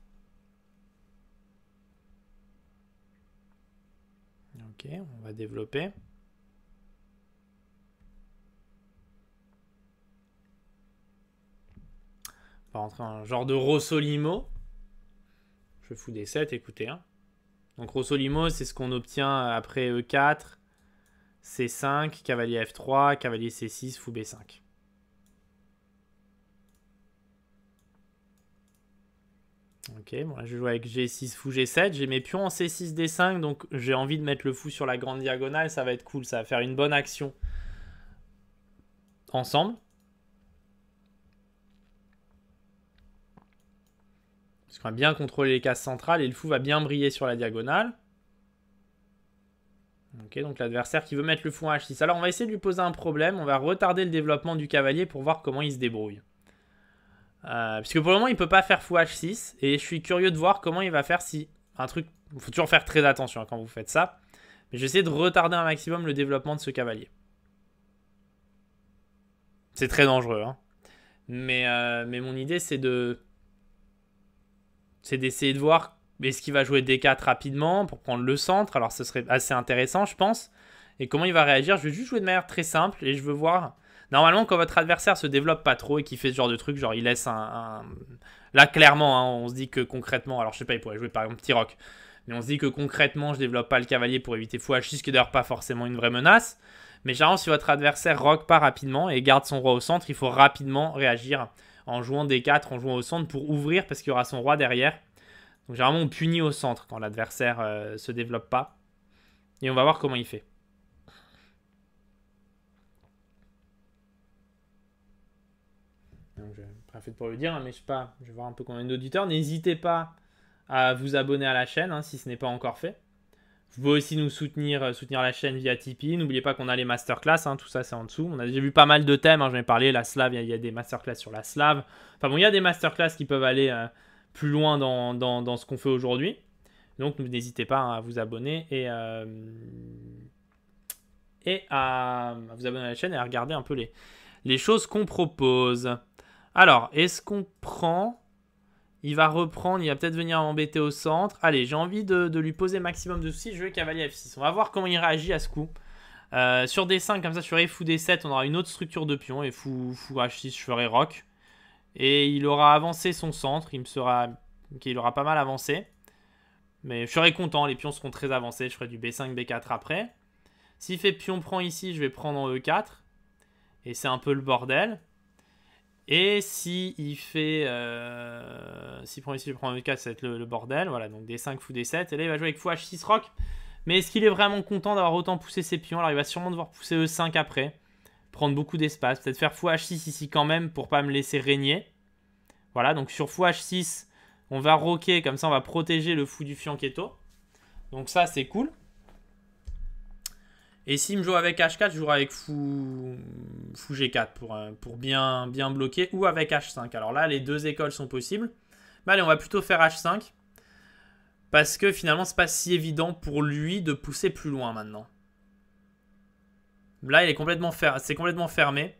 Ok, on va développer. On va rentrer un genre de Rossolimo. Je fous d 7, écoutez. Hein. Donc Rossolimo, c'est ce qu'on obtient après E4, C5, cavalier F3, cavalier C6, fou B5. Ok, moi je joue avec G6 fou G7, j'ai mes pions en C6 D5, donc j'ai envie de mettre le fou sur la grande diagonale, ça va être cool, ça va faire une bonne action ensemble. Parce qu'on va bien contrôler les cases centrales et le fou va bien briller sur la diagonale. Ok, donc l'adversaire qui veut mettre le fou en H6. Alors on va essayer de lui poser un problème, on va retarder le développement du cavalier pour voir comment il se débrouille. Euh, puisque pour le moment, il peut pas faire fou H6. Et je suis curieux de voir comment il va faire si. Un truc. Il faut toujours faire très attention hein, quand vous faites ça. Mais j'essaie de retarder un maximum le développement de ce cavalier. C'est très dangereux. Hein. Mais, euh, mais mon idée, c'est de. C'est d'essayer de voir est-ce qu'il va jouer D4 rapidement pour prendre le centre. Alors, ce serait assez intéressant, je pense. Et comment il va réagir. Je vais juste jouer de manière très simple et je veux voir Normalement, quand votre adversaire se développe pas trop et qu'il fait ce genre de truc, genre il laisse un. Là, clairement, hein, on se dit que concrètement, alors je sais pas, il pourrait jouer par exemple petit rock, mais on se dit que concrètement, je développe pas le cavalier pour éviter fou h6, qui d'ailleurs pas forcément une vraie menace. Mais généralement, si votre adversaire rock pas rapidement et garde son roi au centre, il faut rapidement réagir en jouant d4, en jouant au centre pour ouvrir parce qu'il y aura son roi derrière. Donc généralement, on punit au centre quand l'adversaire euh, se développe pas. Et on va voir comment il fait. fait pour le dire, hein, mais je sais pas, je vais voir un peu combien d'auditeurs. N'hésitez pas à vous abonner à la chaîne hein, si ce n'est pas encore fait. Vous pouvez aussi nous soutenir, euh, soutenir la chaîne via Tipeee. N'oubliez pas qu'on a les masterclass, hein, tout ça c'est en dessous. On a déjà vu pas mal de thèmes, Je j'en ai parlé, la slave, il y, a des masterclass sur la slave. Enfin bon, il y a des masterclass qui peuvent aller euh, plus loin dans, ce qu'on fait aujourd'hui. Donc n'hésitez pas à vous abonner et, euh, et à, vous abonner à la chaîne et à regarder un peu les, les choses qu'on propose. Alors, est-ce qu'on prend Il va reprendre, il va peut-être venir embêter au centre. Allez, j'ai envie de, lui poser maximum de soucis. Je vais cavalier F6. On va voir comment il réagit à ce coup. Euh, sur D5, comme ça, sur ferai fou D7, on aura une autre structure de pion. Et fou, fou H6, je ferai rock. Et il aura avancé son centre. Il me sera... qu'il aura pas mal avancé. Mais je serai content, les pions seront très avancés. Je ferai du B5, B4 après. S'il fait pion prend ici, je vais prendre en E4. Et c'est un peu le bordel. Et si il fait. Euh, si prend ici, je prends 4, ça va être le, bordel. Voilà, donc des 5 fou des 7. Et là, il va jouer avec fou H6 rock Mais est-ce qu'il est vraiment content d'avoir autant poussé ses pions Alors, il va sûrement devoir pousser E5 après. Prendre beaucoup d'espace. Peut-être faire fou H6 ici quand même pour pas me laisser régner. Voilà, donc sur fou H6, on va roquer. Comme ça, on va protéger le fou du fianchetto. Donc, ça, c'est cool. Et s'il me joue avec H4, je jouerai avec fou, fou G4 pour, euh, pour bien, bien bloquer ou avec H5. Alors là, les deux écoles sont possibles. Mais allez, on va plutôt faire H5 parce que finalement, c'est pas si évident pour lui de pousser plus loin maintenant. Là, il est complètement, est complètement fermé.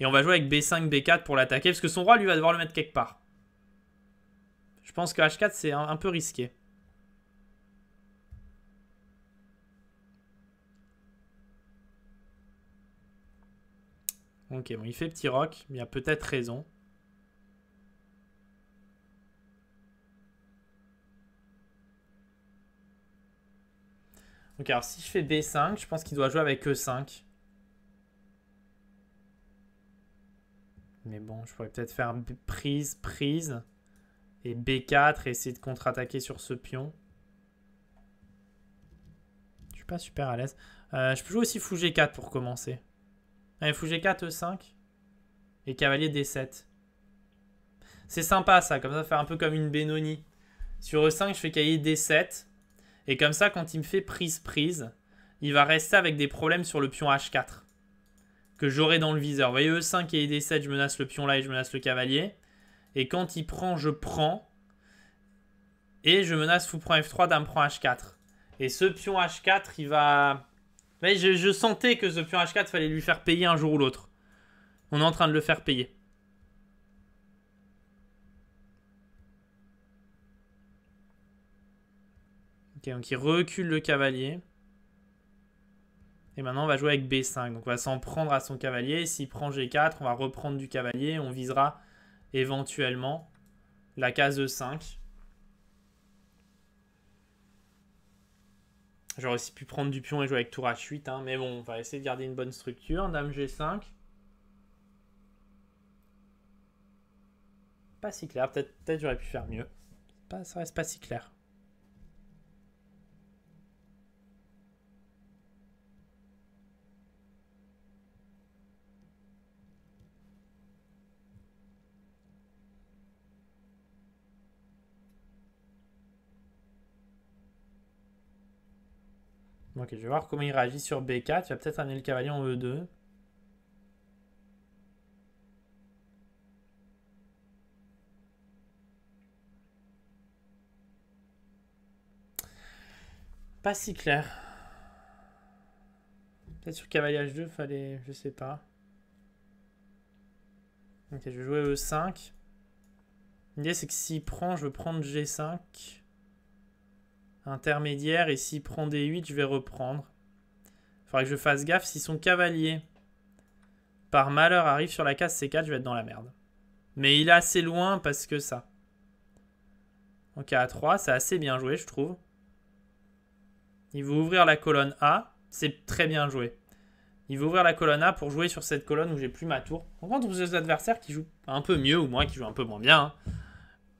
Et on va jouer avec B5, B4 pour l'attaquer parce que son roi, lui, va devoir le mettre quelque part. Je pense que H4, c'est un peu risqué. Ok, bon, il fait petit rock, mais il a peut-être raison. Ok alors si je fais B5, je pense qu'il doit jouer avec E5. Mais bon, je pourrais peut-être faire prise, prise. Et B4, et essayer de contre-attaquer sur ce pion. Je suis pas super à l'aise. Euh, je peux jouer aussi fou G4 e pour commencer. Un 4 E5 et cavalier D7. C'est sympa ça, comme ça, faire un peu comme une Benoni. Sur E5, je fais cavalier D7. Et comme ça, quand il me fait prise-prise, il va rester avec des problèmes sur le pion H4 que j'aurai dans le viseur. Vous voyez, E5 et D7, je menace le pion là et je menace le cavalier. Et quand il prend, je prends. Et je menace fou prend F3, dame prend H4. Et ce pion H4, il va je, sentais que ce Pure H4 fallait lui faire payer un jour ou l'autre. On est en train de le faire payer. Ok, donc il recule le cavalier. Et maintenant, on va jouer avec B5. Donc, on va s'en prendre à son cavalier. S'il prend G4, on va reprendre du cavalier. On visera éventuellement la case E5. J'aurais aussi pu prendre du pion et jouer avec tour H8, hein, mais bon, on va essayer de garder une bonne structure. Dame G5. Pas si clair, peut-être j'aurais pu faire mieux. Pas, ça reste pas si clair. Ok, je vais voir comment il réagit sur B4. Il va peut-être amener le cavalier en E2. Pas si clair. Peut-être sur cavalier H2, fallait... Je sais pas. Ok, je vais jouer E5. L'idée, c'est que s'il prend, je veux prendre G5 intermédiaire. Et s'il prend des 8, je vais reprendre. Il faudrait que je fasse gaffe. Si son cavalier, par malheur, arrive sur la case C4, je vais être dans la merde. Mais il est assez loin parce que ça. Donc a 3, c'est assez bien joué, je trouve. Il veut ouvrir la colonne A. C'est très bien joué. Il veut ouvrir la colonne A pour jouer sur cette colonne où j'ai plus ma tour. On rencontre des adversaires qui jouent un peu mieux ou moins, qui jouent un peu moins bien. Hein.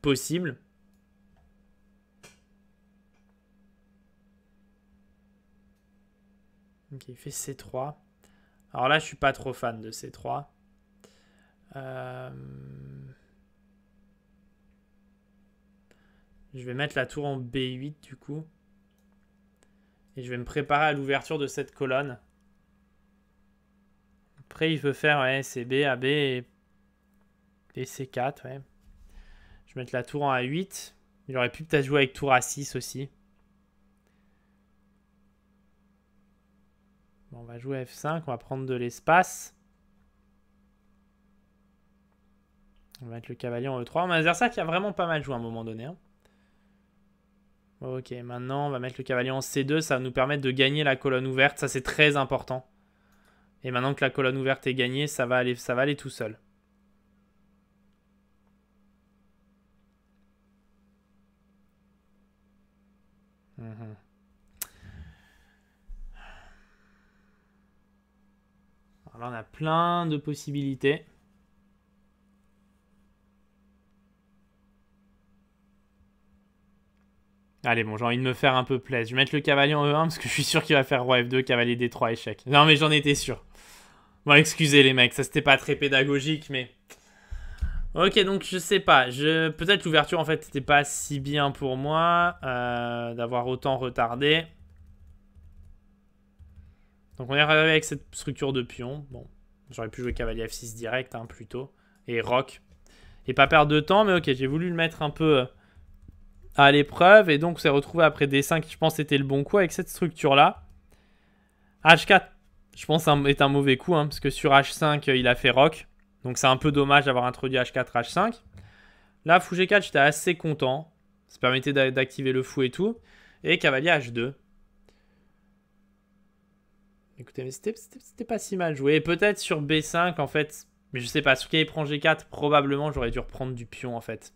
Possible. Ok, il fait C3. Alors là, je suis pas trop fan de C3. Euh, je vais mettre la tour en B8 du coup. Et je vais me préparer à l'ouverture de cette colonne. Après, il peut faire CB, AB et... et C4. Ouais. Je vais mettre la tour en A8. Il aurait pu peut-être jouer avec tour A6 aussi. on va jouer F5, on va prendre de l'espace. On va mettre le cavalier en E3. On qu'il qui a vraiment pas mal joué à un moment donné. Hein. Ok, maintenant on va mettre le cavalier en C2. Ça va nous permettre de gagner la colonne ouverte. Ça, c'est très important. Et maintenant que la colonne ouverte est gagnée, ça va aller, ça va aller tout seul. Mhm. Alors on a plein de possibilités. Allez, bon, j'ai envie de me faire un peu plaisir. Je vais mettre le cavalier en E1 parce que je suis sûr qu'il va faire roi F2, cavalier D3, échec. Non, mais j'en étais sûr. Bon, excusez les mecs, ça c'était pas très pédagogique, mais... Ok, donc je sais pas. Je... Peut-être l'ouverture, en fait, c'était pas si bien pour moi euh, d'avoir autant retardé. Donc on est arrivé avec cette structure de pion. Bon, j'aurais pu jouer cavalier F6 direct hein, plutôt. Et roc. Et pas perdre de temps, mais ok, j'ai voulu le mettre un peu euh, à l'épreuve. Et donc on s'est retrouvé après D5 je pense c'était le bon coup avec cette structure-là. H4, je pense, est un mauvais coup, hein, parce que sur H5, euh, il a fait roc. Donc c'est un peu dommage d'avoir introduit H4, H5. Là, fou G4, j'étais assez content. Ça permettait d'activer le fou et tout. Et cavalier H2. Écoutez, mais c'était pas si mal joué. Peut-être sur B5, en fait. Mais je sais pas, sur cavalier prend G4, probablement j'aurais dû reprendre du pion, en fait.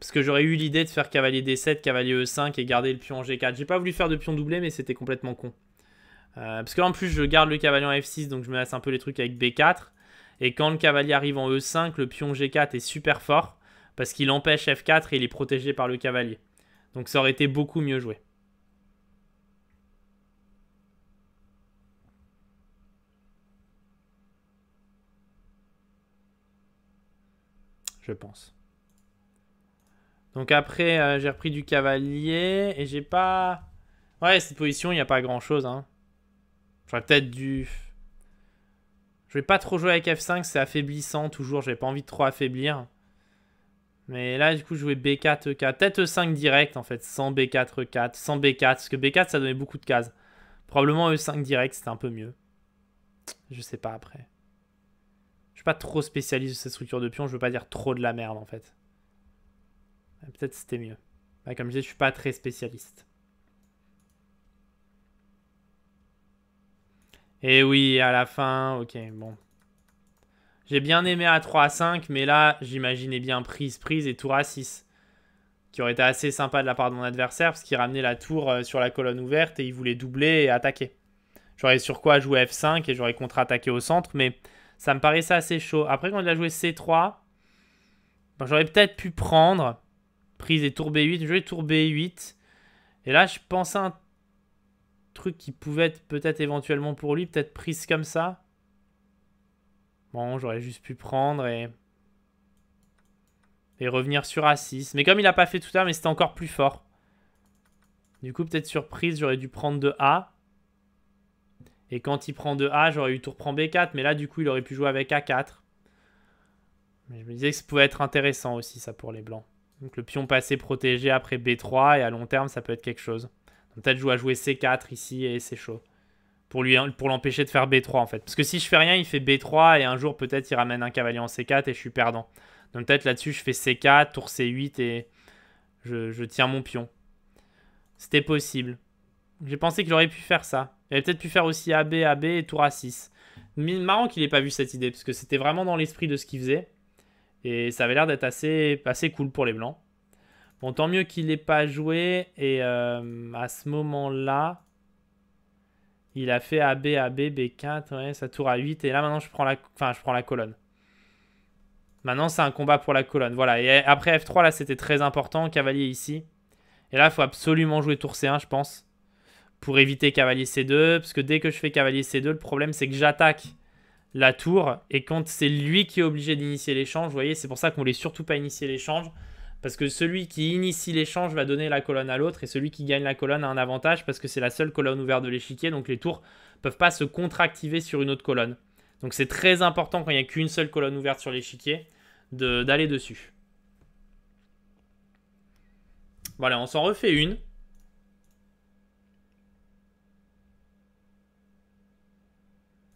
Parce que j'aurais eu l'idée de faire cavalier D7, cavalier E5 et garder le pion en G4. J'ai pas voulu faire de pion doublé, mais c'était complètement con. Euh, parce que en plus, je garde le cavalier en F6, donc je menace un peu les trucs avec B4. Et quand le cavalier arrive en E5, le pion G4 est super fort parce qu'il empêche F4 et il est protégé par le cavalier. Donc ça aurait été beaucoup mieux joué. je pense. Donc après, euh, j'ai repris du cavalier et j'ai pas... Ouais, cette position, il n'y a pas grand-chose. Hein. J'aurais peut-être du Je vais pas trop jouer avec F5, c'est affaiblissant toujours, j'ai pas envie de trop affaiblir. Mais là, du coup, je jouais B4, E4, peut-être E5 direct en fait, sans B4, E4, sans B4, parce que B4, ça donnait beaucoup de cases. Probablement E5 direct, c'était un peu mieux. Je sais pas après pas trop spécialiste de cette structure de pion, je veux pas dire trop de la merde en fait. Peut-être c'était mieux. comme je disais, je suis pas très spécialiste. Et eh oui, à la fin, ok, bon. J'ai bien aimé à 3 à 5, mais là, j'imaginais bien prise, prise et tour à 6. Qui aurait été assez sympa de la part de mon adversaire, parce qu'il ramenait la tour euh, sur la colonne ouverte et il voulait doubler et attaquer. J'aurais sur quoi jouer F5 et j'aurais contre-attaqué au centre, mais ça me paraissait assez chaud. Après, quand il a joué C3, ben, j'aurais peut-être pu prendre. Prise et tour B8. Jouer tour B8. Et là, je pensais à un truc qui pouvait être peut-être éventuellement pour lui. Peut-être prise comme ça. Bon, j'aurais juste pu prendre et... Et revenir sur A6. Mais comme il n'a pas fait tout à l'heure, mais c'était encore plus fort. Du coup, peut-être surprise, j'aurais dû prendre de A. Et quand il prend de a j'aurais eu tour prend B4. Mais là, du coup, il aurait pu jouer avec A4. Mais je me disais que ça pouvait être intéressant aussi, ça, pour les blancs. Donc le pion passé protégé après B3. Et à long terme, ça peut être quelque chose. Peut-être je dois jouer C4 ici et c'est chaud. Pour lui, hein, pour l'empêcher de faire B3 en fait. Parce que si je fais rien, il fait B3 et un jour peut-être il ramène un cavalier en C4 et je suis perdant. Donc peut-être là-dessus je fais C4, tour C8 et je, je tiens mon pion. C'était possible. J'ai pensé qu'il aurait pu faire ça. Il avait peut-être pu faire aussi AB, AB et tour A6. marrant qu'il n'ait pas vu cette idée, parce que c'était vraiment dans l'esprit de ce qu'il faisait. Et ça avait l'air d'être assez, assez cool pour les Blancs. Bon, tant mieux qu'il n'ait pas joué. Et euh, à ce moment-là, il a fait AB, AB, B4, ouais, ça tour à 8. Et là, maintenant, je prends la, enfin, je prends la colonne. Maintenant, c'est un combat pour la colonne. Voilà. Et après F3, là, c'était très important. Cavalier ici. Et là, il faut absolument jouer tour C1, je pense pour éviter cavalier c2, parce que dès que je fais cavalier c2, le problème c'est que j'attaque la tour, et quand c'est lui qui est obligé d'initier l'échange, vous voyez, c'est pour ça qu'on ne voulait surtout pas initier l'échange, parce que celui qui initie l'échange va donner la colonne à l'autre, et celui qui gagne la colonne a un avantage, parce que c'est la seule colonne ouverte de l'échiquier, donc les tours peuvent pas se contractiver sur une autre colonne. Donc c'est très important quand il n'y a qu'une seule colonne ouverte sur l'échiquier, d'aller dessus. Voilà, on s'en refait une.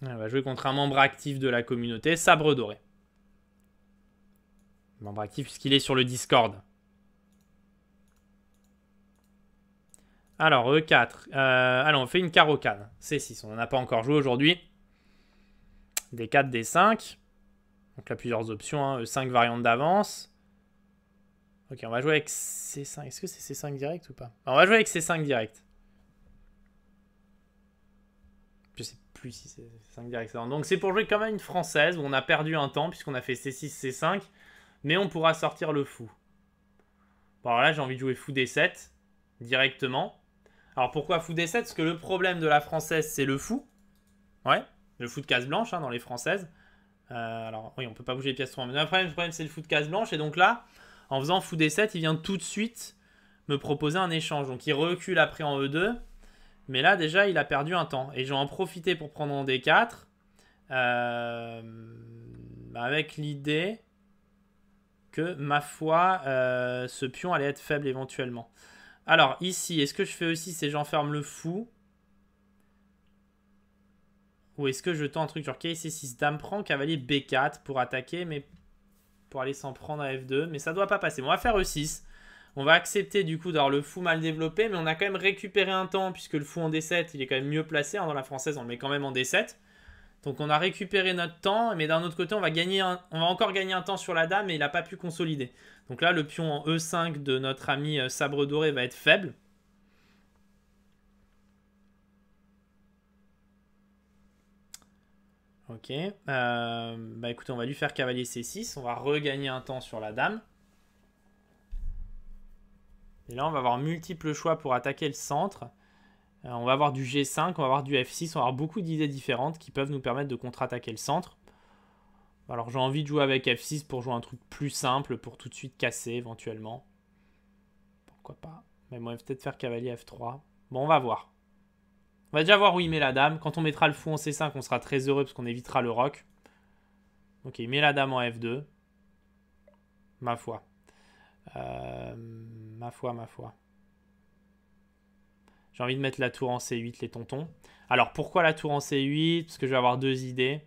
On va jouer contre un membre actif de la communauté, Sabre Doré. Membre actif puisqu'il est sur le Discord. Alors, E4. Euh, alors, on fait une Carocane. C6, on n'en a pas encore joué aujourd'hui. D4, D5. Donc là, plusieurs options. Hein. E5, variante d'avance. Ok, on va jouer avec C5. Est-ce que c'est C5 direct ou pas On va jouer avec C5 direct. Je sais donc c'est pour jouer quand même une française où on a perdu un temps puisqu'on a fait C6, C5. Mais on pourra sortir le fou. Bon alors là j'ai envie de jouer fou D7 directement. Alors pourquoi fou D7 Parce que le problème de la française c'est le fou. Ouais, le fou de case blanche hein, dans les françaises. Euh, alors oui on peut pas bouger les pièces trop. Mais le problème, problème c'est le fou de case blanche. Et donc là en faisant fou D7 il vient tout de suite me proposer un échange. Donc il recule après en E2. Mais là, déjà, il a perdu un temps. Et j'ai en profité pour prendre en D4. Euh, avec l'idée que, ma foi, euh, ce pion allait être faible éventuellement. Alors, ici, est-ce que je fais aussi, c'est j'enferme le fou Ou est-ce que je tends un truc sur KC6 Dame prend, cavalier B4 pour attaquer, mais pour aller s'en prendre à F2. Mais ça doit pas passer. on va faire E6. On va accepter du coup d'avoir le fou mal développé, mais on a quand même récupéré un temps puisque le fou en D7, il est quand même mieux placé. dans la française, on le met quand même en D7. Donc on a récupéré notre temps, mais d'un autre côté, on va, gagner on va encore gagner un temps sur la dame et il n'a pas pu consolider. Donc là, le pion en E5 de notre ami euh, Sabre Doré va être faible. Ok. Euh, bah écoutez, on va lui faire cavalier C6. On va regagner un temps sur la dame. Et là, on va avoir multiples choix pour attaquer le centre. Euh, on va avoir du G5, on va avoir du F6, on va avoir beaucoup d'idées différentes qui peuvent nous permettre de contre-attaquer le centre. Alors j'ai envie de jouer avec F6 pour jouer un truc plus simple, pour tout de suite casser éventuellement. Pourquoi pas. Mais moi, peut-être faire cavalier F3. Bon, on va voir. On va déjà voir où il met la dame. Quand on mettra le fou en C5, on sera très heureux parce qu'on évitera le rock. Ok, il met la dame en F2. Ma foi. Euh, ma foi, ma foi. J'ai envie de mettre la tour en C8, les tontons. Alors pourquoi la tour en C8 Parce que je vais avoir deux idées.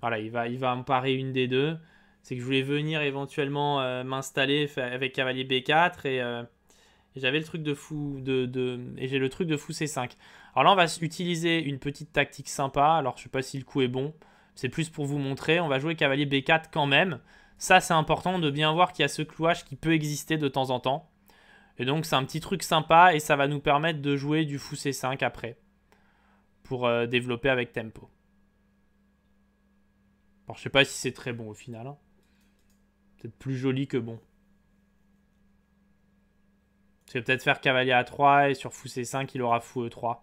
Voilà, il va, il va me parer une des deux. C'est que je voulais venir éventuellement euh, m'installer avec cavalier B4 euh, et, j'avais le truc de fou de, de et j'ai le truc de fou C5. Alors là, on va utiliser une petite tactique sympa. Alors je sais pas si le coup est bon. C'est plus pour vous montrer. On va jouer cavalier B4 quand même. Ça, c'est important de bien voir qu'il y a ce clouage qui peut exister de temps en temps. Et donc, c'est un petit truc sympa et ça va nous permettre de jouer du fou C5 après pour euh, développer avec tempo. Alors, je sais pas si c'est très bon au final. Hein. Peut-être plus joli que bon. Je vais peut-être faire cavalier à 3 et sur fou C5, il aura fou E3.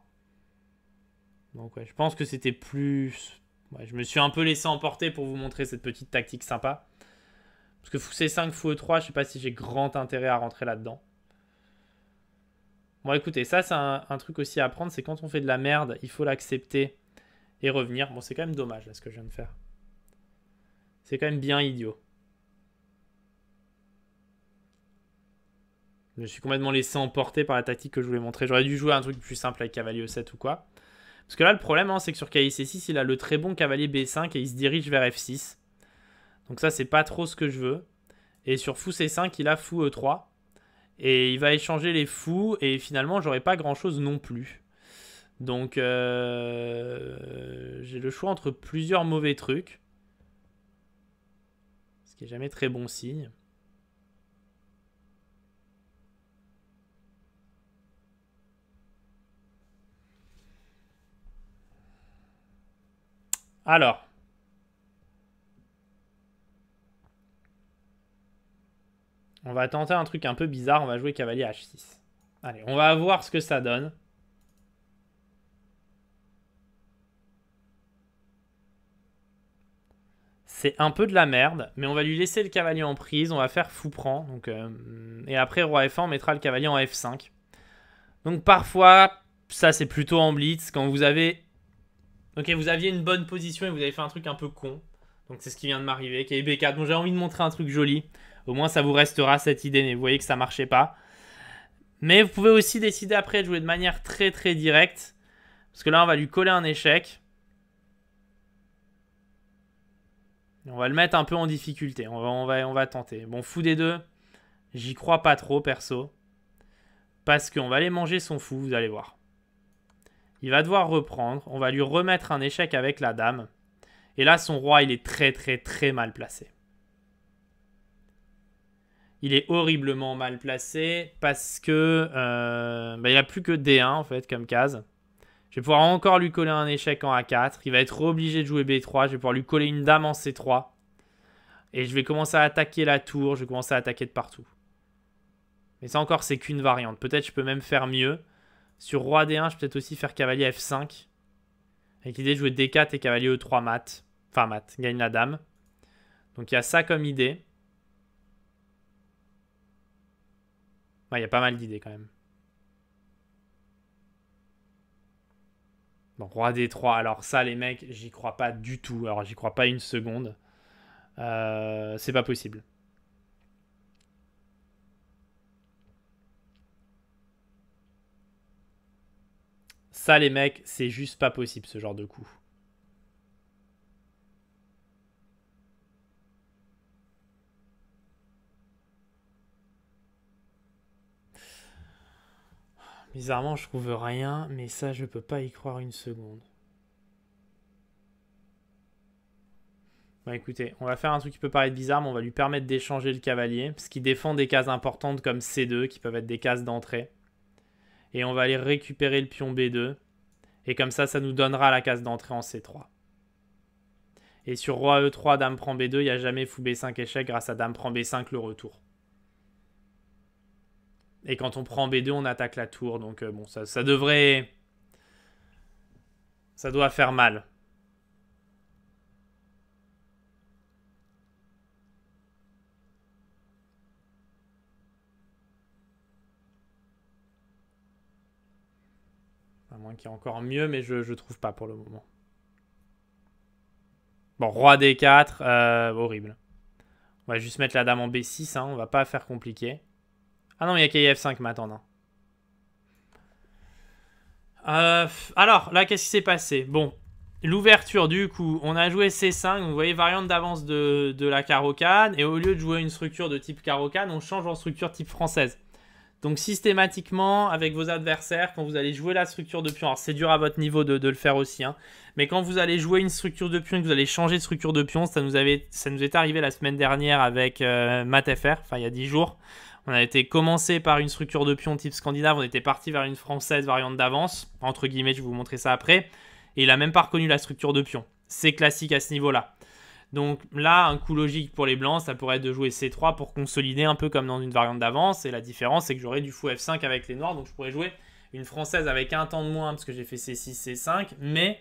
Donc ouais, je pense que c'était plus... Ouais, je me suis un peu laissé emporter pour vous montrer cette petite tactique sympa. Parce que C5, fou E3, je sais pas si j'ai grand intérêt à rentrer là-dedans. Bon, écoutez, ça, c'est un, truc aussi à apprendre, c'est quand on fait de la merde, il faut l'accepter et revenir. Bon, c'est quand même dommage, là, ce que je viens de faire. C'est quand même bien idiot. Je me suis complètement laissé emporter par la tactique que je voulais montrer. J'aurais dû jouer un truc plus simple avec cavalier E7 ou quoi. Parce que là, le problème, hein, c'est que sur KIC6, il a le très bon cavalier B5 et il se dirige vers F6. Donc ça, c'est pas trop ce que je veux. Et sur fou C5, il a fou E3. Et il va échanger les fous. Et finalement, j'aurai pas grand-chose non plus. Donc euh, j'ai le choix entre plusieurs mauvais trucs. Ce qui est jamais très bon signe. Alors, On va tenter un truc un peu bizarre. On va jouer cavalier H6. Allez, on va voir ce que ça donne. C'est un peu de la merde, mais on va lui laisser le cavalier en prise. On va faire fou prend. Donc, euh, et après, roi F1, on mettra le cavalier en F5. Donc parfois, ça c'est plutôt en blitz. Quand vous avez... Ok, vous aviez une bonne position et vous avez fait un truc un peu con. Donc c'est ce qui vient de m'arriver. b 4 Donc j'ai envie de montrer un truc joli. Au moins, ça vous restera cette idée, mais vous voyez que ça ne marchait pas. Mais vous pouvez aussi décider après de jouer de manière très très directe. Parce que là, on va lui coller un échec. On va le mettre un peu en difficulté. On va, on va, on va tenter. Bon, fou des deux. J'y crois pas trop, perso. Parce qu'on va aller manger son fou, vous allez voir. Il va devoir reprendre. On va lui remettre un échec avec la dame. Et là, son roi, il est très très très mal placé il est horriblement mal placé parce que euh, bah, il a plus que D1 en fait comme case. Je vais pouvoir encore lui coller un échec en A4. Il va être obligé de jouer B3. Je vais pouvoir lui coller une dame en C3. Et je vais commencer à attaquer la tour. Je vais commencer à attaquer de partout. Mais ça encore, c'est qu'une variante. Peut-être je peux même faire mieux. Sur roi D1, je peux peut-être aussi faire cavalier F5. Avec l'idée de jouer D4 et cavalier E3 mat. Enfin mat, gagne la dame. Donc il y a ça comme idée. Il y a pas mal d'idées quand même. Bon, roi des trois. Alors ça, les mecs, j'y crois pas du tout. Alors j'y crois pas une seconde. Euh, c'est pas possible. Ça, les mecs, c'est juste pas possible ce genre de coup. Bizarrement, je trouve rien, mais ça, je peux pas y croire une seconde. Bah écoutez, on va faire un truc qui peut paraître bizarre, mais on va lui permettre d'échanger le cavalier, parce qu'il défend des cases importantes comme C2, qui peuvent être des cases d'entrée. Et on va aller récupérer le pion B2, et comme ça, ça nous donnera la case d'entrée en C3. Et sur roi E3, dame prend B2, il n'y a jamais fou B5 échec grâce à dame prend B5 le retour. Et quand on prend B2, on attaque la tour. Donc euh, bon, ça, devrait... Ça doit faire mal. À moins qu'il y ait encore mieux, mais je ne trouve pas pour le moment. Bon, roi D4, euh, horrible. On va juste mettre la dame en B6, hein, on va pas faire compliqué. Ah non, il y a 5 maintenant. Euh, alors, là, qu'est-ce qui s'est passé Bon, l'ouverture, du coup, on a joué C5. Vous voyez, variante d'avance de, la carocane. Et au lieu de jouer une structure de type carocane, on change en structure type française. Donc, systématiquement, avec vos adversaires, quand vous allez jouer la structure de pion, alors c'est dur à votre niveau de, le faire aussi, hein, mais quand vous allez jouer une structure de pion et que vous allez changer de structure de pion, ça nous, avait, ça nous est arrivé la semaine dernière avec euh, MatFR, enfin il y a 10 jours, on a été commencé par une structure de pion type scandinave, on était parti vers une française variante d'avance, entre guillemets, je vais vous montrer ça après, et il a même pas reconnu la structure de pion. C'est classique à ce niveau-là. Donc là, un coup logique pour les blancs, ça pourrait être de jouer C3 pour consolider un peu comme dans une variante d'avance, et la différence, c'est que j'aurais du fou F5 avec les noirs, donc je pourrais jouer une française avec un temps de moins, parce que j'ai fait C6, C5, mais,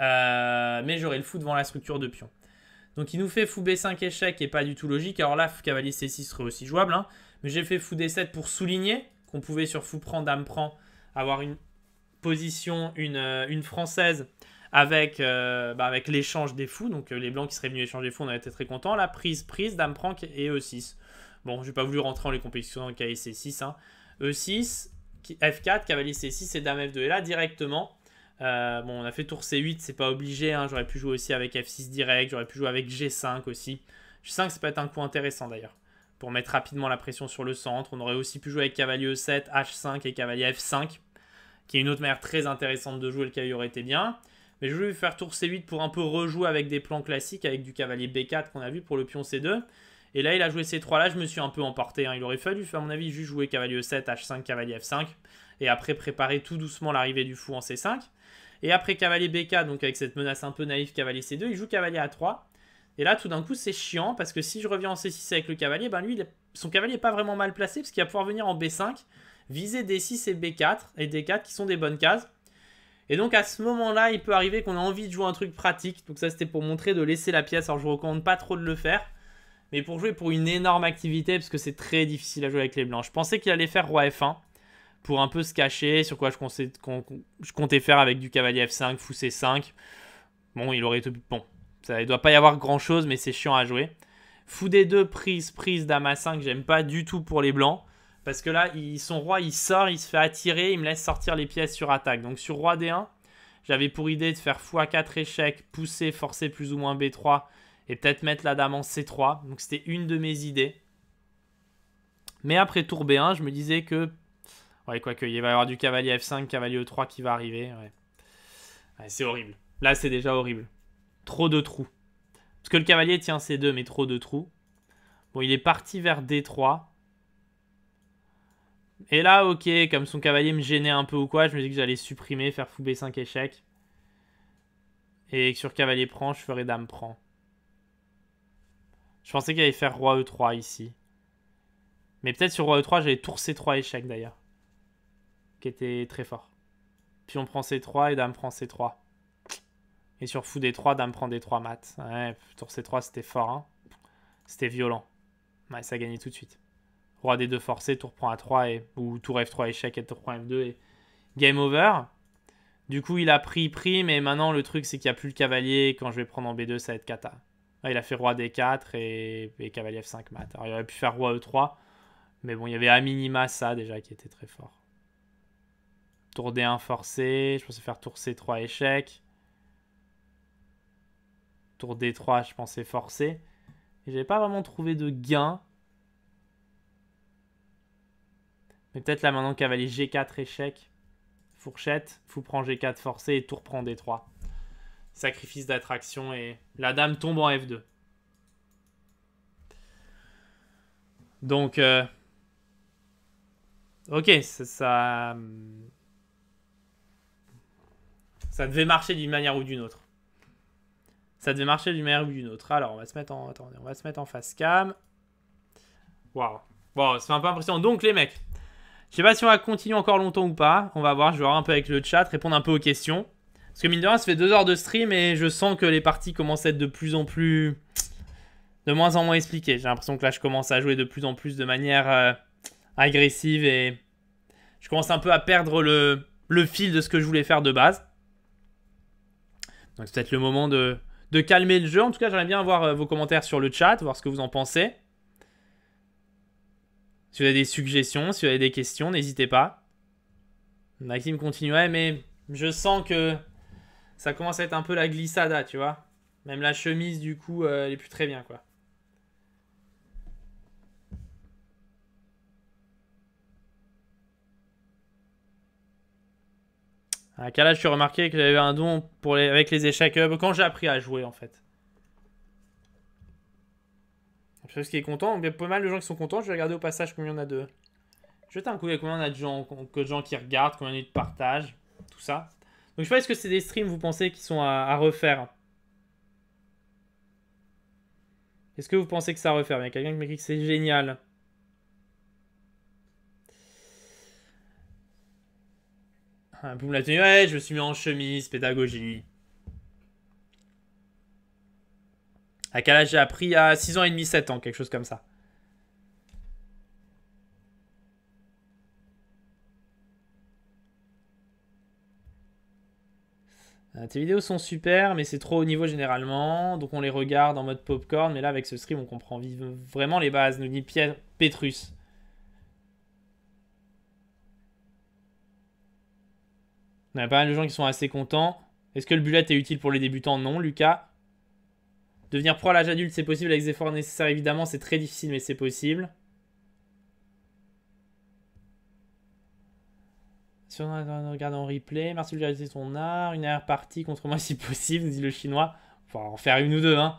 euh, mais j'aurais le fou devant la structure de pion. Donc il nous fait fou B5 échec et pas du tout logique. Alors là, cavalier C6 serait aussi jouable. Hein. Mais j'ai fait fou D7 pour souligner qu'on pouvait sur fou prend, dame prend, avoir une position, une, euh, une française avec, euh, bah, avec l'échange des fous. Donc euh, les blancs qui seraient venus échanger des fous, on aurait été très contents. La prise, prise, dame prend et E6. Bon, j'ai pas voulu rentrer en les compétitions K C6. E6, F4, cavalier C6 et dame F2. Et là, directement, bon, on a fait tour C8, c'est pas obligé. Hein. J'aurais pu jouer aussi avec F6 direct, j'aurais pu jouer avec G5 aussi. G5, ça peut être un coup intéressant d'ailleurs pour mettre rapidement la pression sur le centre. On aurait aussi pu jouer avec cavalier E7, H5 et cavalier F5, qui est une autre manière très intéressante de jouer, le cavalier aurait été bien. Mais je voulais faire tour C8 pour un peu rejouer avec des plans classiques, avec du cavalier B4 qu'on a vu pour le pion C2. Et là, il a joué C3, là je me suis un peu emporté. Hein. Il aurait fallu, à mon avis, juste jouer cavalier E7, H5, cavalier F5, et après préparer tout doucement l'arrivée du fou en C5. Et après cavalier B4, donc avec cette menace un peu naïve cavalier C2, il joue cavalier A3. Et là, tout d'un coup, c'est chiant parce que si je reviens en C6 avec le cavalier, ben lui, son cavalier n'est pas vraiment mal placé parce qu'il va pouvoir venir en B5, viser D6 et B4 et D4 qui sont des bonnes cases. Et donc à ce moment-là, il peut arriver qu'on a envie de jouer un truc pratique. Donc ça, c'était pour montrer de laisser la pièce. Alors je recommande pas trop de le faire, mais pour jouer pour une énorme activité parce que c'est très difficile à jouer avec les blancs. Je pensais qu'il allait faire roi F1 pour un peu se cacher sur quoi je comptais, je comptais faire avec du cavalier F5, fou C5. Bon, il aurait été bon il doit pas y avoir grand chose, mais c'est chiant à jouer. Fou des deux, prise, prise, dame à 5, j'aime pas du tout pour les blancs. Parce que là, ils son roi, il sort, il se fait attirer, il me laisse sortir les pièces sur attaque. Donc sur roi D1, j'avais pour idée de faire x4 échec, pousser, forcer plus ou moins B3, et peut-être mettre la dame en C3. Donc c'était une de mes idées. Mais après tour B1, je me disais que... Ouais, quoique, il va y avoir du cavalier F5, cavalier E3 qui va arriver. c'est horrible. Là, c'est déjà horrible. Trop de trous. Parce que le cavalier tient c deux, mais trop de trous. Bon, il est parti vers D3. Et là, ok, comme son cavalier me gênait un peu ou quoi, je me dis que j'allais supprimer, faire fou B5 échec. Et que sur cavalier prend, je ferai dame prend. Je pensais qu'il allait faire roi E3 ici. Mais peut-être sur roi E3, j'allais tour C3 échec d'ailleurs. Qui était très fort. Puis on prend C3 et dame prend C3. Et sur fou d 3, dame prend des 3 maths. Ouais, tour C3, c'était fort. Hein. C'était violent. Ouais, ça gagnait tout de suite. Roi d 2 forcé, tour prend A3 et, ou tour F3 échec et tour prend 2 et game over. Du coup, il a pris prime et maintenant le truc c'est qu'il n'y a plus le cavalier. quand je vais prendre en B2, ça va être kata. il a fait roi D4 et, cavalier F5 mat. Alors, il aurait pu faire roi E3, mais bon, il y avait à minima ça déjà qui était très fort. Tour D1 forcé, je pensais faire tour C3 échec. Tour D3, je pensais forcer. Et j'avais pas vraiment trouvé de gain. Mais peut-être là maintenant cavalier G4 échec. Fourchette, fou prend G4 forcé et tour prend D3. Sacrifice d'attraction et la dame tombe en F2. Donc, euh, ok, ça, ça devait marcher d'une manière ou d'une autre. Ça devait marcher d'une manière ou d'une autre. Alors, on va se mettre en, attendez, on va se mettre en face cam. Waouh. ça c'est un peu impressionnant. Donc, les mecs, je sais pas si on va continuer encore longtemps ou pas. On va voir, je vais voir un peu avec le chat, répondre un peu aux questions. Parce que mine de rien, ça fait deux heures de stream et je sens que les parties commencent à être de plus en plus. de moins en moins expliquées. J'ai l'impression que là, je commence à jouer de plus en plus de manière euh, agressive et. je commence un peu à perdre le, le fil de ce que je voulais faire de base. Donc, c'est peut-être le moment de de calmer le jeu. En tout cas, j'aimerais bien avoir euh, vos commentaires sur le chat, voir ce que vous en pensez. Si vous avez des suggestions, si vous avez des questions, n'hésitez pas. Maxime continuait, mais je sens que ça commence à être un peu la glissada, tu vois. Même la chemise, du coup, euh, elle est plus très bien, quoi. À quel je suis remarqué que j'avais un don pour avec les échecs euh, Quand j'ai appris à jouer, en fait. Je sais qui est content. Il y a pas mal de gens qui sont contents. Je vais regarder au passage combien y en a de... Je un coup avec combien on a de gens, que de gens qui regardent, combien il y a de partage, tout ça. Donc je sais pas, est-ce que c'est des streams, vous pensez, qui sont à, refaire Est-ce que vous pensez que ça refaire Il y a quelqu'un qui m'écrit que c'est génial. Boum hein, la tenue. Ouais, je me suis mis en chemise, pédagogie. À quel âge j'ai appris À 6 ans et demi, 7 ans, quelque chose comme ça. Euh, tes vidéos sont super, mais c'est trop haut niveau généralement, donc on les regarde en mode popcorn, mais là avec ce stream on comprend vraiment les bases, nous dit Pierre Petrus. On a pas mal de gens qui sont assez contents. Est-ce que le bullet est utile pour les débutants Non, Lucas. Devenir pro à l'âge adulte, c'est possible avec des efforts nécessaires, évidemment. C'est très difficile, mais c'est possible. Si on regarde en replay, Marcel a ton art. Une arrière partie contre moi si possible, dit le chinois. Enfin, en faire une ou deux, hein.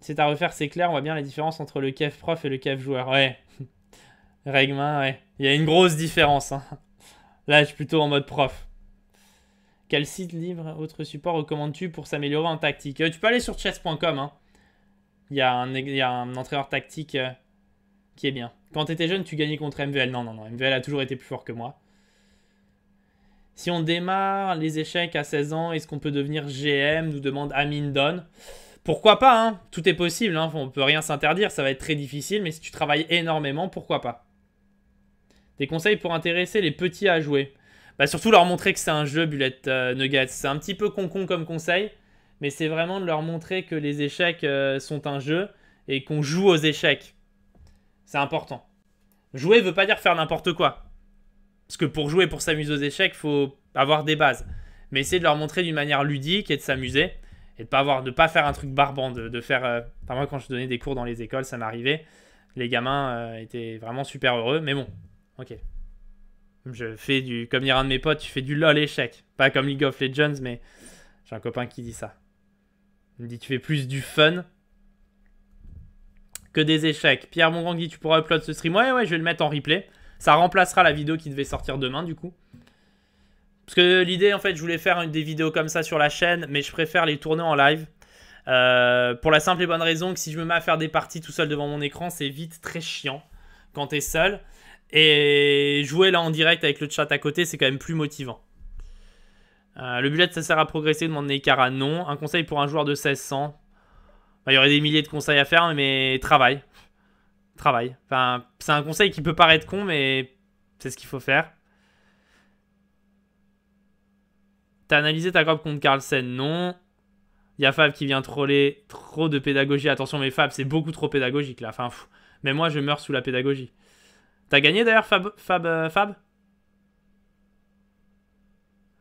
C'est à refaire, c'est clair. On voit bien la différence entre le kef prof et le kef joueur. Ouais. Regmain, ouais. Il y a une grosse différence, hein. Là, je suis plutôt en mode prof. Quel site, livre, autre support recommandes-tu pour s'améliorer en tactique euh, Tu peux aller sur chess.com. Hein. Il, y a un entraîneur tactique euh, qui est bien. Quand tu étais jeune, tu gagnais contre MVL. Non, non, non. MVL a toujours été plus fort que moi. Si on démarre les échecs à 16 ans, est-ce qu'on peut devenir GM nous demande Amine Don. Pourquoi pas hein. Tout est possible. Hein. On peut rien s'interdire. Ça va être très difficile. Mais si tu travailles énormément, pourquoi pas des conseils pour intéresser les petits à jouer. Bah surtout leur montrer que c'est un jeu Bullet euh, C'est un petit peu con comme conseil, mais c'est vraiment de leur montrer que les échecs euh, sont un jeu et qu'on joue aux échecs. C'est important. Jouer veut pas dire faire n'importe quoi. Parce que pour jouer, pour s'amuser aux échecs, faut avoir des bases. Mais essayer de leur montrer d'une manière ludique et de s'amuser. Et de pas avoir, de pas faire un truc barbant, de, faire. Par euh, moi quand je donnais des cours dans les écoles, ça m'arrivait. Les gamins euh, étaient vraiment super heureux. Mais bon, Ok. Je fais du. Comme dire un de mes potes, tu fais du lol échec. Pas comme League of Legends, mais j'ai un copain qui dit ça. Il me dit, tu fais plus du fun que des échecs. Pierre Mongrand dit, tu pourras upload ce stream. Ouais, ouais, je vais le mettre en replay. Ça remplacera la vidéo qui devait sortir demain, du coup. Parce que l'idée, en fait, je voulais faire des vidéos comme ça sur la chaîne, mais je préfère les tourner en live. Euh, pour la simple et bonne raison que si je me mets à faire des parties tout seul devant mon écran, c'est vite très chiant quand t'es seul. Et jouer là en direct avec le chat à côté, c'est quand même plus motivant. Euh, le bullet, ça sert à progresser, demande Nekara. Non. Un conseil pour un joueur de 1600. Bah, il y aurait des milliers de conseils à faire, mais travail. Travail. Enfin, c'est un conseil qui peut paraître con, mais c'est ce qu'il faut faire. T'as analysé ta grappe contre Carlsen Non. Il y a Fab qui vient troller. Trop de pédagogie. Attention, mais Fab, c'est beaucoup trop pédagogique là. Enfin, mais moi, je meurs sous la pédagogie. T'as gagné d'ailleurs, Fab Fab, euh, Fab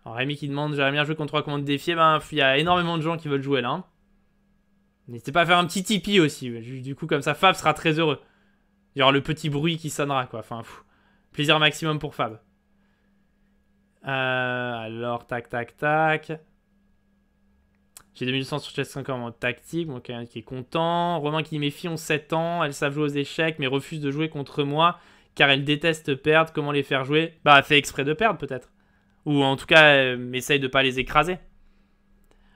Alors, Rémi qui demande J'aimerais bien jouer contre toi, comment te défier. Ben, il y a énormément de gens qui veulent jouer là. Hein. N'hésitez pas à faire un petit Tipeee aussi. Du coup, comme ça, Fab sera très heureux. Il y aura le petit bruit qui sonnera, quoi. Enfin, Plaisir maximum pour Fab. Euh, alors, tac, tac, tac. J'ai 2100 sur Chess 5 en tactique, donc qui est content. Romain qui dit Mes filles ont 7 ans, elles savent jouer aux échecs, mais refusent de jouer contre moi car elle déteste perdre, comment les faire jouer Bah, fait exprès de perdre peut-être. Ou en tout cas, essaye de pas les écraser.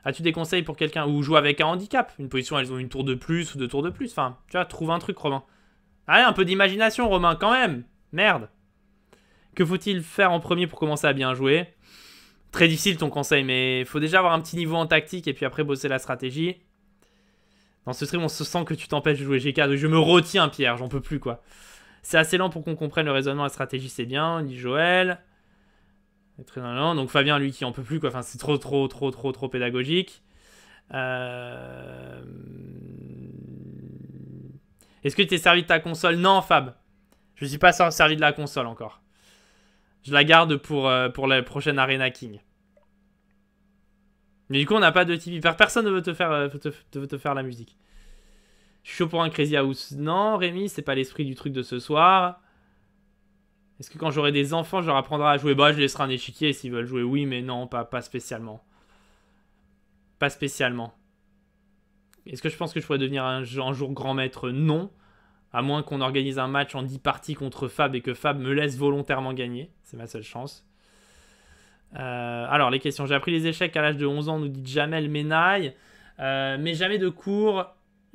As-tu des conseils pour quelqu'un Ou joue avec un handicap Une position, elles ont une tour de plus ou deux tours de plus. Enfin, tu vois, trouve un truc, Romain. Allez, un peu d'imagination, Romain, quand même Merde Que faut-il faire en premier pour commencer à bien jouer Très difficile ton conseil, mais faut déjà avoir un petit niveau en tactique et puis après bosser la stratégie. Dans ce stream, on se sent que tu t'empêches de jouer G4. Je me retiens, Pierre, j'en peux plus, quoi. C'est assez lent pour qu'on comprenne le raisonnement, la stratégie, c'est bien, dit Joël. Très Donc Fabien, lui, qui en peut plus, quoi. Enfin, c'est trop, trop, trop, trop, trop pédagogique. Euh, est-ce que tu t'es servi de ta console Non, Fab. Je ne suis pas servi de la console encore. Je la garde pour, euh, pour la prochaine Arena King. Mais du coup, on n'a pas de TV. Personne ne te faire, euh, veut te faire la musique. Je chaud pour un Crazy House. Non, Rémi, c'est pas l'esprit du truc de ce soir. Est-ce que quand j'aurai des enfants, je leur apprendrai à jouer Bah, je laisserai un échiquier s'ils veulent jouer. Oui, mais non, pas, pas spécialement. Pas spécialement. Est-ce que je pense que je pourrais devenir un, jour grand maître Non. À moins qu'on organise un match en 10 parties contre Fab et que Fab me laisse volontairement gagner. C'est ma seule chance. Euh, alors, les questions. J'ai appris les échecs à l'âge de 11 ans, nous dit Jamel Ménaille. Euh, mais jamais de cours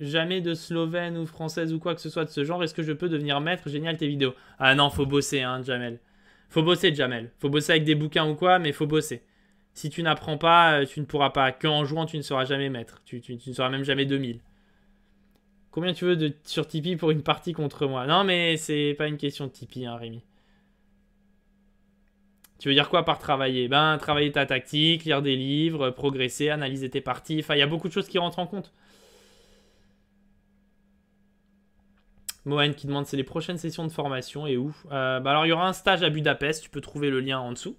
Jamais de slovène ou française ou quoi que ce soit de ce genre. Est-ce que je peux devenir maître Génial tes vidéos. Ah non, faut bosser, hein, Jamel. Faut bosser, Jamel. Faut bosser avec des bouquins ou quoi, mais faut bosser. Si tu n'apprends pas, euh, tu ne pourras pas. Qu'en jouant, tu ne seras jamais maître. Tu, ne seras même jamais 2000. Combien tu veux de, sur Tipeee pour une partie contre moi Non, mais c'est pas une question de Tipeee, hein, Rémi. Tu veux dire quoi par travailler Ben, travailler ta tactique, lire des livres, euh, progresser, analyser tes parties. Enfin, il y a beaucoup de choses qui rentrent en compte. Moen qui demande c'est les prochaines sessions de formation et où euh, bah Alors il y aura un stage à Budapest, tu peux trouver le lien en dessous.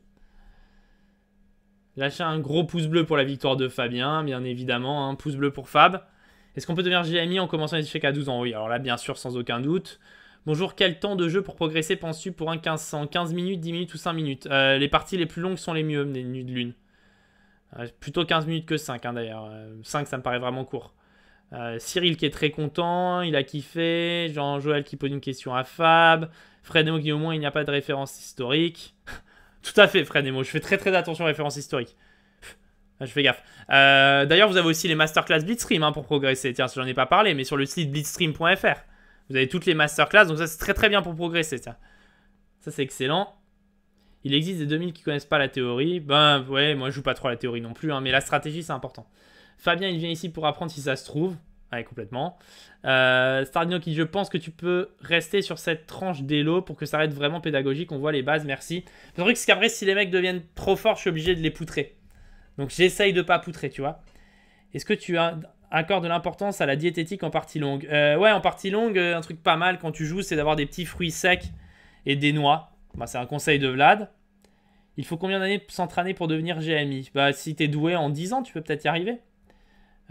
Lâchez un gros pouce bleu pour la victoire de Fabien, bien évidemment, un hein, pouce bleu pour Fab. Est-ce qu'on peut devenir JMI en commençant les échecs à 12 ans Oui, alors là bien sûr, sans aucun doute. Bonjour, quel temps de jeu pour progresser penses-tu pour un 1500 15 minutes, 10 minutes ou 5 minutes euh, Les parties les plus longues sont les mieux, les nuits de lune. Euh, plutôt 15 minutes que 5 hein, d'ailleurs. 5 ça me paraît vraiment court. Euh, Cyril qui est très content, il a kiffé. Jean-Joël qui pose une question à Fab. Fredemo qui au moins il n'y a pas de référence historique. Tout à fait Fredemo, je fais très très attention aux références historiques. je fais gaffe. Euh, d'ailleurs, vous avez aussi les masterclass Blitzstream hein, pour progresser. Tiens, j'en ai pas parlé, mais sur le site blitzstream.fr, vous avez toutes les masterclass. Donc ça, c'est très très bien pour progresser. Ça, c'est excellent. Il existe des 2000 qui connaissent pas la théorie. Ben ouais, moi je joue pas trop à la théorie non plus, hein, mais la stratégie c'est important. Fabien, il vient ici pour apprendre si ça se trouve. Ouais, complètement. Euh, Stardino qui Je pense que tu peux rester sur cette tranche d'élo pour que ça reste vraiment pédagogique. On voit les bases, merci. Le truc, c'est qu'après, si les mecs deviennent trop forts, je suis obligé de les poutrer. Donc j'essaye de pas poutrer, tu vois. Est-ce que tu as accordes de l'importance à la diététique en partie longue euh, Ouais, en partie longue, euh, un truc pas mal quand tu joues, c'est d'avoir des petits fruits secs et des noix. Bah, c'est un conseil de Vlad. Il faut combien d'années s'entraîner pour devenir GMI Bah, si t'es doué en 10 ans, tu peux peut-être y arriver.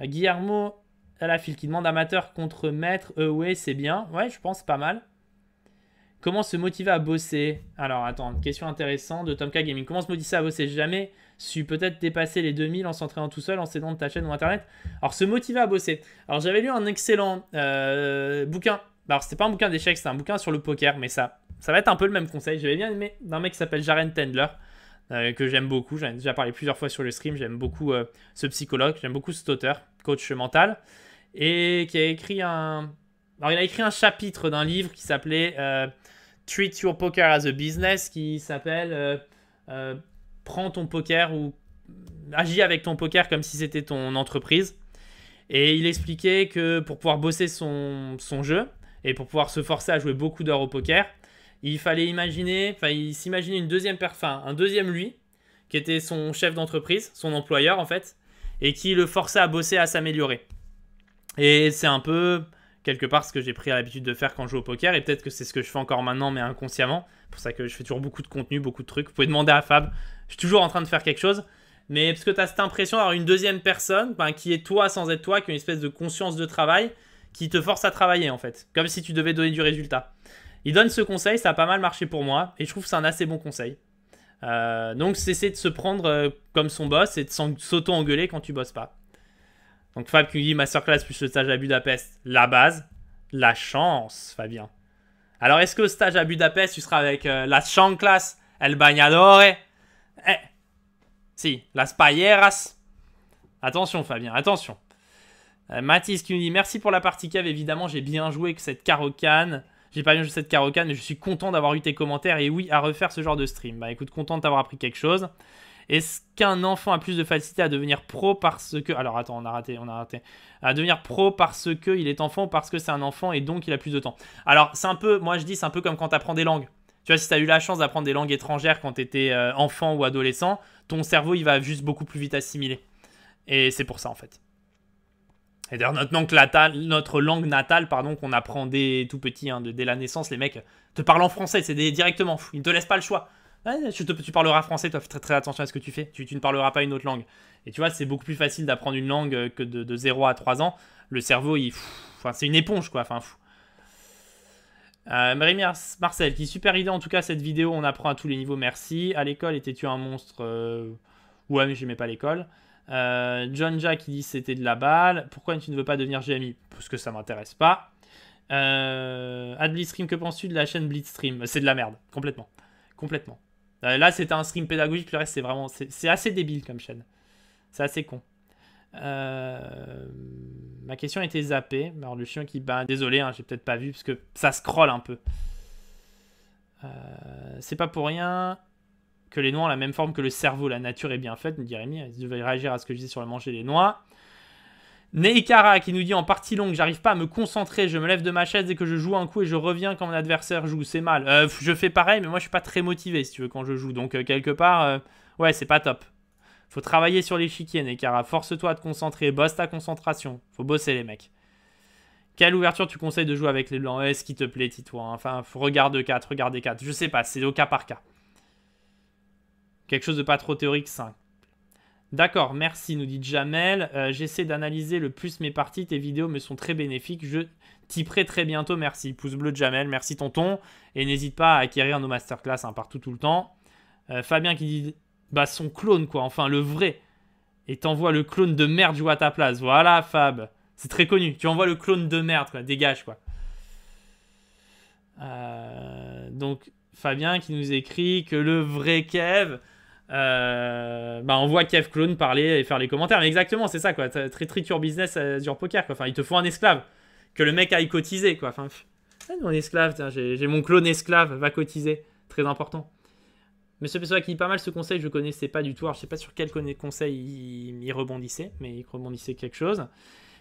Guillermo à la file qui demande amateur contre maître, euh, ouais c'est bien. Ouais, je pense pas mal. Comment se motiver à bosser Alors, attends, question intéressante de Tomka Gaming. Comment se motiver à bosser Jamais su peut-être dépasser les 2000 en s'entraînant tout seul, en s'aidant de ta chaîne ou internet. Alors, se motiver à bosser. Alors, j'avais lu un excellent euh, bouquin. Bah, alors, c'était pas un bouquin d'échecs, c'était un bouquin sur le poker, mais ça, ça va être un peu le même conseil. J'avais bien aimé d'un mec qui s'appelle Jaren Tendler. Euh, que j'aime beaucoup. J'en ai déjà parlé plusieurs fois sur le stream. J'aime beaucoup euh, ce psychologue, j'aime beaucoup cet auteur, coach mental, et qui a écrit un. a écrit un chapitre d'un livre qui s'appelait euh, Treat Your Poker as a Business, qui s'appelle Prends ton poker ou agis avec ton poker comme si c'était ton entreprise. Et il expliquait que pour pouvoir bosser son, son jeu et pour pouvoir se forcer à jouer beaucoup d'heures au poker, il fallait imaginer, enfin, il s'imaginait une deuxième, enfin, un deuxième lui, qui était son chef d'entreprise, son employeur en fait, et qui le forçait à bosser, à s'améliorer. Et c'est un peu quelque part ce que j'ai pris l'habitude de faire quand je joue au poker, et peut-être que c'est ce que je fais encore maintenant, mais inconsciemment. C'est pour ça que je fais toujours beaucoup de contenu, beaucoup de trucs. Vous pouvez demander à Fab, je suis toujours en train de faire quelque chose. Mais parce que tu as cette impression d'avoir une deuxième personne, qui est toi sans être toi, qui a une espèce de conscience de travail, qui te force à travailler en fait, comme si tu devais donner du résultat il donne ce conseil, ça a pas mal marché pour moi, et je trouve que c'est un assez bon conseil. Euh, donc cesser de se prendre euh, comme son boss et de s'auto-engueuler quand tu bosses pas. Donc Fab qui dit masterclass plus le stage à Budapest, la base, la chance, Fabien. Alors est-ce que au stage à Budapest, tu seras avec euh, la la classe, el Bagnadore. Eh Si, la payeras. Attention Fabien, attention. Euh, Mathis qui nous dit merci pour la partie cave, évidemment j'ai bien joué que cette carocane. J'ai pas bien joué cette carocane, mais je suis content d'avoir eu tes commentaires. Et oui, à refaire ce genre de stream. Bah écoute, content d'avoir appris quelque chose. Est-ce qu'un enfant a plus de facilité à devenir pro parce que. Alors attends, on a raté, on a raté. À devenir pro parce qu'il est enfant ou parce que c'est un enfant et donc il a plus de temps Alors c'est un peu, moi je dis, c'est un peu comme quand t'apprends des langues. Tu vois, si t'as eu la chance d'apprendre des langues étrangères quand t'étais euh, enfant ou adolescent, ton cerveau il va juste beaucoup plus vite assimiler. Et c'est pour ça en fait. Et d'ailleurs notre langue natale, pardon, qu'on apprend dès tout petit, hein, dès la naissance, les mecs euh, te parlent en français, c'est directement, ils ne te laissent pas le choix. tu, te, tu, parleras français, tu fais très, très attention à ce que tu fais, tu, ne parleras pas une autre langue. Et tu vois, c'est beaucoup plus facile d'apprendre une langue euh, que de, 0 à 3 ans. Le cerveau, il, c'est une éponge, quoi, enfin, fou. Euh, Marcel, qui super idée en tout cas cette vidéo, on apprend à tous les niveaux, merci. À l'école, étais-tu un monstre Ouais, mais j'aimais pas l'école. Euh, John Jack qui dit c'était de la balle. Pourquoi tu ne veux pas devenir GMI Parce que ça m'intéresse pas. Euh, Adblitstream, que penses-tu de la chaîne Blitzstream C'est de la merde, complètement. Complètement. Euh, là, c'était un stream pédagogique, le reste, c'est vraiment. C'est assez débile comme chaîne. C'est assez con. Euh, ma question était zappée. chien qui bat. Désolé, hein, j'ai peut-être pas vu parce que ça scrolle un peu. c'est pas pour rien que les noix ont la même forme que le cerveau. La nature est bien faite, nous dit Rémi. Ils devaient réagir à ce que je dis sur le manger des noix. Neikara qui nous dit en partie longue, j'arrive pas à me concentrer, je me lève de ma chaise dès que je joue un coup et je reviens quand mon adversaire joue, c'est mal. Euh, je fais pareil, mais moi je suis pas très motivé si tu veux quand je joue, donc euh, quelque part, euh, ouais, c'est pas top. Faut travailler sur l'échiquier, Neikara, force-toi de te concentrer, bosse ta concentration, faut bosser les mecs. Quelle ouverture tu conseilles de jouer avec les blancs Est-ce qui te plaît, Tito. Enfin, regarde 4, regarde 4, je sais pas, c'est au cas par cas. Quelque chose de pas trop théorique, ça D'accord, merci, nous dit Jamel. Euh, j'essaie d'analyser le plus mes parties. Tes vidéos me sont très bénéfiques. Je t'y prêterai très bientôt. Merci. Pouce bleu, Jamel. Merci, tonton. Et n'hésite pas à acquérir nos masterclass hein, partout, tout le temps. Euh, Fabien qui dit Bah, son clone, quoi. Enfin, le vrai. Et t'envoies le clone de merde jouer à ta place. Voilà, Fab. C'est très connu. Tu envoies le clone de merde, quoi. Dégage, quoi. Euh, donc, Fabien qui nous écrit que le vrai Kev. Euh, bah, on voit Kev Clone parler et faire les commentaires. Mais exactement, c'est ça quoi. Très très business sur euh, poker quoi. Enfin, il te faut un esclave que le mec aille cotiser quoi. Enfin, mon esclave, j'ai mon clone esclave, va cotiser. Très important. Monsieur Pessoa qui dit pas mal ce conseil, je connaissais pas du tout. Alors, je sais pas sur quel conseil il, il rebondissait, mais il rebondissait quelque chose.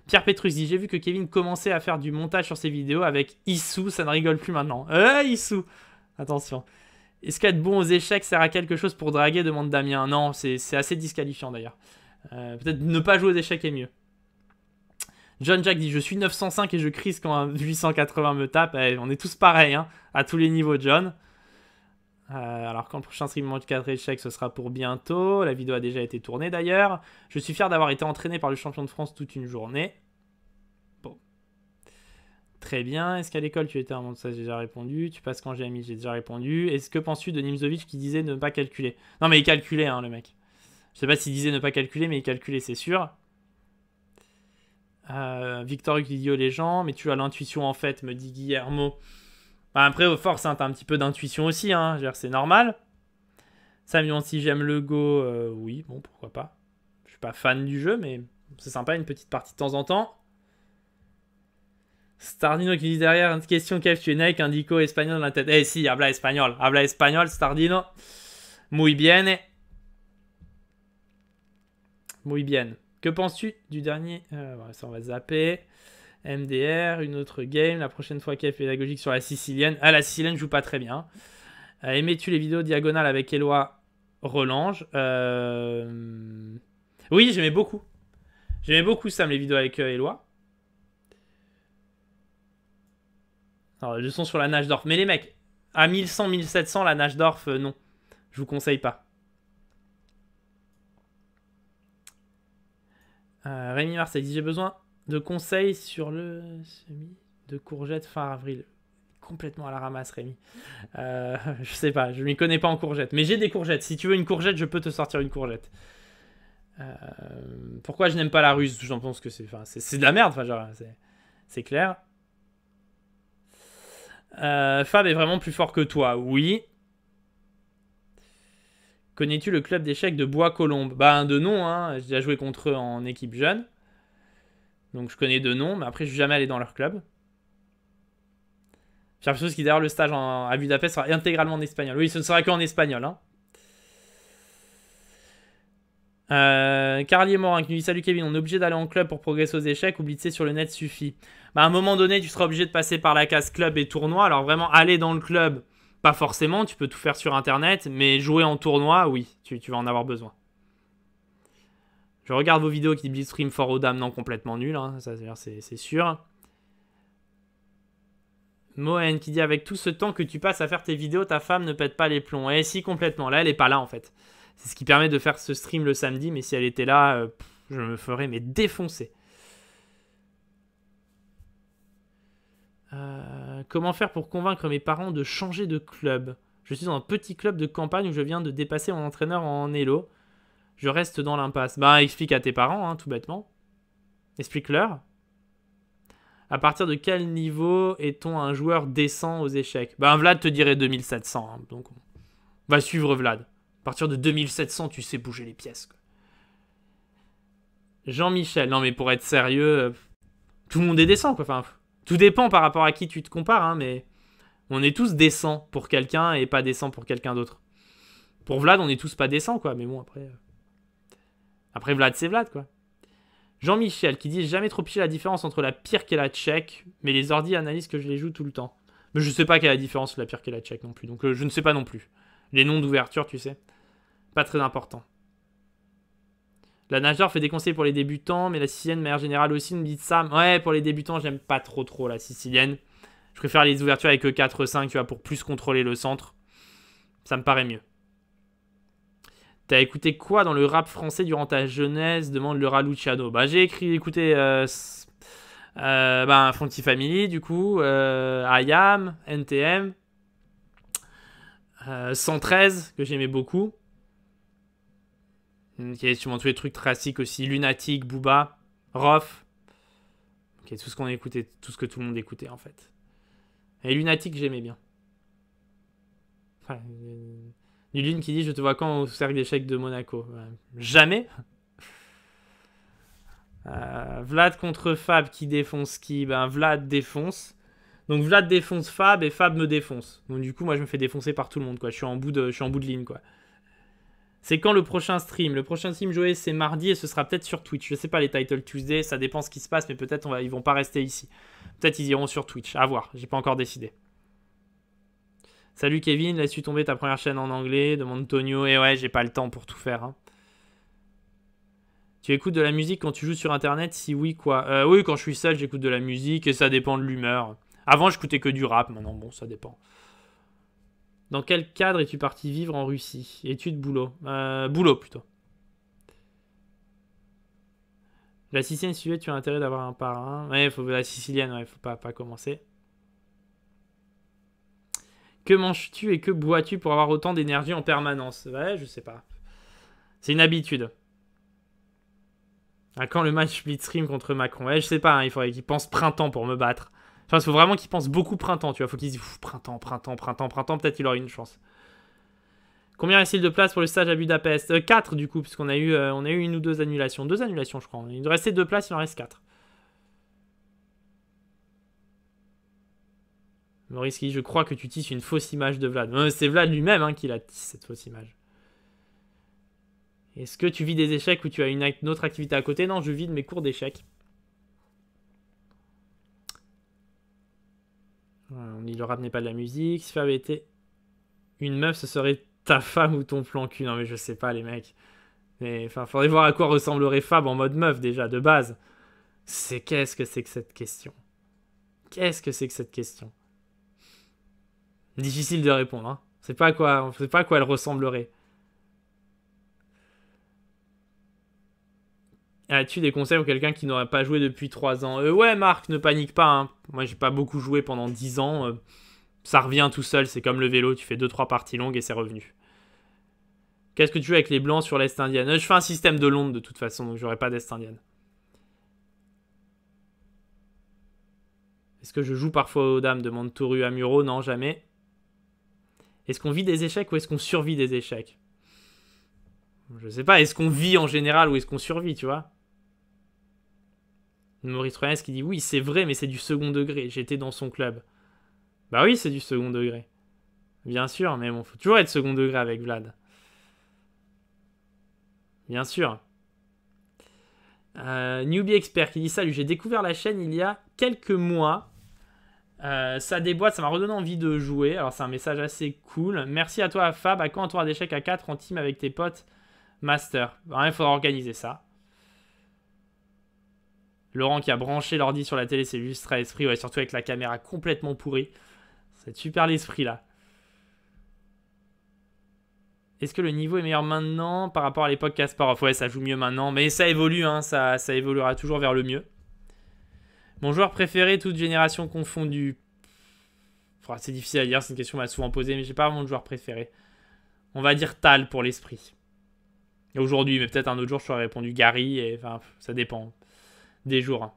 Pierre Petrus dit J'ai vu que Kevin commençait à faire du montage sur ses vidéos avec Issou, ça ne rigole plus maintenant. Euh, Issou Attention. Est-ce qu'être bon aux échecs sert à quelque chose pour draguer demande Damien. Non, c'est assez disqualifiant d'ailleurs. Euh, peut-être ne pas jouer aux échecs est mieux. John Jack dit Je suis 905 et je crise quand un 880 me tape. Eh, on est tous pareils, hein, à tous les niveaux, John. Euh, alors, quand le prochain stream de 4 échecs, ce sera pour bientôt. La vidéo a déjà été tournée d'ailleurs. Je suis fier d'avoir été entraîné par le champion de France toute une journée. Très bien. Est-ce qu'à l'école tu étais un monde Ça, j'ai déjà répondu. Tu passes quand j'ai mis J'ai déjà répondu. Est-ce que penses-tu de Nimzovic qui disait ne pas calculer Non, mais il calculait, hein, le mec. Je sais pas s'il disait ne pas calculer, mais il calculait, c'est sûr. Euh, Victor Guillot, les gens, mais tu as l'intuition en fait, me dit Guillermo. Bah, après, au force, hein, t'as un petit peu d'intuition aussi, hein, c'est normal. Samuel si j'aime le Go, euh, oui, bon, pourquoi pas. Je suis pas fan du jeu, mais c'est sympa, une petite partie de temps en temps. Stardino qui dit derrière, une question Kev, tu es un Indico espagnol dans la tête. Eh si, habla espagnol, habla espagnol, Stardino. Muy bien. Muy bien. Que penses-tu du dernier euh, Ça, on va zapper. MDR, une autre game. La prochaine fois, Kev pédagogique sur la sicilienne. Ah, la sicilienne joue pas très bien. Euh, aimes tu les vidéos diagonales avec Eloi Relange euh, Oui, j'aimais beaucoup. J'aimais beaucoup, Sam, les vidéos avec Eloi. Alors, suis sur la nage d'orf. Mais les mecs, à 1100, 1700, la nage d'orf, euh, non. Je vous conseille pas. Euh, Rémi Marseille, j'ai besoin de conseils sur le semis de courgettes fin avril. Complètement à la ramasse, Rémi. Euh, je sais pas, je m'y connais pas en courgettes. Mais j'ai des courgettes. Si tu veux une courgette, je peux te sortir une courgette. pourquoi je n'aime pas la ruse J'en pense que c'est de la merde, c'est clair. Euh, Fab est vraiment plus fort que toi, oui. Connais-tu le club d'échecs de Bois-Colombes Bah, de nom, hein. J'ai déjà joué contre eux en équipe jeune. Donc, je connais de nom, mais après, je suis jamais allé dans leur club. J'ai l'impression qui d'ailleurs le stage à Budapest sera intégralement en espagnol. Oui, ce ne sera qu'en espagnol, hein. Euh, Carlier Morin hein, qui nous dit Salut Kevin, on est obligé d'aller en club pour progresser aux échecs ou blitzer sur le net suffit. Bah, à un moment donné, tu seras obligé de passer par la case club et tournoi. Alors vraiment, aller dans le club, pas forcément, tu peux tout faire sur internet, mais jouer en tournoi, oui, tu, vas en avoir besoin. Je regarde vos vidéos qui disent stream for aux dames, non, complètement nul, hein, c'est sûr. Mohen qui dit avec tout ce temps que tu passes à faire tes vidéos, ta femme ne pète pas les plombs. Eh si complètement, là elle est pas là en fait. C'est ce qui permet de faire ce stream le samedi, mais si elle était là, euh, je me ferais mais défoncer. Euh, comment faire pour convaincre mes parents de changer de club Je suis dans un petit club de campagne où je viens de dépasser mon entraîneur en Elo. Je reste dans l'impasse. Bah, explique à tes parents, hein, tout bêtement. Explique-leur. À partir de quel niveau est-on un joueur décent aux échecs Bah, Vlad te dirait 2700. Hein, donc, on va suivre Vlad. À partir de 2700, tu sais bouger les pièces. Jean-Michel, non mais pour être sérieux, euh, tout le monde est décent quoi. Enfin, tout dépend par rapport à qui tu te compares, hein, mais on est tous décent pour quelqu'un et pas décent pour quelqu'un d'autre. Pour Vlad, on est tous pas décent quoi, mais bon après. Euh, après Vlad, c'est Vlad quoi. Jean-Michel qui dit jamais trop piché la différence entre la pire et la tchèque, mais les ordi analysent que je les joue tout le temps. Mais je sais pas quelle est la différence entre la pire et la tchèque non plus, donc euh, je ne sais pas non plus. Les noms d'ouverture, tu sais. Pas très important. La nageur fait des conseils pour les débutants, mais la sicilienne, de manière générale aussi, me dit ça. Ouais, pour les débutants, j'aime pas trop trop la sicilienne. Je préfère les ouvertures avec E4, 5 tu vois, pour plus contrôler le centre. Ça me paraît mieux. T'as écouté quoi dans le rap français durant ta jeunesse Demande le Raluciano. Bah, j'ai écrit, écouté euh, euh, bah, Family, du coup, euh, Am, NTM, 113, euh, que j'aimais beaucoup. Mm, qui est sûrement tous les trucs classiques aussi. Lunatic, Booba, Rof. est tout ce qu'on écoutait, tout ce que tout le monde écoutait en fait. Et Lunatic, j'aimais bien. Enfin, euh, lune qui dit Je te vois quand au cercle d'échecs de Monaco euh, Jamais Vlad contre Fab qui défonce qui Ben Vlad défonce. Donc Vlad défonce Fab et Fab me défonce. Donc du coup, moi, je me fais défoncer par tout le monde, quoi. Je suis en bout de, bout de ligne, quoi. C'est quand le prochain stream Le prochain stream, joué, c'est mardi et ce sera peut-être sur Twitch. Je sais pas les Title Tuesday, ça dépend ce qui se passe, mais peut-être on va, ils vont pas rester ici. Peut-être ils iront sur Twitch. À voir, j'ai pas encore décidé. Salut Kevin, laisse-tu tomber ta première chaîne en anglais Demande Tonio. Et eh ouais, j'ai pas le temps pour tout faire. Hein. Tu écoutes de la musique quand tu joues sur internet Si oui, quoi euh, Oui, quand je suis seul, j'écoute de la musique et ça dépend de l'humeur. Avant, je coûtais que du rap, maintenant, bon, ça dépend. Dans quel cadre es-tu parti vivre en Russie Études, boulot euh, Boulot, plutôt. La Sicilienne, si tu as intérêt d'avoir un parrain. Ouais, faut, la Sicilienne, ouais, faut pas, pas commencer. Que manges-tu et que bois-tu pour avoir autant d'énergie en permanence Ouais, je sais pas. C'est une habitude. Ah, quand le match split stream contre Macron Ouais, je sais pas, hein, il faudrait qu'il pense printemps pour me battre. Enfin, il faut vraiment qu'il pense beaucoup printemps, tu vois. Faut qu'il se dise printemps, printemps, printemps, printemps, peut-être qu'il aura une chance. Combien reste-t-il de place pour le stage à Budapest 4 euh, du coup, puisqu'on a, eu, euh, a eu une ou deux annulations. Deux annulations, je crois. Il nous restait deux places, il en reste 4. Maurice qui Je crois que tu tisses une fausse image de Vlad. Euh, c'est Vlad lui-même hein, qui la tisse, cette fausse image. Est-ce que tu vis des échecs ou tu as une, une autre activité à côté Non, je vis de mes cours d'échecs. Il ne leur pas de la musique. Si Fab était une meuf, ce serait ta femme ou ton plan cul. Non, mais je sais pas, les mecs. Mais enfin, faudrait voir à quoi ressemblerait Fab en mode meuf déjà, de base. C'est qu'est-ce que c'est que cette question Qu'est-ce que c'est que cette question Difficile de répondre. Hein. C'est pas à quoi, pas à quoi elle ressemblerait. As-tu des conseils pour quelqu'un qui n'aurait pas joué depuis 3 ans euh, Ouais, Marc, ne panique pas. Hein. Moi, j'ai pas beaucoup joué pendant 10 ans. Euh. ça revient tout seul, c'est comme le vélo, tu fais 2-3 parties longues et c'est revenu. Qu'est-ce que tu joues avec les blancs sur l'Est indienne euh, Je fais un système de Londres de toute façon, donc j'aurai pas d'Est indienne. Est-ce que je joue parfois aux dames demande Toru à Muro. Non, jamais. Est-ce qu'on vit des échecs ou est-ce qu'on survit des échecs Je sais pas, est-ce qu'on vit en général ou est-ce qu'on survit, tu vois Maurice Troyes qui dit Oui, c'est vrai, mais c'est du second degré. J'étais dans son club. Bah oui, c'est du second degré. Bien sûr, mais bon, faut toujours être second degré avec Vlad. Bien sûr. Euh, Newbie Expert qui dit Salut, j'ai découvert la chaîne il y a quelques mois. Euh, ça déboîte, ça m'a redonné envie de jouer. Alors, c'est un message assez cool. Merci à toi, Fab. À quand un tour d'échecs à 4 en team avec tes potes Master. Il faudra organiser ça. Laurent qui a branché l'ordi sur la télé, c'est juste à esprit, ouais, surtout avec la caméra complètement pourrie. C'est super l'esprit là. Est-ce que le niveau est meilleur maintenant par rapport à l'époque Kasparov Ouais, ça joue mieux maintenant, mais ça évolue, hein, ça, évoluera toujours vers le mieux. Mon joueur préféré, toute génération confondue. C'est difficile à dire, c'est une question qu'on m'a souvent posée, mais j'ai pas vraiment de joueur préféré. On va dire Tal pour l'esprit. Aujourd'hui, mais peut-être un autre jour, je t'aurais répondu Gary, et enfin, ça dépend des jours.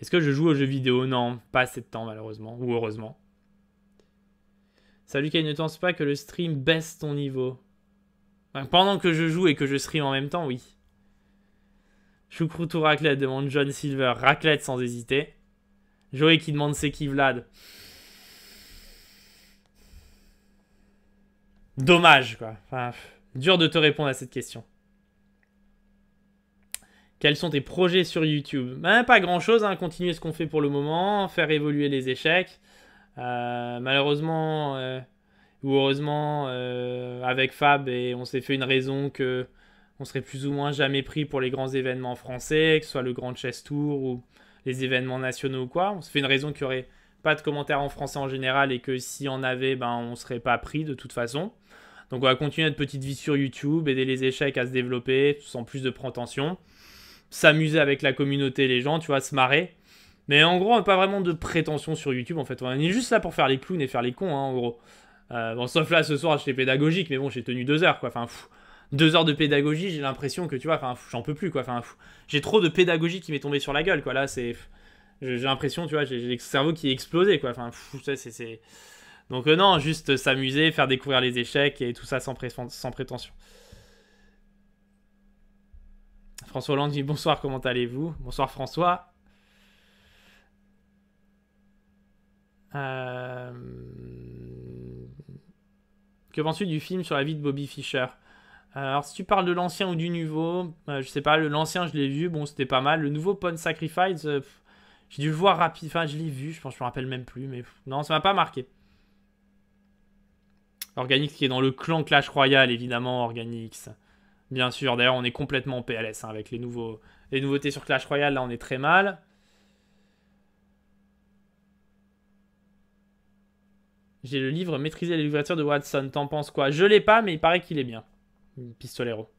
Est-ce que je joue aux jeux vidéo Non, pas assez temps malheureusement, ou heureusement. Salut Kay, ne pense pas que le stream baisse ton niveau Pendant que je joue et que je stream en même temps, oui. Choucroute ou raclette demande John Silver. Raclette sans hésiter. Joey qui demande c'est qui Vlad. Dommage quoi. Enfin, dur de te répondre à cette question. Quels sont tes projets sur YouTube bah, Pas grand-chose, hein. continuer ce qu'on fait pour le moment, faire évoluer les échecs. Euh, malheureusement, euh, ou heureusement, euh, avec Fab, on s'est fait une raison que on serait plus ou moins jamais pris pour les grands événements français, que ce soit le Grand Chess Tour ou les événements nationaux ou quoi. On s'est fait une raison qu'il n'y aurait pas de commentaires en français en général et que s'il y en avait, ben, on ne serait pas pris de toute façon. Donc on va continuer notre petite vie sur YouTube, aider les échecs à se développer sans plus de prétention s'amuser avec la communauté, les gens, tu vois, se marrer. Mais en gros, pas vraiment de prétention sur YouTube, en fait. On est juste là pour faire les clowns et faire les cons, hein, en gros. Euh, bon, sauf là, ce soir, j'étais pédagogique, mais bon, j'ai tenu deux heures, quoi. Enfin, fou deux heures de pédagogie, j'ai l'impression que, tu vois, enfin, j'en peux plus, quoi. Enfin, j'ai trop de pédagogie qui m'est tombée sur la gueule, quoi. Là, c'est... J'ai l'impression, tu vois, j'ai le cerveau qui est explosé, quoi. Enfin, c'est... Donc euh, non, juste s'amuser, faire découvrir les échecs et tout ça sans, sans prétention. François Hollande bonsoir, comment allez-vous Bonsoir François. Euh, que penses-tu du film sur la vie de Bobby Fischer euh, alors, si tu parles de l'ancien ou du nouveau, je euh, je sais pas, l'ancien, je l'ai vu, bon, c'était pas mal. Le nouveau Pawn Sacrifice, j'ai dû le voir rapide, enfin, je l'ai vu, je pense, je me rappelle même plus, mais non, ça m'a pas marqué. Organix qui est dans le clan Clash Royale, évidemment, Organix. Bien sûr, d'ailleurs, on est complètement en PLS hein, avec les, nouveaux, les nouveautés sur Clash Royale. Là, on est très mal. J'ai le livre Maîtriser les ouvertures de Watson. T'en penses quoi Je l'ai pas, mais il paraît qu'il est bien. Pistolero.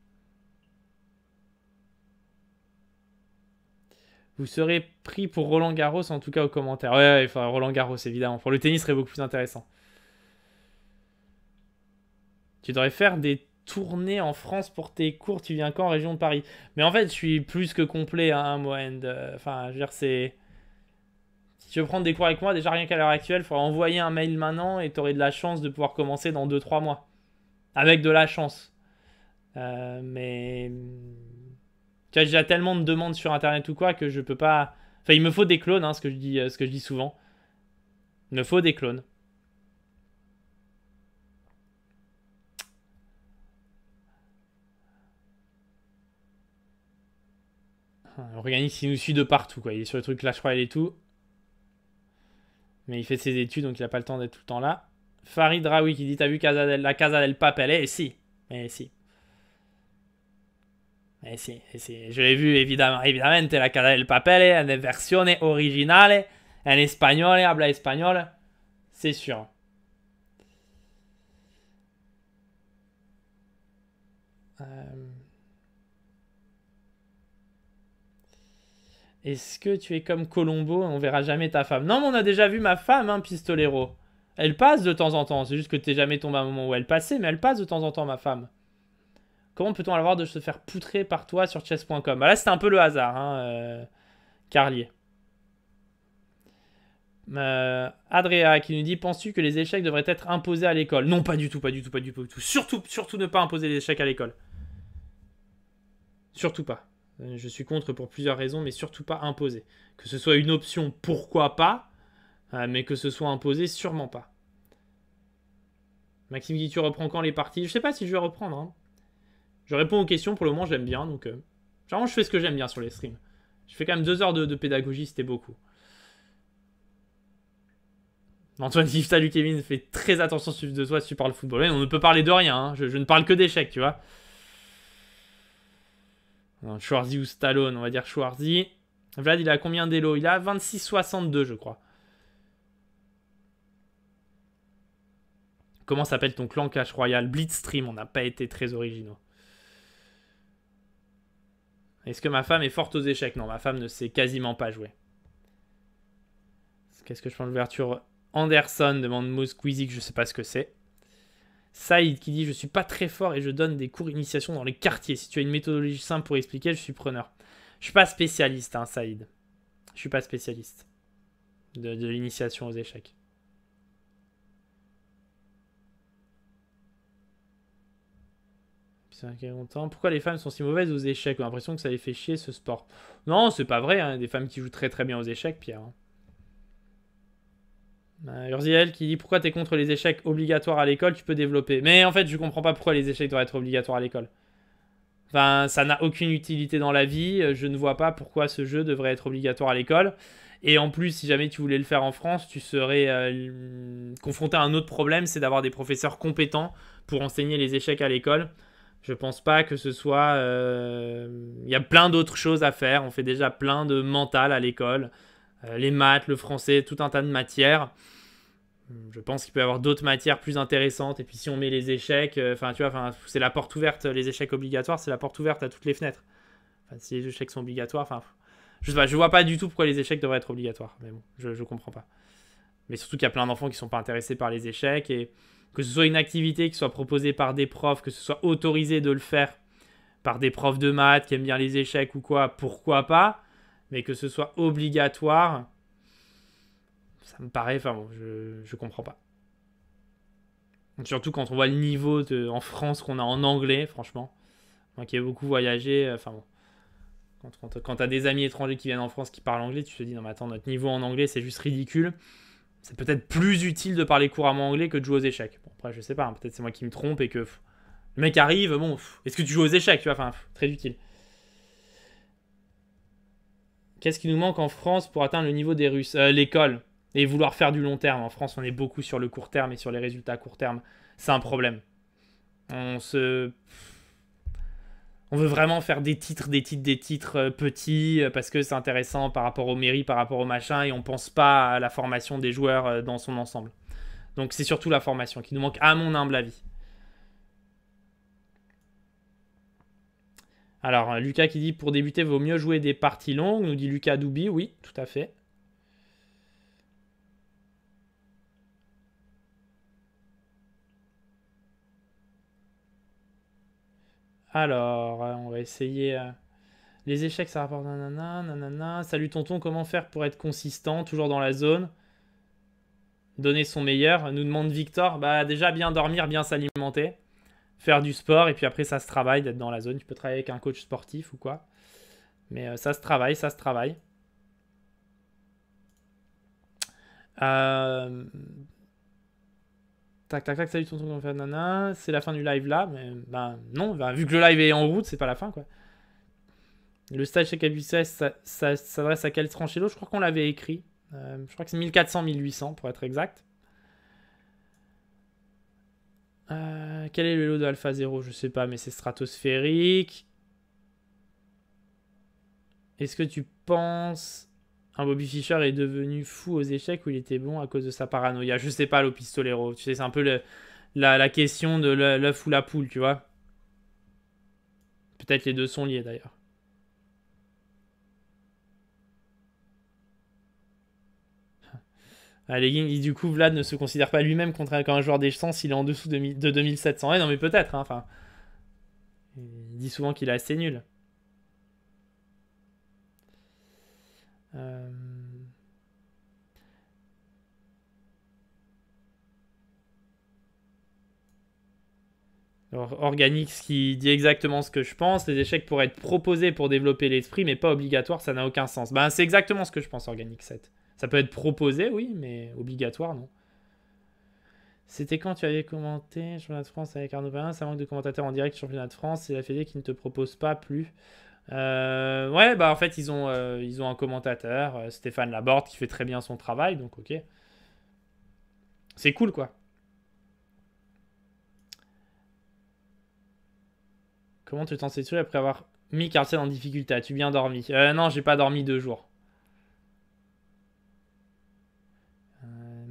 Vous serez pris pour Roland Garros, en tout cas aux commentaires. Ouais, enfin, Roland Garros, évidemment. Pour le tennis, serait beaucoup plus intéressant. Tu devrais faire des tourner en France pour tes cours, tu viens quand en région de Paris Mais en fait, je suis plus que complet, hein, Mohand, euh, Enfin, je veux dire, c'est. Si tu veux prendre des cours avec moi, déjà rien qu'à l'heure actuelle, il faudra envoyer un mail maintenant et tu aurais de la chance de pouvoir commencer dans 2-3 mois. Avec de la chance. Euh, mais. Tu vois, j'ai tellement de demandes sur internet ou quoi que je peux pas. Enfin, il me faut des clones, hein, ce, que je dis, euh, ce que je dis souvent. Il me faut des clones. Organix il nous suit de partout, quoi. Il est sur le truc Clash Royale et tout. Mais il fait ses études, donc il n'a pas le temps d'être tout le temps là. Farid Rawi qui dit T'as vu la Casa del Papel et eh, si. Mais eh, si. Eh, si, je l'ai vu évidemment, évidemment, la Casa del Papel est version version originale, en espagnol, habla espagnol, c'est sûr. Euh... Est-ce que tu es comme Colombo, on verra jamais ta femme Non, mais on a déjà vu ma femme, hein, pistolero. Elle passe de temps en temps, c'est juste que t'es jamais tombé à un moment où elle passait, mais elle passe de temps en temps, ma femme. Comment peut-on avoir de se faire poutrer par toi sur chess.com bah Là, c'était un peu le hasard, hein, euh, Carlier. Euh, qui nous dit Penses-tu que les échecs devraient être imposés à l'école Non, pas du tout, pas du tout, pas du tout. Surtout, surtout ne pas imposer les échecs à l'école. Surtout pas. Euh, je suis contre pour plusieurs raisons, mais surtout pas imposé. Que ce soit une option, pourquoi pas, euh, mais que ce soit imposé, sûrement pas. Maxime dit tu reprends quand les parties Je sais pas si je vais reprendre. Hein. Je réponds aux questions, pour le moment j'aime bien, donc... Euh, je fais ce que j'aime bien sur les streams. Je fais quand même deux heures de, pédagogie, c'était beaucoup. Antoine dit salut Kevin, fais très attention de toi, tu parles football. on ne peut parler de rien, hein. je, je ne parle que d'échecs, tu vois. Hein, Schwarzy ou Stallone, on va dire Schwarzy. Vlad, il a combien d'élo Il a 26,62, je crois. Comment s'appelle ton clan cash royal Blitzstream, on n'a pas été très originaux. Est-ce que ma femme est forte aux échecs Non, ma femme ne sait quasiment pas jouer. Qu'est-ce que je prends l'ouverture Anderson demande Moose je je sais pas ce que c'est. Saïd qui dit Je suis pas très fort et je donne des cours d'initiation dans les quartiers. Si tu as une méthodologie simple pour expliquer, je suis preneur. Je suis pas spécialiste, hein, Saïd. Je suis pas spécialiste de, l'initiation aux échecs. Pourquoi les femmes sont si mauvaises aux échecs J'ai l'impression que ça les fait chier ce sport. Non, c'est pas vrai. Hein. Des femmes qui jouent très très bien aux échecs, Pierre. Hein. Bah, Urziel qui dit pourquoi tu es contre les échecs obligatoires à l'école, tu peux développer. Mais en fait, je comprends pas pourquoi les échecs doivent être obligatoires à l'école. Enfin, ça n'a aucune utilité dans la vie. Euh, je ne vois pas pourquoi ce jeu devrait être obligatoire à l'école. Et en plus, si jamais tu voulais le faire en France, tu serais euh, confronté à un autre problème, c'est d'avoir des professeurs compétents pour enseigner les échecs à l'école. Je pense pas que ce soit. Euh, il y a plein d'autres choses à faire. On fait déjà plein de mental à l'école. Euh, les maths, le français, tout un tas de matières. Je pense qu'il peut y avoir d'autres matières plus intéressantes. Et puis si on met les échecs, euh, enfin tu vois, c'est la porte ouverte, les échecs obligatoires, c'est la porte ouverte à toutes les fenêtres. si les échecs sont obligatoires, enfin, je ne vois pas du tout pourquoi les échecs devraient être obligatoires. Mais bon, je, je comprends pas. Mais surtout qu'il y a plein d'enfants qui sont pas intéressés par les échecs et que ce soit une activité qui soit proposée par des profs, que ce soit autorisé de le faire par des profs de maths qui aiment bien les échecs ou quoi, pourquoi pas mais que ce soit obligatoire, ça me paraît, enfin bon, je, je comprends pas. Surtout quand on voit le niveau en France qu'on a en anglais, franchement. Moi qui ai beaucoup voyagé, euh, enfin bon. Quand, quand t'as des amis étrangers qui viennent en France qui parlent anglais, tu te dis non mais attends, notre niveau en anglais c'est juste ridicule. C'est peut-être plus utile de parler couramment anglais que de jouer aux échecs. Bon, après je sais pas, hein, peut-être c'est moi qui me trompe et que le mec arrive, bon, est-ce que tu joues aux échecs, tu vois, enfin très utile. Qu'est-ce qui nous manque en France pour atteindre le niveau des Russes euh, L'école. Et vouloir faire du long terme. En France, on est beaucoup sur le court terme et sur les résultats à court terme. C'est un problème. On se. On veut vraiment faire des titres, des titres, des titres euh, petits euh, parce que c'est intéressant par rapport aux mairies, par rapport au machin et on pense pas à la formation des joueurs dans son ensemble. Donc c'est surtout la formation qui nous manque à mon humble avis. Alors, euh, Lucas qui dit pour débuter, vaut mieux jouer des parties longues, nous dit Lucas Doubi, oui, tout à fait. Alors, euh, on va essayer. Euh, les échecs, ça rapporte nanana, nanana. Salut tonton, comment faire pour être consistant, toujours dans la zone Donner son meilleur, nous demande Victor. Bah, déjà bien dormir, bien s'alimenter faire du sport et puis après ça se travaille d'être dans la zone. Tu peux travailler avec un coach sportif ou quoi. Mais euh, ça se travaille, ça se travaille. Euh, tac tac tac, salut ton, C'est la fin du live là, mais ben non, ben, vu que le live est en route, c'est pas la fin quoi. Le stage chez KBCS, ça, s'adresse à quel tranche et Je crois qu'on l'avait écrit. Euh, je crois que c'est 1400-1800 pour être exact. Euh, quel est le lot de Alpha 0 Je sais pas, mais c'est stratosphérique. Est-ce que tu penses un Bobby Fischer est devenu fou aux échecs ou il était bon à cause de sa paranoïa Je sais pas, le pistolero. Tu sais, c'est un peu la, la, question de l'œuf ou la poule, tu vois Peut-être les deux sont liés d'ailleurs. les, du coup, Vlad ne se considère pas lui-même comme un joueur d'échange s'il est en dessous de, 2700. Eh non, mais peut-être. Hein, enfin, il dit souvent qu'il est assez nul. Euh. Organix qui dit exactement ce que je pense. Les échecs pourraient être proposés pour développer l'esprit, mais pas obligatoire, ça n'a aucun sens. Ben, c'est exactement ce que je pense, Organix 7. Ça peut être proposé, oui, mais obligatoire, non. C'était quand tu avais commenté Championnat de France avec Arnaud Perrin Ça manque de commentateurs en direct Championnat de France. C'est la Fédé qui ne te propose pas plus. Euh, ouais, bah en fait, ils ont, euh, ils ont un commentateur, euh, Stéphane Laborde, qui fait très bien son travail, donc ok. C'est cool, quoi. Comment tu t'en sais-tu après avoir mis Cartier en difficulté As-tu bien dormi Non, j'ai pas dormi deux jours.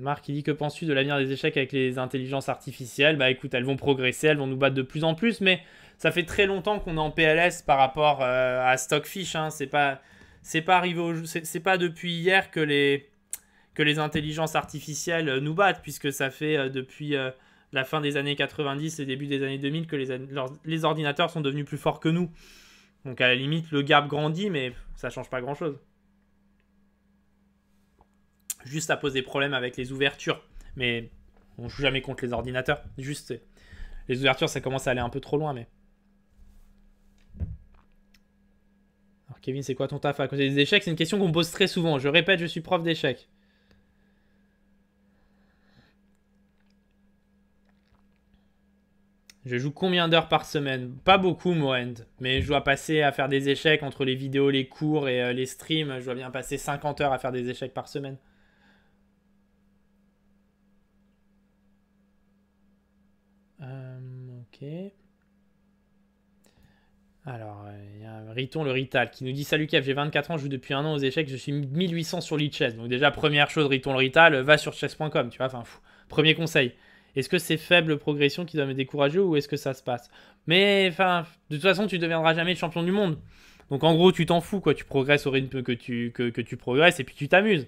Marc, il dit que penses-tu de l'avenir des échecs avec les intelligences artificielles Bah écoute, elles vont progresser, elles vont nous battre de plus en plus, mais ça fait très longtemps qu'on est en PLS par rapport euh, à Stockfish. Hein. C'est pas, c'est pas arrivé, c'est, pas depuis hier que les que les intelligences artificielles euh, nous battent, puisque ça fait euh, depuis la fin des années 90 et début des années 2000 que les, les ordinateurs sont devenus plus forts que nous. Donc à la limite, le gap grandit, mais ça change pas grand-chose. Juste, à poser des problèmes avec les ouvertures. Mais on joue jamais contre les ordinateurs. Juste, les ouvertures, ça commence à aller un peu trop loin, mais. Alors, Kevin, c'est quoi ton taf à côté des échecs C'est une question qu'on me pose très souvent. Je répète, je suis prof d'échecs. Je joue combien d'heures par semaine Pas beaucoup, Mohand Mais je dois passer à faire des échecs entre les vidéos, les cours et euh, les streams. Je dois bien passer 50 heures à faire des échecs par semaine. Alors, euh, il y a Riton, le Rital, qui nous dit Salut Kev, j'ai 24 ans, je joue depuis un an aux échecs, je suis 1800 sur l'e-chess. Donc, déjà, première chose, Riton, le Rital, va sur chess.com, tu vois. Enfin, fou. premier conseil. Est-ce que c'est faible progression qui doit me décourager ou est-ce que ça se passe Mais, enfin, de toute façon, tu deviendras jamais champion du monde. Donc, en gros, tu t'en fous, quoi. Tu progresses au rythme que tu, que tu progresses et puis tu t'amuses.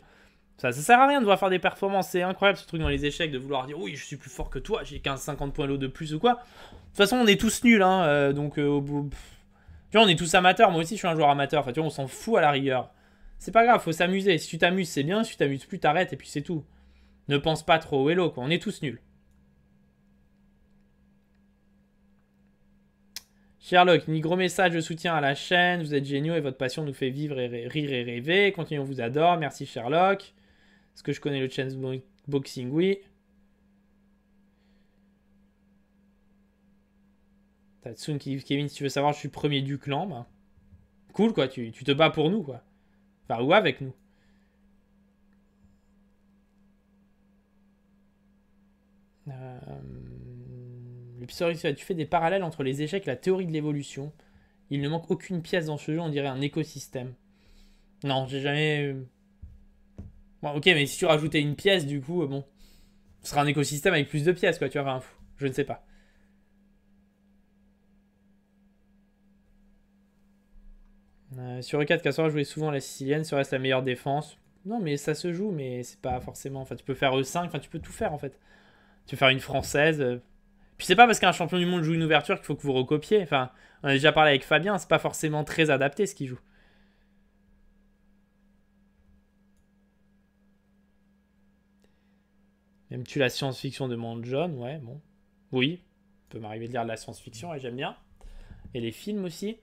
Ça, ça sert à rien de vouloir faire des performances. C'est incroyable ce truc dans les échecs de vouloir dire oui, je suis plus fort que toi, j'ai 15-50 points l'eau de plus ou quoi. De toute façon, on est tous nuls. Hein, euh, donc, euh, au bout tu vois, on est tous amateurs. Moi aussi, je suis un joueur amateur. Enfin, tu vois, on s'en fout à la rigueur. C'est pas grave, faut s'amuser. Si tu t'amuses, c'est bien. Si tu t'amuses plus, t'arrêtes et puis c'est tout. Ne pense pas trop au hello, quoi. On est tous nuls. Sherlock, ni gros message de soutien à la chaîne, vous êtes géniaux et votre passion nous fait vivre et rire et rêver. Continuons, on vous adore. Merci Sherlock. Est-ce que je connais le chance boxing Oui. Tatsun Kevin, si tu veux savoir, je suis premier du clan. Cool quoi, tu, te bats pour nous quoi. Enfin, ou avec nous. Euh, le tu fais des parallèles entre les échecs et la théorie de l'évolution. Il ne manque aucune pièce dans ce jeu, on dirait un écosystème. Non, j'ai jamais ok, mais si tu rajoutais une pièce, du coup, euh, bon, ce sera un écosystème avec plus de pièces, quoi, tu vois, un fou. Je ne sais pas. Euh, sur E4, va jouait souvent la sicilienne, serait-ce la meilleure défense. Non, mais ça se joue, mais c'est pas forcément. Enfin, tu peux faire E5, enfin, tu peux tout faire en fait. Tu peux faire une française. Euh. Puis c'est pas parce qu'un champion du monde joue une ouverture qu'il faut que vous recopiez. Enfin, on a déjà parlé avec Fabien, c'est pas forcément très adapté ce qu'il joue. Aimes-tu la science-fiction de mon John. Ouais, bon. Oui, peut m'arriver de lire de la science-fiction et j'aime bien. Et les films aussi.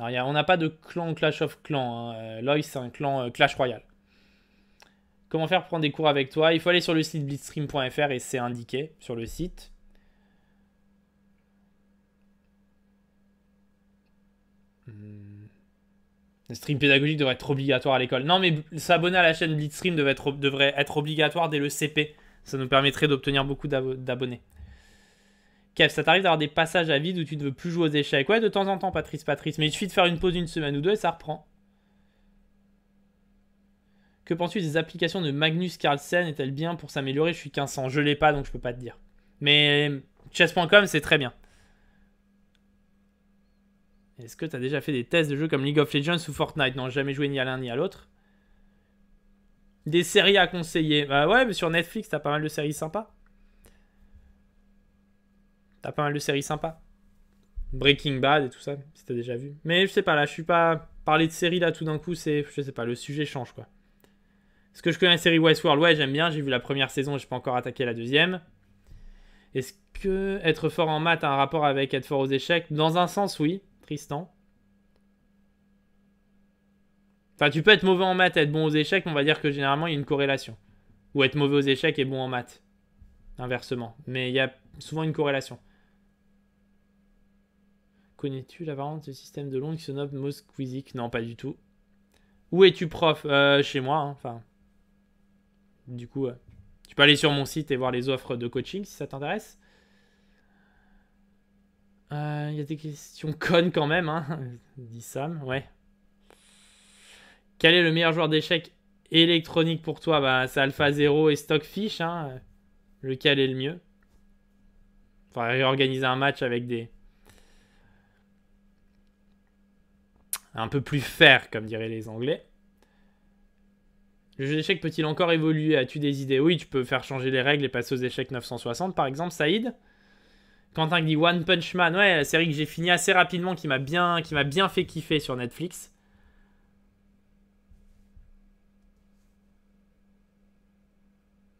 Alors, on n'a pas de clan Clash of Clans. Hein. Euh, c'est un clan euh, Clash Royale. Comment faire pour prendre des cours avec toi Il faut aller sur le site blitzstream.fr et c'est indiqué sur le site. Hmm. Le stream pédagogique devrait être obligatoire à l'école. Non, mais s'abonner à la chaîne Blitzstream devrait être, devrait être obligatoire dès le CP. Ça nous permettrait d'obtenir beaucoup d'abonnés. Kev, ça t'arrive d'avoir des passages à vide où tu ne veux plus jouer aux échecs Ouais, de temps en temps, Patrice, Patrice. Mais il suffit de faire une pause une semaine ou deux et ça reprend. Que penses-tu des applications de Magnus Carlsen Est-elle bien pour s'améliorer Je suis 1500. Je l'ai pas, donc je peux pas te dire. Mais chess.com, c'est très bien. Est-ce que tu as déjà fait des tests de jeux comme League of Legends ou Fortnite Non, jamais joué ni à l'un ni à l'autre. Des séries à conseiller. Bah ouais, mais sur Netflix, t'as pas mal de séries sympas. T'as pas mal de séries sympas. Breaking Bad et tout ça, si t'as déjà vu. Mais je sais pas, là, je suis pas. Parler de séries là tout d'un coup, c'est. Je sais pas, le sujet change quoi. Est-ce que je connais la série Westworld Ouais, j'aime bien, j'ai vu la première saison, j'ai pas encore attaqué la deuxième. Est-ce que être fort en maths a un rapport avec être fort aux échecs Dans un sens, oui. Tristan. Enfin, tu peux être mauvais en maths et être bon aux échecs, on va dire que généralement, il y a une corrélation. Ou être mauvais aux échecs et bon en maths. Inversement. Mais il y a souvent une corrélation. Connais-tu la variante du système de Londres qui se Mosquizic Non, pas du tout. Où es-tu prof euh, Chez moi, hein, enfin. Du coup, euh, tu peux aller sur mon site et voir les offres de coaching si ça t'intéresse. Il euh, y a des questions connes quand même, hein, dit Sam. Ouais. Quel est le meilleur joueur d'échecs électronique pour toi bah, C'est Alpha Zero et Stockfish. Hein. Euh, lequel est le mieux Faudrait réorganiser un match avec des. Un peu plus fair, comme diraient les Anglais. Le jeu d'échecs peut-il encore évoluer As-tu des idées Oui, tu peux faire changer les règles et passer aux échecs 960 par exemple, Saïd. Quentin dit One Punch Man. Ouais, la série que j'ai fini assez rapidement, qui m'a bien, qui bien fait kiffer sur Netflix.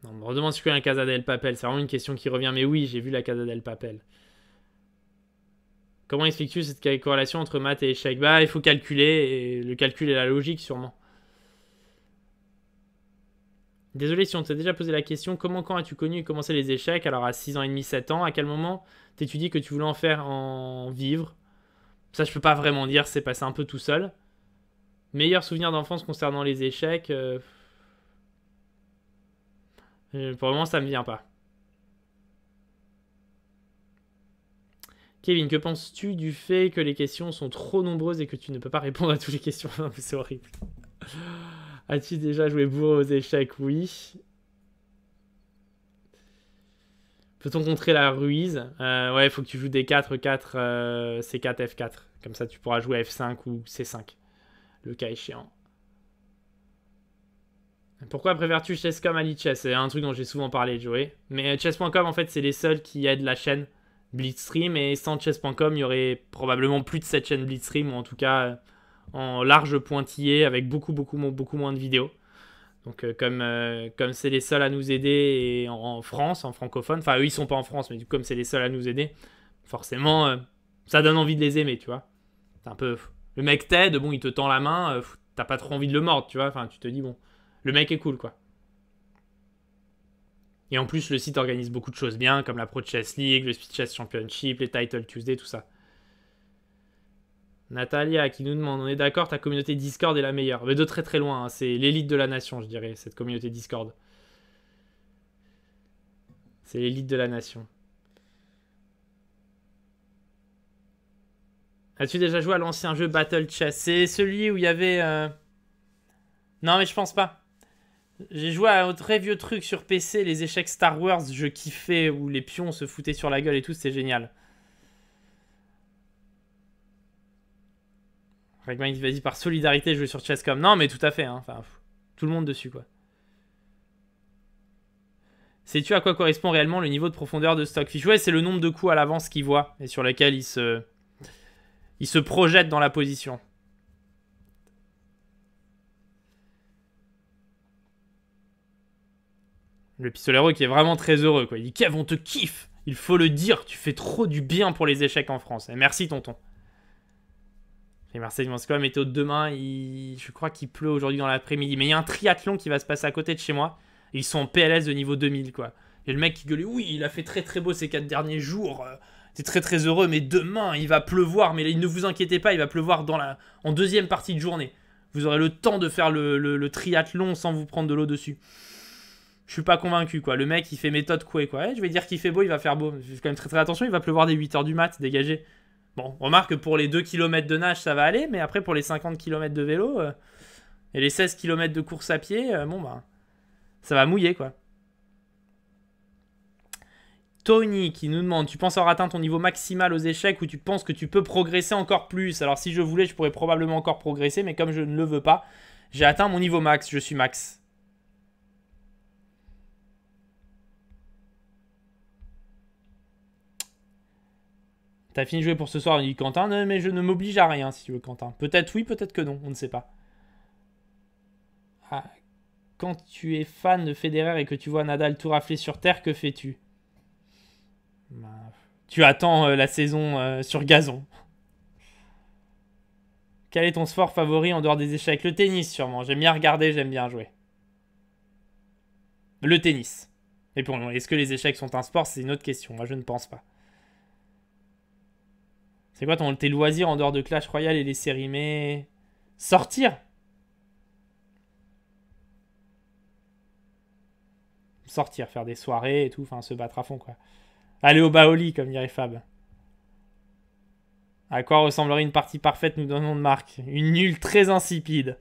Non, on me redemande si je connais la Casa Papel. C'est vraiment une question qui revient. Mais oui, j'ai vu la Casa del Papel. Comment expliques-tu cette corrélation entre maths et échecs Bah, il faut calculer. Et le calcul et la logique, sûrement. Désolé si on t'a déjà posé la question, comment quand as-tu connu et commencé les échecs Alors à 6 ans et demi, 7 ans, à quel moment t'es-tu dit que tu voulais en faire, en vivre Ça je peux pas vraiment dire, c'est passé un peu tout seul. Meilleur souvenir d'enfance concernant les échecs euh, euh, Pour le moment ça me vient pas. Kevin, que penses-tu du fait que les questions sont trop nombreuses et que tu ne peux pas répondre à toutes les questions C'est horrible. As-tu déjà joué bourreau aux échecs Oui. Peut-on contrer la ruise euh, Ouais, il faut que tu joues d 4, 4, C4, F4. Comme ça, tu pourras jouer F5 ou C5, le cas échéant. Pourquoi préfères-tu Chess.com à Lichess C'est un truc dont j'ai souvent parlé, de jouer. Mais euh, Chess.com, en fait, c'est les seuls qui aident la chaîne Blitzstream. Et sans Chess.com, il y aurait probablement plus de cette chaîne Blitzstream, ou en tout cas euh, en large pointillé avec beaucoup, beaucoup, beaucoup moins de vidéos. Donc euh, comme euh, comme c'est les seuls à nous aider en, France, en francophone, enfin eux ils sont pas en France, mais comme c'est les seuls à nous aider, forcément euh, ça donne envie de les aimer, tu vois. un peu le mec t'aide, bon il te tend la main, t'as pas trop envie de le mordre, tu vois. Enfin tu te dis bon, le mec est cool quoi. Et en plus le site organise beaucoup de choses bien, comme la Pro Chess League, le Speed Chess Championship, les Title Tuesday, tout ça. Natalia qui nous demande, on est d'accord, ta communauté Discord est la meilleure. Mais de très très loin, hein, c'est l'élite de la nation, je dirais, cette communauté Discord. C'est l'élite de la nation. As-tu déjà joué à l'ancien jeu Battle Chess C'est celui où il y avait... Euh, non mais je pense pas. J'ai joué à un très vieux truc sur PC, les échecs Star Wars, je kiffais, où les pions se foutaient sur la gueule et tout, c'était génial. Vas-y, va par solidarité, je vais sur comme Non, mais tout à fait. Hein. Enfin, tout le monde dessus, quoi. Sais-tu à quoi correspond réellement le niveau de profondeur de Stockfish Ouais, c'est le nombre de coups à l'avance qu'il voit et sur lesquels il se, il se projette dans la position. Le pistolero qui est vraiment très heureux, quoi. Il dit Kev, on te kiffe Il faut le dire, tu fais trop du bien pour les échecs en France. Et merci, tonton. Et Marseille même météo de demain, je crois qu'il pleut aujourd'hui dans l'après-midi. Mais il y a un triathlon qui va se passer à côté de chez moi. ils sont en PLS de niveau 2000, quoi. Et le mec qui gueule, oui, il a fait très très beau ces quatre derniers jours. C'est euh, très très heureux, mais demain, il va pleuvoir. Mais ne vous inquiétez pas, il va pleuvoir dans la... en deuxième partie de journée. Vous aurez le temps de faire le, triathlon sans vous prendre de l'eau dessus. Je suis pas convaincu, quoi. Le mec, il fait méthode coué, quoi. je vais dire qu'il fait beau, il va faire beau. Fais quand même très très attention, il va pleuvoir dès 8h du mat, dégagé. Bon, remarque que pour les 2 km de nage, ça va aller, mais après, pour les 50 km de vélo euh, et les 16 km de course à pied, euh, bon, bah, ça va mouiller, quoi. Tony qui nous demande Tu penses avoir atteint ton niveau maximal aux échecs ou tu penses que tu peux progresser encore plus Alors, si je voulais, je pourrais probablement encore progresser, mais comme je ne le veux pas, j'ai atteint mon niveau max, je suis max. T'as fini de jouer pour ce soir, il dit Quentin. mais je ne m'oblige à rien, si tu veux, Quentin. Peut-être oui, peut-être que non, on ne sait pas. Ah, quand tu es fan de Federer et que tu vois Nadal tout rafler sur terre, que fais-tu bah, Tu attends euh, la saison euh, sur gazon. Quel est ton sport favori en dehors des échecs Le tennis, sûrement. J'aime bien regarder, j'aime bien jouer. Le tennis. Et pour est-ce que les échecs sont un sport C'est une autre question. Moi, je ne pense pas. C'est quoi ton, tes loisir en dehors de Clash Royale et les séries Sortir Sortir, faire des soirées et tout, enfin se battre à fond quoi. Aller au Baoli comme dirait Fab. À quoi ressemblerait une partie parfaite nous donnons de marque Une nulle très insipide.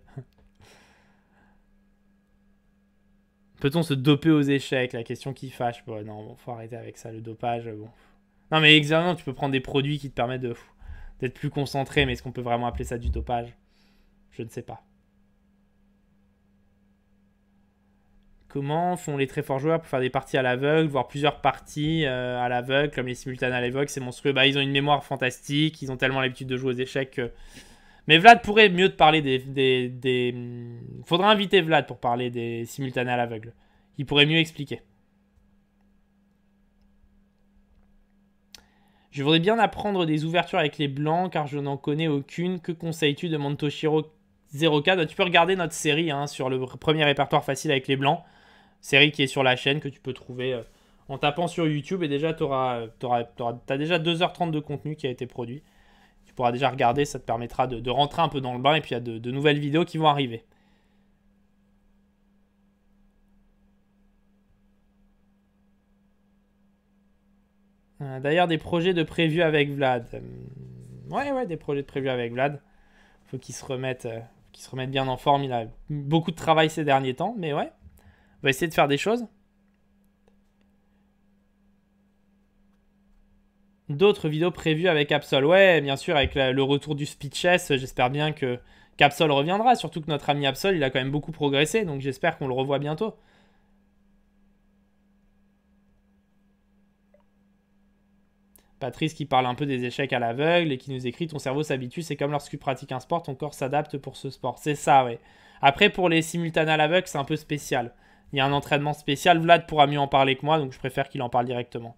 Peut-on se doper aux échecs La question qui fâche. Bon, non, faut arrêter avec ça, le dopage. Bon. Non, mais exactement, tu peux prendre des produits qui te permettent de, d'être plus concentré, mais est-ce qu'on peut vraiment appeler ça du dopage Je ne sais pas. Comment font les très forts joueurs pour faire des parties à l'aveugle, voire plusieurs parties euh, à l'aveugle, comme les simultanés à l'aveugle, c'est monstrueux. Bah, ils ont une mémoire fantastique, ils ont tellement l'habitude de jouer aux échecs que... Mais Vlad pourrait mieux te parler des, des, des... Hmm, Faudra inviter Vlad pour parler des simultanés à l'aveugle. Il pourrait mieux expliquer. Je voudrais bien apprendre des ouvertures avec les blancs car je n'en connais aucune. Que conseilles-tu de Mantoshiro 04 Tu peux regarder notre série hein, sur le premier répertoire facile avec les blancs. Série qui est sur la chaîne que tu peux trouver euh, en tapant sur YouTube et déjà tu as déjà 2h30 de contenu qui a été produit. Tu pourras déjà regarder, ça te permettra de, rentrer un peu dans le bain et puis il y a de nouvelles vidéos qui vont arriver. Euh, d'ailleurs, des projets de prévu avec Vlad. Euh, ouais, ouais, des projets de prévu avec Vlad. Faut qu'il se remette, euh, se bien en forme. Il a beaucoup de travail ces derniers temps, mais ouais. On va essayer de faire des choses. D'autres vidéos prévues avec Absol. Ouais, bien sûr, avec le retour du Chess, j'espère bien que Capsol reviendra. Surtout que notre ami Absol, il a quand même beaucoup progressé, donc j'espère qu'on le revoit bientôt. Patrice qui parle un peu des échecs à l'aveugle et qui nous écrit ton cerveau s'habitue, c'est comme lorsque tu pratiques un sport, ton corps s'adapte pour ce sport. C'est ça, ouais. Après, pour les simultanés à l'aveugle, c'est un peu spécial. Il y a un entraînement spécial. Vlad pourra mieux en parler que moi, donc je préfère qu'il en parle directement.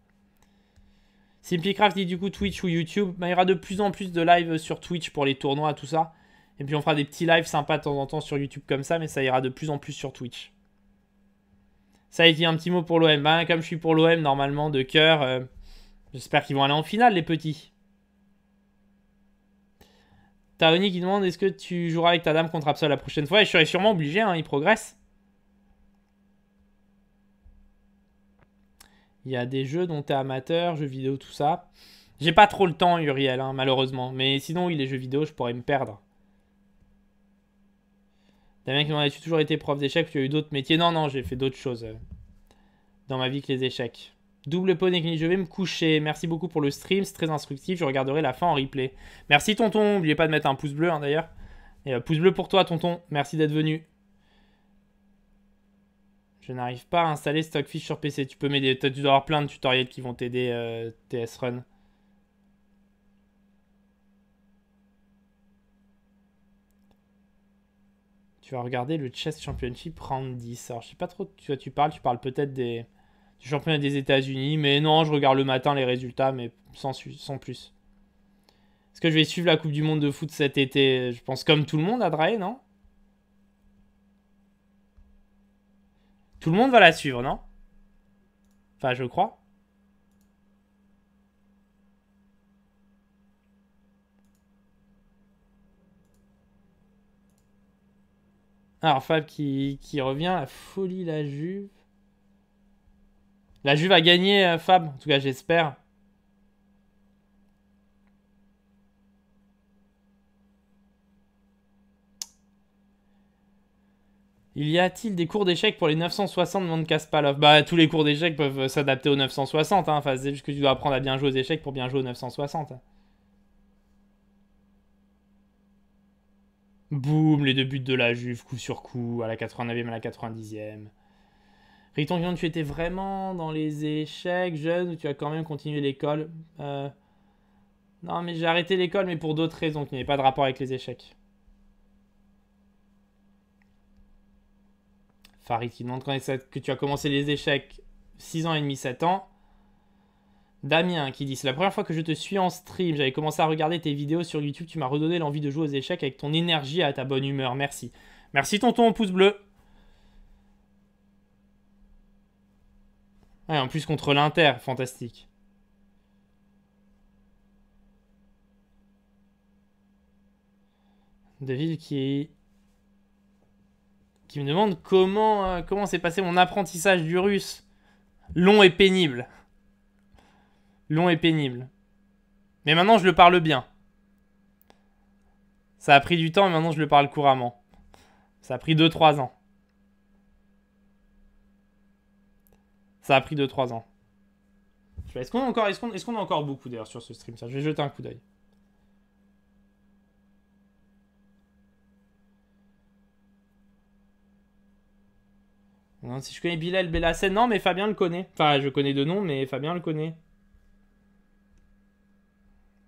Simplicraft dit du coup Twitch ou YouTube. il y aura de plus en plus de lives sur Twitch pour les tournois, tout ça. Et puis on fera des petits lives sympas de temps en temps sur YouTube comme ça, mais ça ira de plus en plus sur Twitch. Ça, il dit un petit mot pour l'OM. Ben, comme je suis pour l'OM, normalement, de cœur. Euh, J'espère qu'ils vont aller en finale, les petits. Taroni qui demande est-ce que tu joueras avec ta dame contre Absol la prochaine fois Et je serai sûrement obligé, hein, il progresse. Il y a des jeux dont tu es amateur, jeux vidéo, tout ça. J'ai pas trop le temps, Uriel, hein, malheureusement. Mais sinon, oui, les jeux vidéo, je pourrais me perdre. Damien qui demande as toujours été prof d'échecs Tu as eu d'autres métiers Non, non, j'ai fait d'autres choses euh, dans ma vie que les échecs. Double poney, je vais me coucher. Merci beaucoup pour le stream, c'est très instructif, je regarderai la fin en replay. Merci tonton, n'oubliez pas de mettre un pouce bleu hein, d'ailleurs. Et euh, pouce bleu pour toi tonton, merci d'être venu. Je n'arrive pas à installer Stockfish sur PC. Tu peux m'aider. Tu dois avoir plein de tutoriels qui vont t'aider euh, TS Run. Tu vas regarder le Chess Championship Round 10. Alors, je sais pas trop tu vois, tu parles. Tu parles peut-être des, du championnat des États-Unis. Mais non, je regarde le matin les résultats, mais sans, plus. Est-ce que je vais suivre la Coupe du Monde de foot cet été Je pense comme tout le monde à Draé, non Tout le monde va la suivre, non Enfin, je crois. Alors Fab qui, qui, revient, la folie, la Juve. La Juve a gagné, euh, Fab. En tout cas, j'espère. Il y a-t-il des cours d'échecs pour les 960 demande Kaspalov Bah, tous les cours d'échecs peuvent euh, s'adapter aux 960. Hein. Enfin, c'est juste que tu dois apprendre à bien jouer aux échecs pour bien jouer aux 960. Boum, les deux buts de la Juve, coup sur coup, à la 89e, à la 90e. Riton, tu étais vraiment dans les échecs jeune, ou tu as quand même continué l'école euh, Non, mais j'ai arrêté l'école, mais pour d'autres raisons qui n'avaient pas de rapport avec les échecs. Farid qui demande quand que tu as commencé les échecs 6 ans et demi, 7 ans. Damien qui dit C'est la première fois que je te suis en stream. J'avais commencé à regarder tes vidéos sur YouTube. Tu m'as redonné l'envie de jouer aux échecs avec ton énergie et ta bonne humeur. Merci. Merci, tonton, pouce bleu. Ah, en plus contre l'Inter, fantastique. David qui qui me demande comment euh, comment s'est passé mon apprentissage du russe. Long et pénible. Long et pénible. Mais maintenant je le parle bien. Ça a pris du temps et maintenant je le parle couramment. Ça a pris 2-3 ans. Ça a pris 2-3 ans. Est-ce qu'on a encore, est-ce qu'on, est a encore beaucoup d'ailleurs sur ce stream ça Je vais jeter un coup d'œil. si je connais Bilal Bellassène, non, mais Fabien le connaît. Enfin, je connais de nom, mais Fabien le connaît.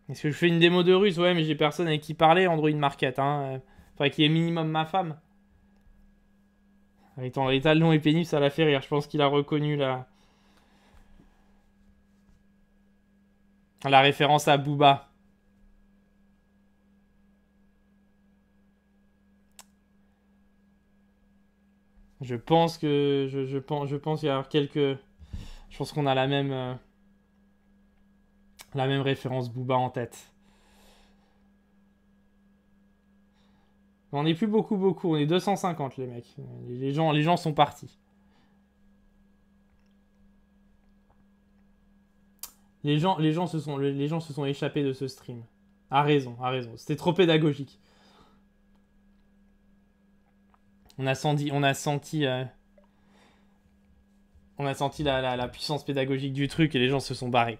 Est-ce que je fais une démo de russe Ouais, mais j'ai personne avec qui parler, Android Market. Hein. Euh. qui est minimum ma femme. Étant ton et pénible, ça l'a fait rire. Je pense qu'il a reconnu la, La référence à Booba. Je pense que je, pense je pense y a quelques je pense qu'on a la même euh, la même référence Booba en tête. On n'est plus beaucoup beaucoup, on est 250 les mecs. Les gens les gens sont partis. Les gens, les, gens se sont, les gens se sont échappés de ce stream. A raison, à raison. C'était trop pédagogique. On a senti, on a senti, euh, on a senti la, la, puissance pédagogique du truc et les gens se sont barrés.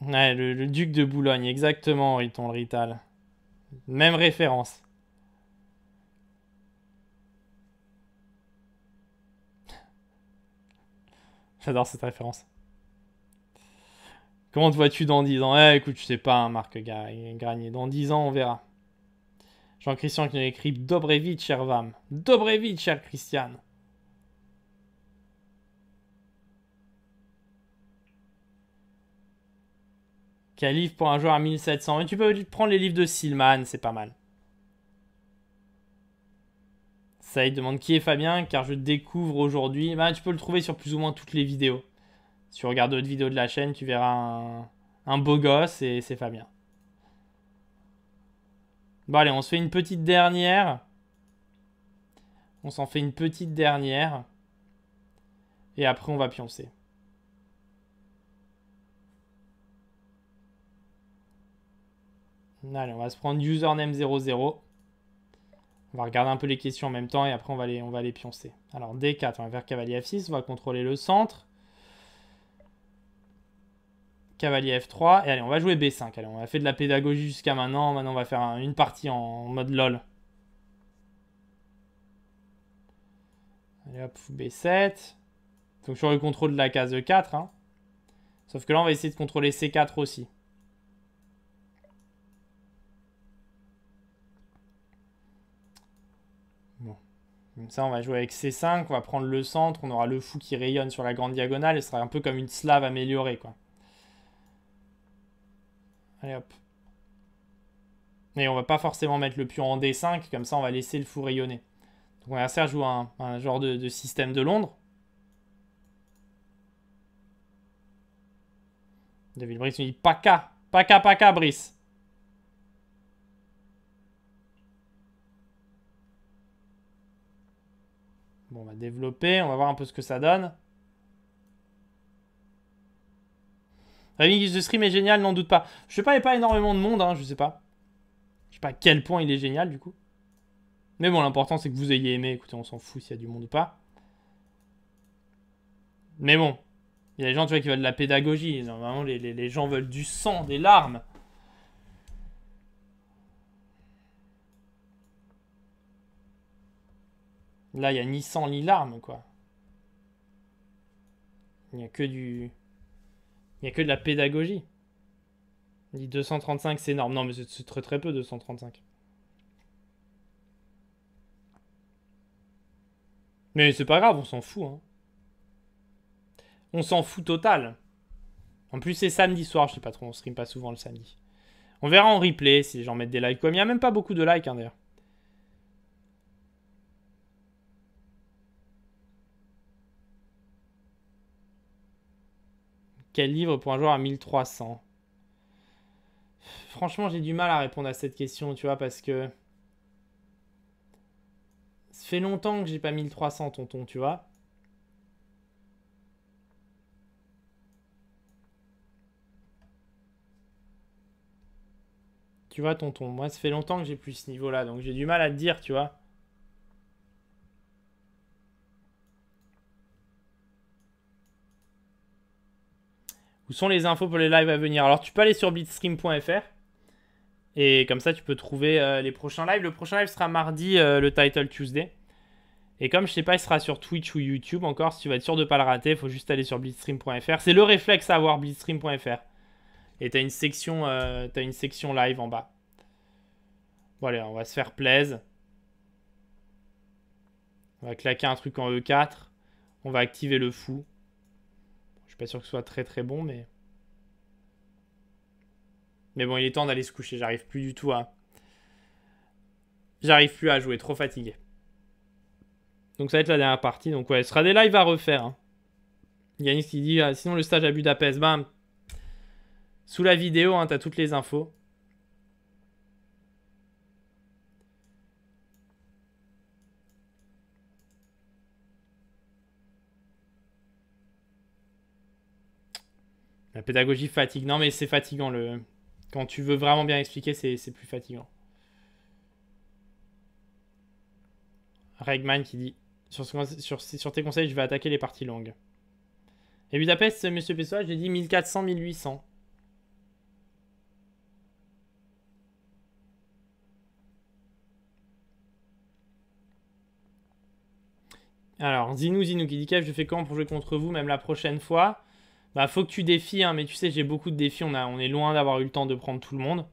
le, duc de Boulogne, exactement, Riton Rital. Même référence. J'adore cette référence. Comment te vois-tu dans 10 ans Eh, écoute, je sais pas, hein, Marc Granier. Dans 10 ans, on verra. Jean-Christian qui nous écrit vite, cher Vam. vite, cher Christian. Quel livre pour un joueur à 1700 Et tu peux prendre les livres de Silman, c'est pas mal. Ça, il demande qui est Fabien, car je découvre aujourd'hui. Bah, tu peux le trouver sur plus ou moins toutes les vidéos. Si tu regardes d'autres vidéos de la chaîne, tu verras un, un beau gosse et c'est Fabien. Bon, allez, on se fait une petite dernière. On s'en fait une petite dernière. Et après, on va pioncer. Allez, on va se prendre username 00. On va regarder un peu les questions en même temps et après on va les, pioncer. Alors D4, on va faire cavalier F6, on va contrôler le centre. Cavalier F3, et allez, on va jouer B5. Allez, on a fait de la pédagogie jusqu'à maintenant, maintenant on va faire une partie en mode LOL. Allez hop, B7. Donc sur le contrôle de la case 4. E hein. Sauf que là, on va essayer de contrôler C4 aussi. Comme ça, on va jouer avec C5, on va prendre le centre, on aura le fou qui rayonne sur la grande diagonale, et ce sera un peu comme une slave améliorée, quoi. Allez, hop. Mais on va pas forcément mettre le pion en D5, comme ça, on va laisser le fou rayonner. Donc, va va faire un, un genre de, système de Londres. De Brice nous dit « PACA, PACA, PACA, Brice !» on va développer, on va voir un peu ce que ça donne. La ligne de stream est génial, n'en doute pas. Je sais pas, il n'y a pas énormément de monde, hein, je sais pas. Je sais pas à quel point il est génial, du coup. Mais bon, l'important, c'est que vous ayez aimé. Écoutez, on s'en fout s'il y a du monde ou pas. Mais bon, il y a des gens, tu vois, qui veulent de la pédagogie. Normalement les gens veulent du sang, des larmes. Là, il n'y a ni sang ni larmes, quoi. Il n'y a que du... Il n'y a que de la pédagogie. Il dit 235, c'est énorme. Non, mais c'est très très peu, 235. Mais c'est pas grave, on s'en fout. Hein. On s'en fout total. En plus, c'est samedi soir, je sais pas trop, on stream pas souvent le samedi. On verra en replay si les gens mettent des likes. Comme il n'y a même pas beaucoup de likes, hein, d'ailleurs. quel livre pour un joueur à 1300 Franchement, j'ai du mal à répondre à cette question, tu vois, parce que. Ça fait longtemps que j'ai pas 1300, tonton, tu vois. Tu vois, tonton, moi, ça fait longtemps que j'ai plus ce niveau-là, donc j'ai du mal à te dire, tu vois. Où sont les infos pour les lives à venir Alors, tu peux aller sur blitzstream.fr. Et comme ça, tu peux trouver euh, les prochains lives. Le prochain live sera mardi, euh, le Title Tuesday. Et comme je sais pas, il sera sur Twitch ou YouTube encore. Si tu vas être sûr de pas le rater, il faut juste aller sur blitzstream.fr. C'est le réflexe à avoir, blitzstream.fr. Et t'as une section, euh, as une section live en bas. Voilà, on va se faire plaise. On va claquer un truc en E4. On va activer le fou pas sûr que ce soit très très bon, mais. Mais bon, il est temps d'aller se coucher. J'arrive plus du tout à. J'arrive plus à jouer, trop fatigué. Donc ça va être la dernière partie. Donc ouais, ce sera des lives à refaire. Hein. Yannis qui dit, ah, sinon le stage à Budapest, bam. Sous la vidéo, hein, t'as toutes les infos. pédagogie fatigue. Non, mais c'est fatigant. Le... Quand tu veux vraiment bien expliquer, c'est plus fatigant. Regman qui dit sur, sur, sur, tes conseils, je vais attaquer les parties longues. Et Budapest, monsieur Pessoa, j'ai dit 1400-1800. Alors, Zinou Zinou qui dit Kev, je fais quand pour jouer contre vous, même la prochaine fois bah, faut que tu défies, hein, mais tu sais, j'ai beaucoup de défis. On, a, on est loin d'avoir eu le temps de prendre tout le monde.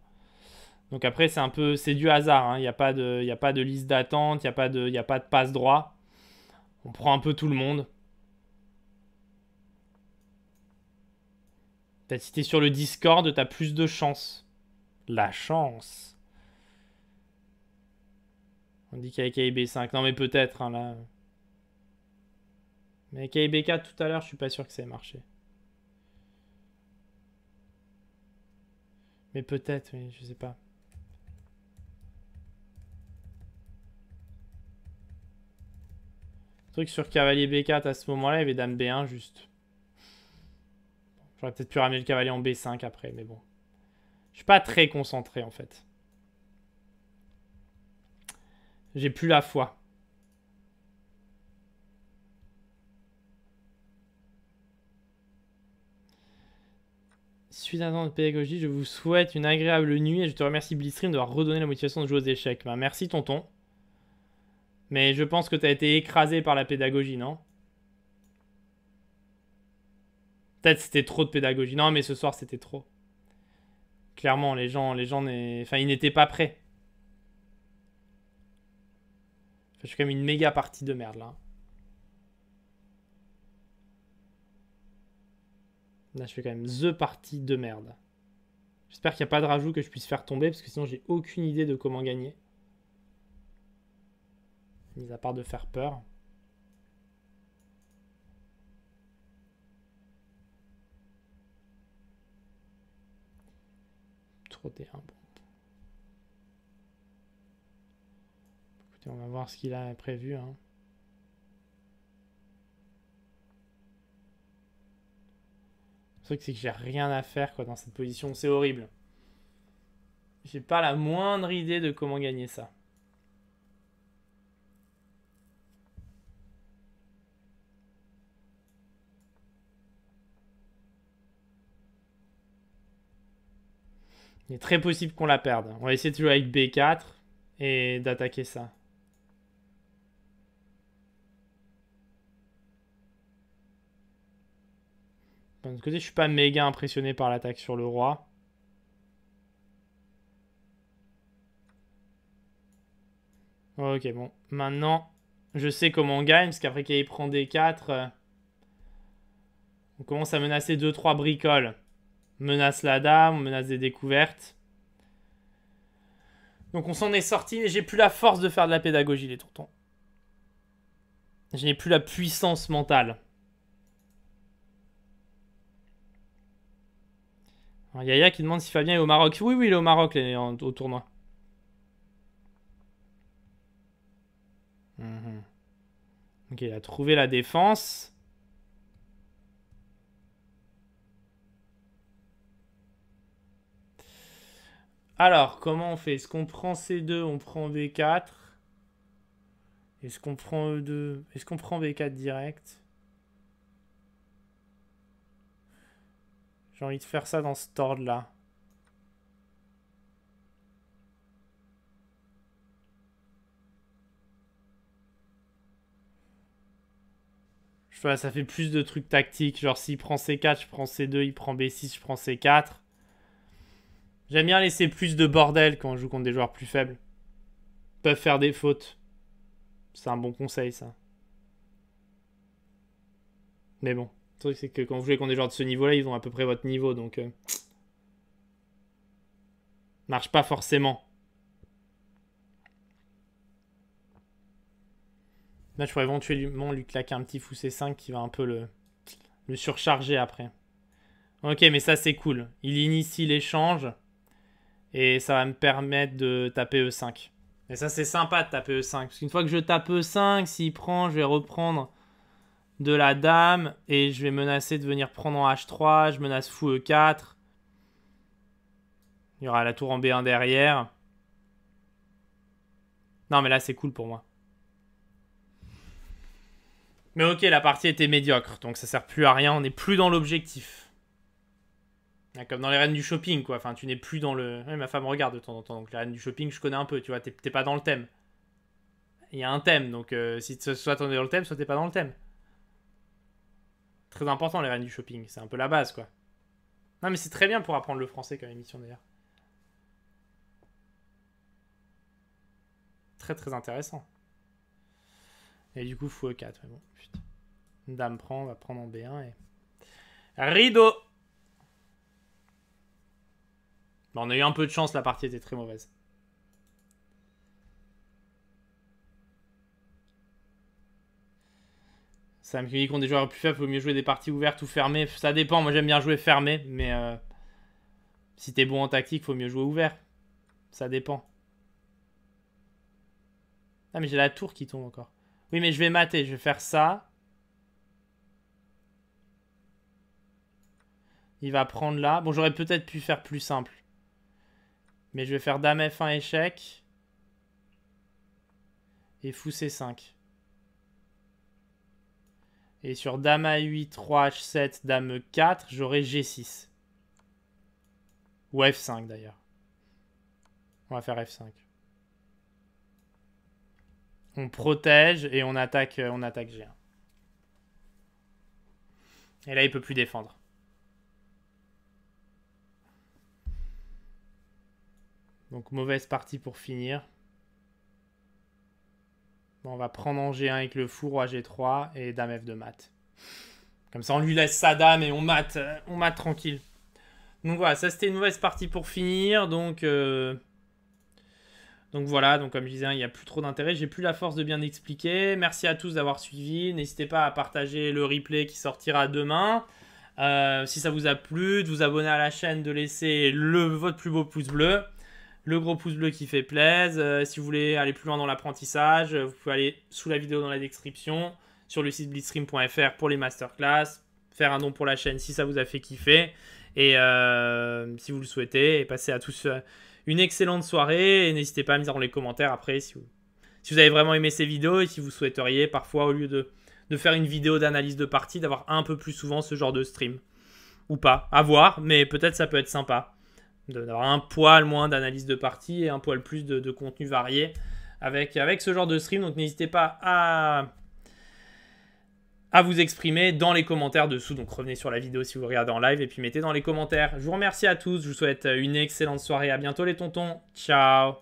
Donc après, c'est un peu, c'est du hasard. Hein. Il n'y a, pas de, y a pas de liste d'attente, il n'y a, pas de, a pas de passe droit. On prend un peu tout le monde. T'as si t'es sur le Discord, t'as plus de chance. La chance. On dit qu'avec AIB5. Non mais peut-être, hein, là. Mais avec 4 tout à l'heure, je suis pas sûr que ça ait marché. Mais peut-être, mais je sais pas. Truc sur cavalier B4 à ce moment-là, il y avait dame B1 juste. J'aurais peut-être pu ramener le cavalier en B5 après, mais bon. Je suis pas très concentré en fait. J'ai plus la foi. temps de pédagogie. Je vous souhaite une agréable nuit et je te remercie de d'avoir redonné la motivation de jouer aux échecs. Ben, merci tonton. Mais je pense que t'as été écrasé par la pédagogie, non Peut-être c'était trop de pédagogie. Non, mais ce soir c'était trop. Clairement, les gens, les gens, enfin, ils n'étaient pas prêts. je suis quand même une méga partie de merde là. Là, je fais quand même The Party de merde. J'espère qu'il n'y a pas de rajout que je puisse faire tomber, parce que sinon, j'ai aucune idée de comment gagner. Mis à part de faire peur. Trop un Écoutez, on va voir ce qu'il a prévu. Hein. Le que c'est que j'ai rien à faire quoi, dans cette position. C'est horrible. J'ai pas la moindre idée de comment gagner ça. Il est très possible qu'on la perde. On va essayer de jouer avec B4 et d'attaquer ça. Je je suis pas méga impressionné par l'attaque sur le roi. Ok, bon. Maintenant, je sais comment on gagne, parce qu'après qu'il prend des 4, euh, on commence à menacer 2-3 bricoles. menace la dame, menace des découvertes. Donc on s'en est sorti, mais j'ai plus la force de faire de la pédagogie, les tontons. Je n'ai plus la puissance mentale. Yaya qui demande si Fabien est au Maroc. Oui, oui, il est au Maroc les, en, au tournoi. Mhm. Ok, il a trouvé la défense. Alors, comment on fait Est-ce qu'on prend C2, on prend V4 Est-ce qu'on prend E2 Est-ce qu'on prend V4 direct J'ai envie de faire ça dans ce ordre-là. Je vois, ah, ça fait plus de trucs tactiques. Genre, s'il prend C4, je prends C2, il prend B6, je prends C4. J'aime bien laisser plus de bordel quand on joue contre des joueurs plus faibles. Ils peuvent faire des fautes. C'est un bon conseil, ça. Mais bon. Le truc, c'est que quand vous jouez contre des joueurs de ce niveau-là, ils ont à peu près votre niveau, donc. Euh, marche pas forcément. Là, je pourrais éventuellement lui claquer un petit fou C5 qui va un peu le, le surcharger après. Ok, mais ça, c'est cool. Il initie l'échange. Et ça va me permettre de taper E5. Et ça, c'est sympa de taper E5. Parce qu'une fois que je tape E5, s'il prend, je vais reprendre de la dame et je vais menacer de venir prendre en H3. Je menace fou E4. Il y aura la tour en B1 derrière. Non, mais là, c'est cool pour moi. Mais ok, la partie était médiocre, donc ça sert plus à rien. On n'est plus dans l'objectif. Ah, comme dans les reines du shopping, quoi. Enfin, tu n'es plus dans le... Oui, ma femme regarde de temps en temps, donc les reines du shopping, je connais un peu, tu vois. T'es pas dans le thème. Il y a un thème, donc euh, si soit t'en es dans le thème, soit t'es pas dans le thème très important les règles du shopping, c'est un peu la base quoi. Non mais c'est très bien pour apprendre le français comme émission d'ailleurs. Très très intéressant. Et du coup, fou E4, mais bon, putain. Dame prend, on va prendre en B1 et... Rideau on a eu un peu de chance, la partie était très mauvaise. Ça me dit qu'on des joueurs plus faibles, il vaut mieux jouer des parties ouvertes ou fermées. Ça dépend, moi j'aime bien jouer fermé, mais euh, si t'es bon en tactique, faut mieux jouer ouvert. Ça dépend. Ah mais j'ai la tour qui tombe encore. Oui mais je vais mater, je vais faire ça. Il va prendre là. Bon j'aurais peut-être pu faire plus simple. Mais je vais faire dame F1 échec. Et fou C5. Et sur dame A8, 3, H7, dame 4, j'aurai G6. Ou F5 d'ailleurs. On va faire F5. On protège et on attaque, euh, on attaque G1. Et là, il ne peut plus défendre. Donc mauvaise partie pour finir on va prendre en G1 avec le fou, roi G3 et dame F2 mat. Comme ça, on lui laisse sa dame et on mate, euh, on tranquille. Donc voilà, ça c'était une mauvaise partie pour finir. Donc, euh, donc voilà, donc comme je disais, hein, il n'y a plus trop d'intérêt. J'ai plus la force de bien expliquer. Merci à tous d'avoir suivi. N'hésitez pas à partager le replay qui sortira demain. Euh, si ça vous a plu, de vous abonner à la chaîne, de laisser le, votre plus beau pouce bleu le gros pouce bleu qui fait plaise. Euh, si vous voulez aller plus loin dans l'apprentissage, euh, vous pouvez aller sous la vidéo dans la description, sur le site blitzstream.fr pour les masterclass, faire un don pour la chaîne si ça vous a fait kiffer, et euh, si vous le souhaitez, et passez à tous une excellente soirée, et n'hésitez pas à me dire dans les commentaires après si vous, avez vraiment aimé ces vidéos, et si vous souhaiteriez parfois, au lieu de, de faire une vidéo d'analyse de partie, d'avoir un peu plus souvent ce genre de stream. Ou pas, à voir, mais peut-être ça peut être sympa d'avoir un poil moins d'analyse de partie et un poil plus de, de, contenu varié avec, avec ce genre de stream. Donc n'hésitez pas à, à vous exprimer dans les commentaires dessous. Donc revenez sur la vidéo si vous regardez en live et puis mettez dans les commentaires. Je vous remercie à tous, je vous souhaite une excellente soirée. À bientôt les tontons. Ciao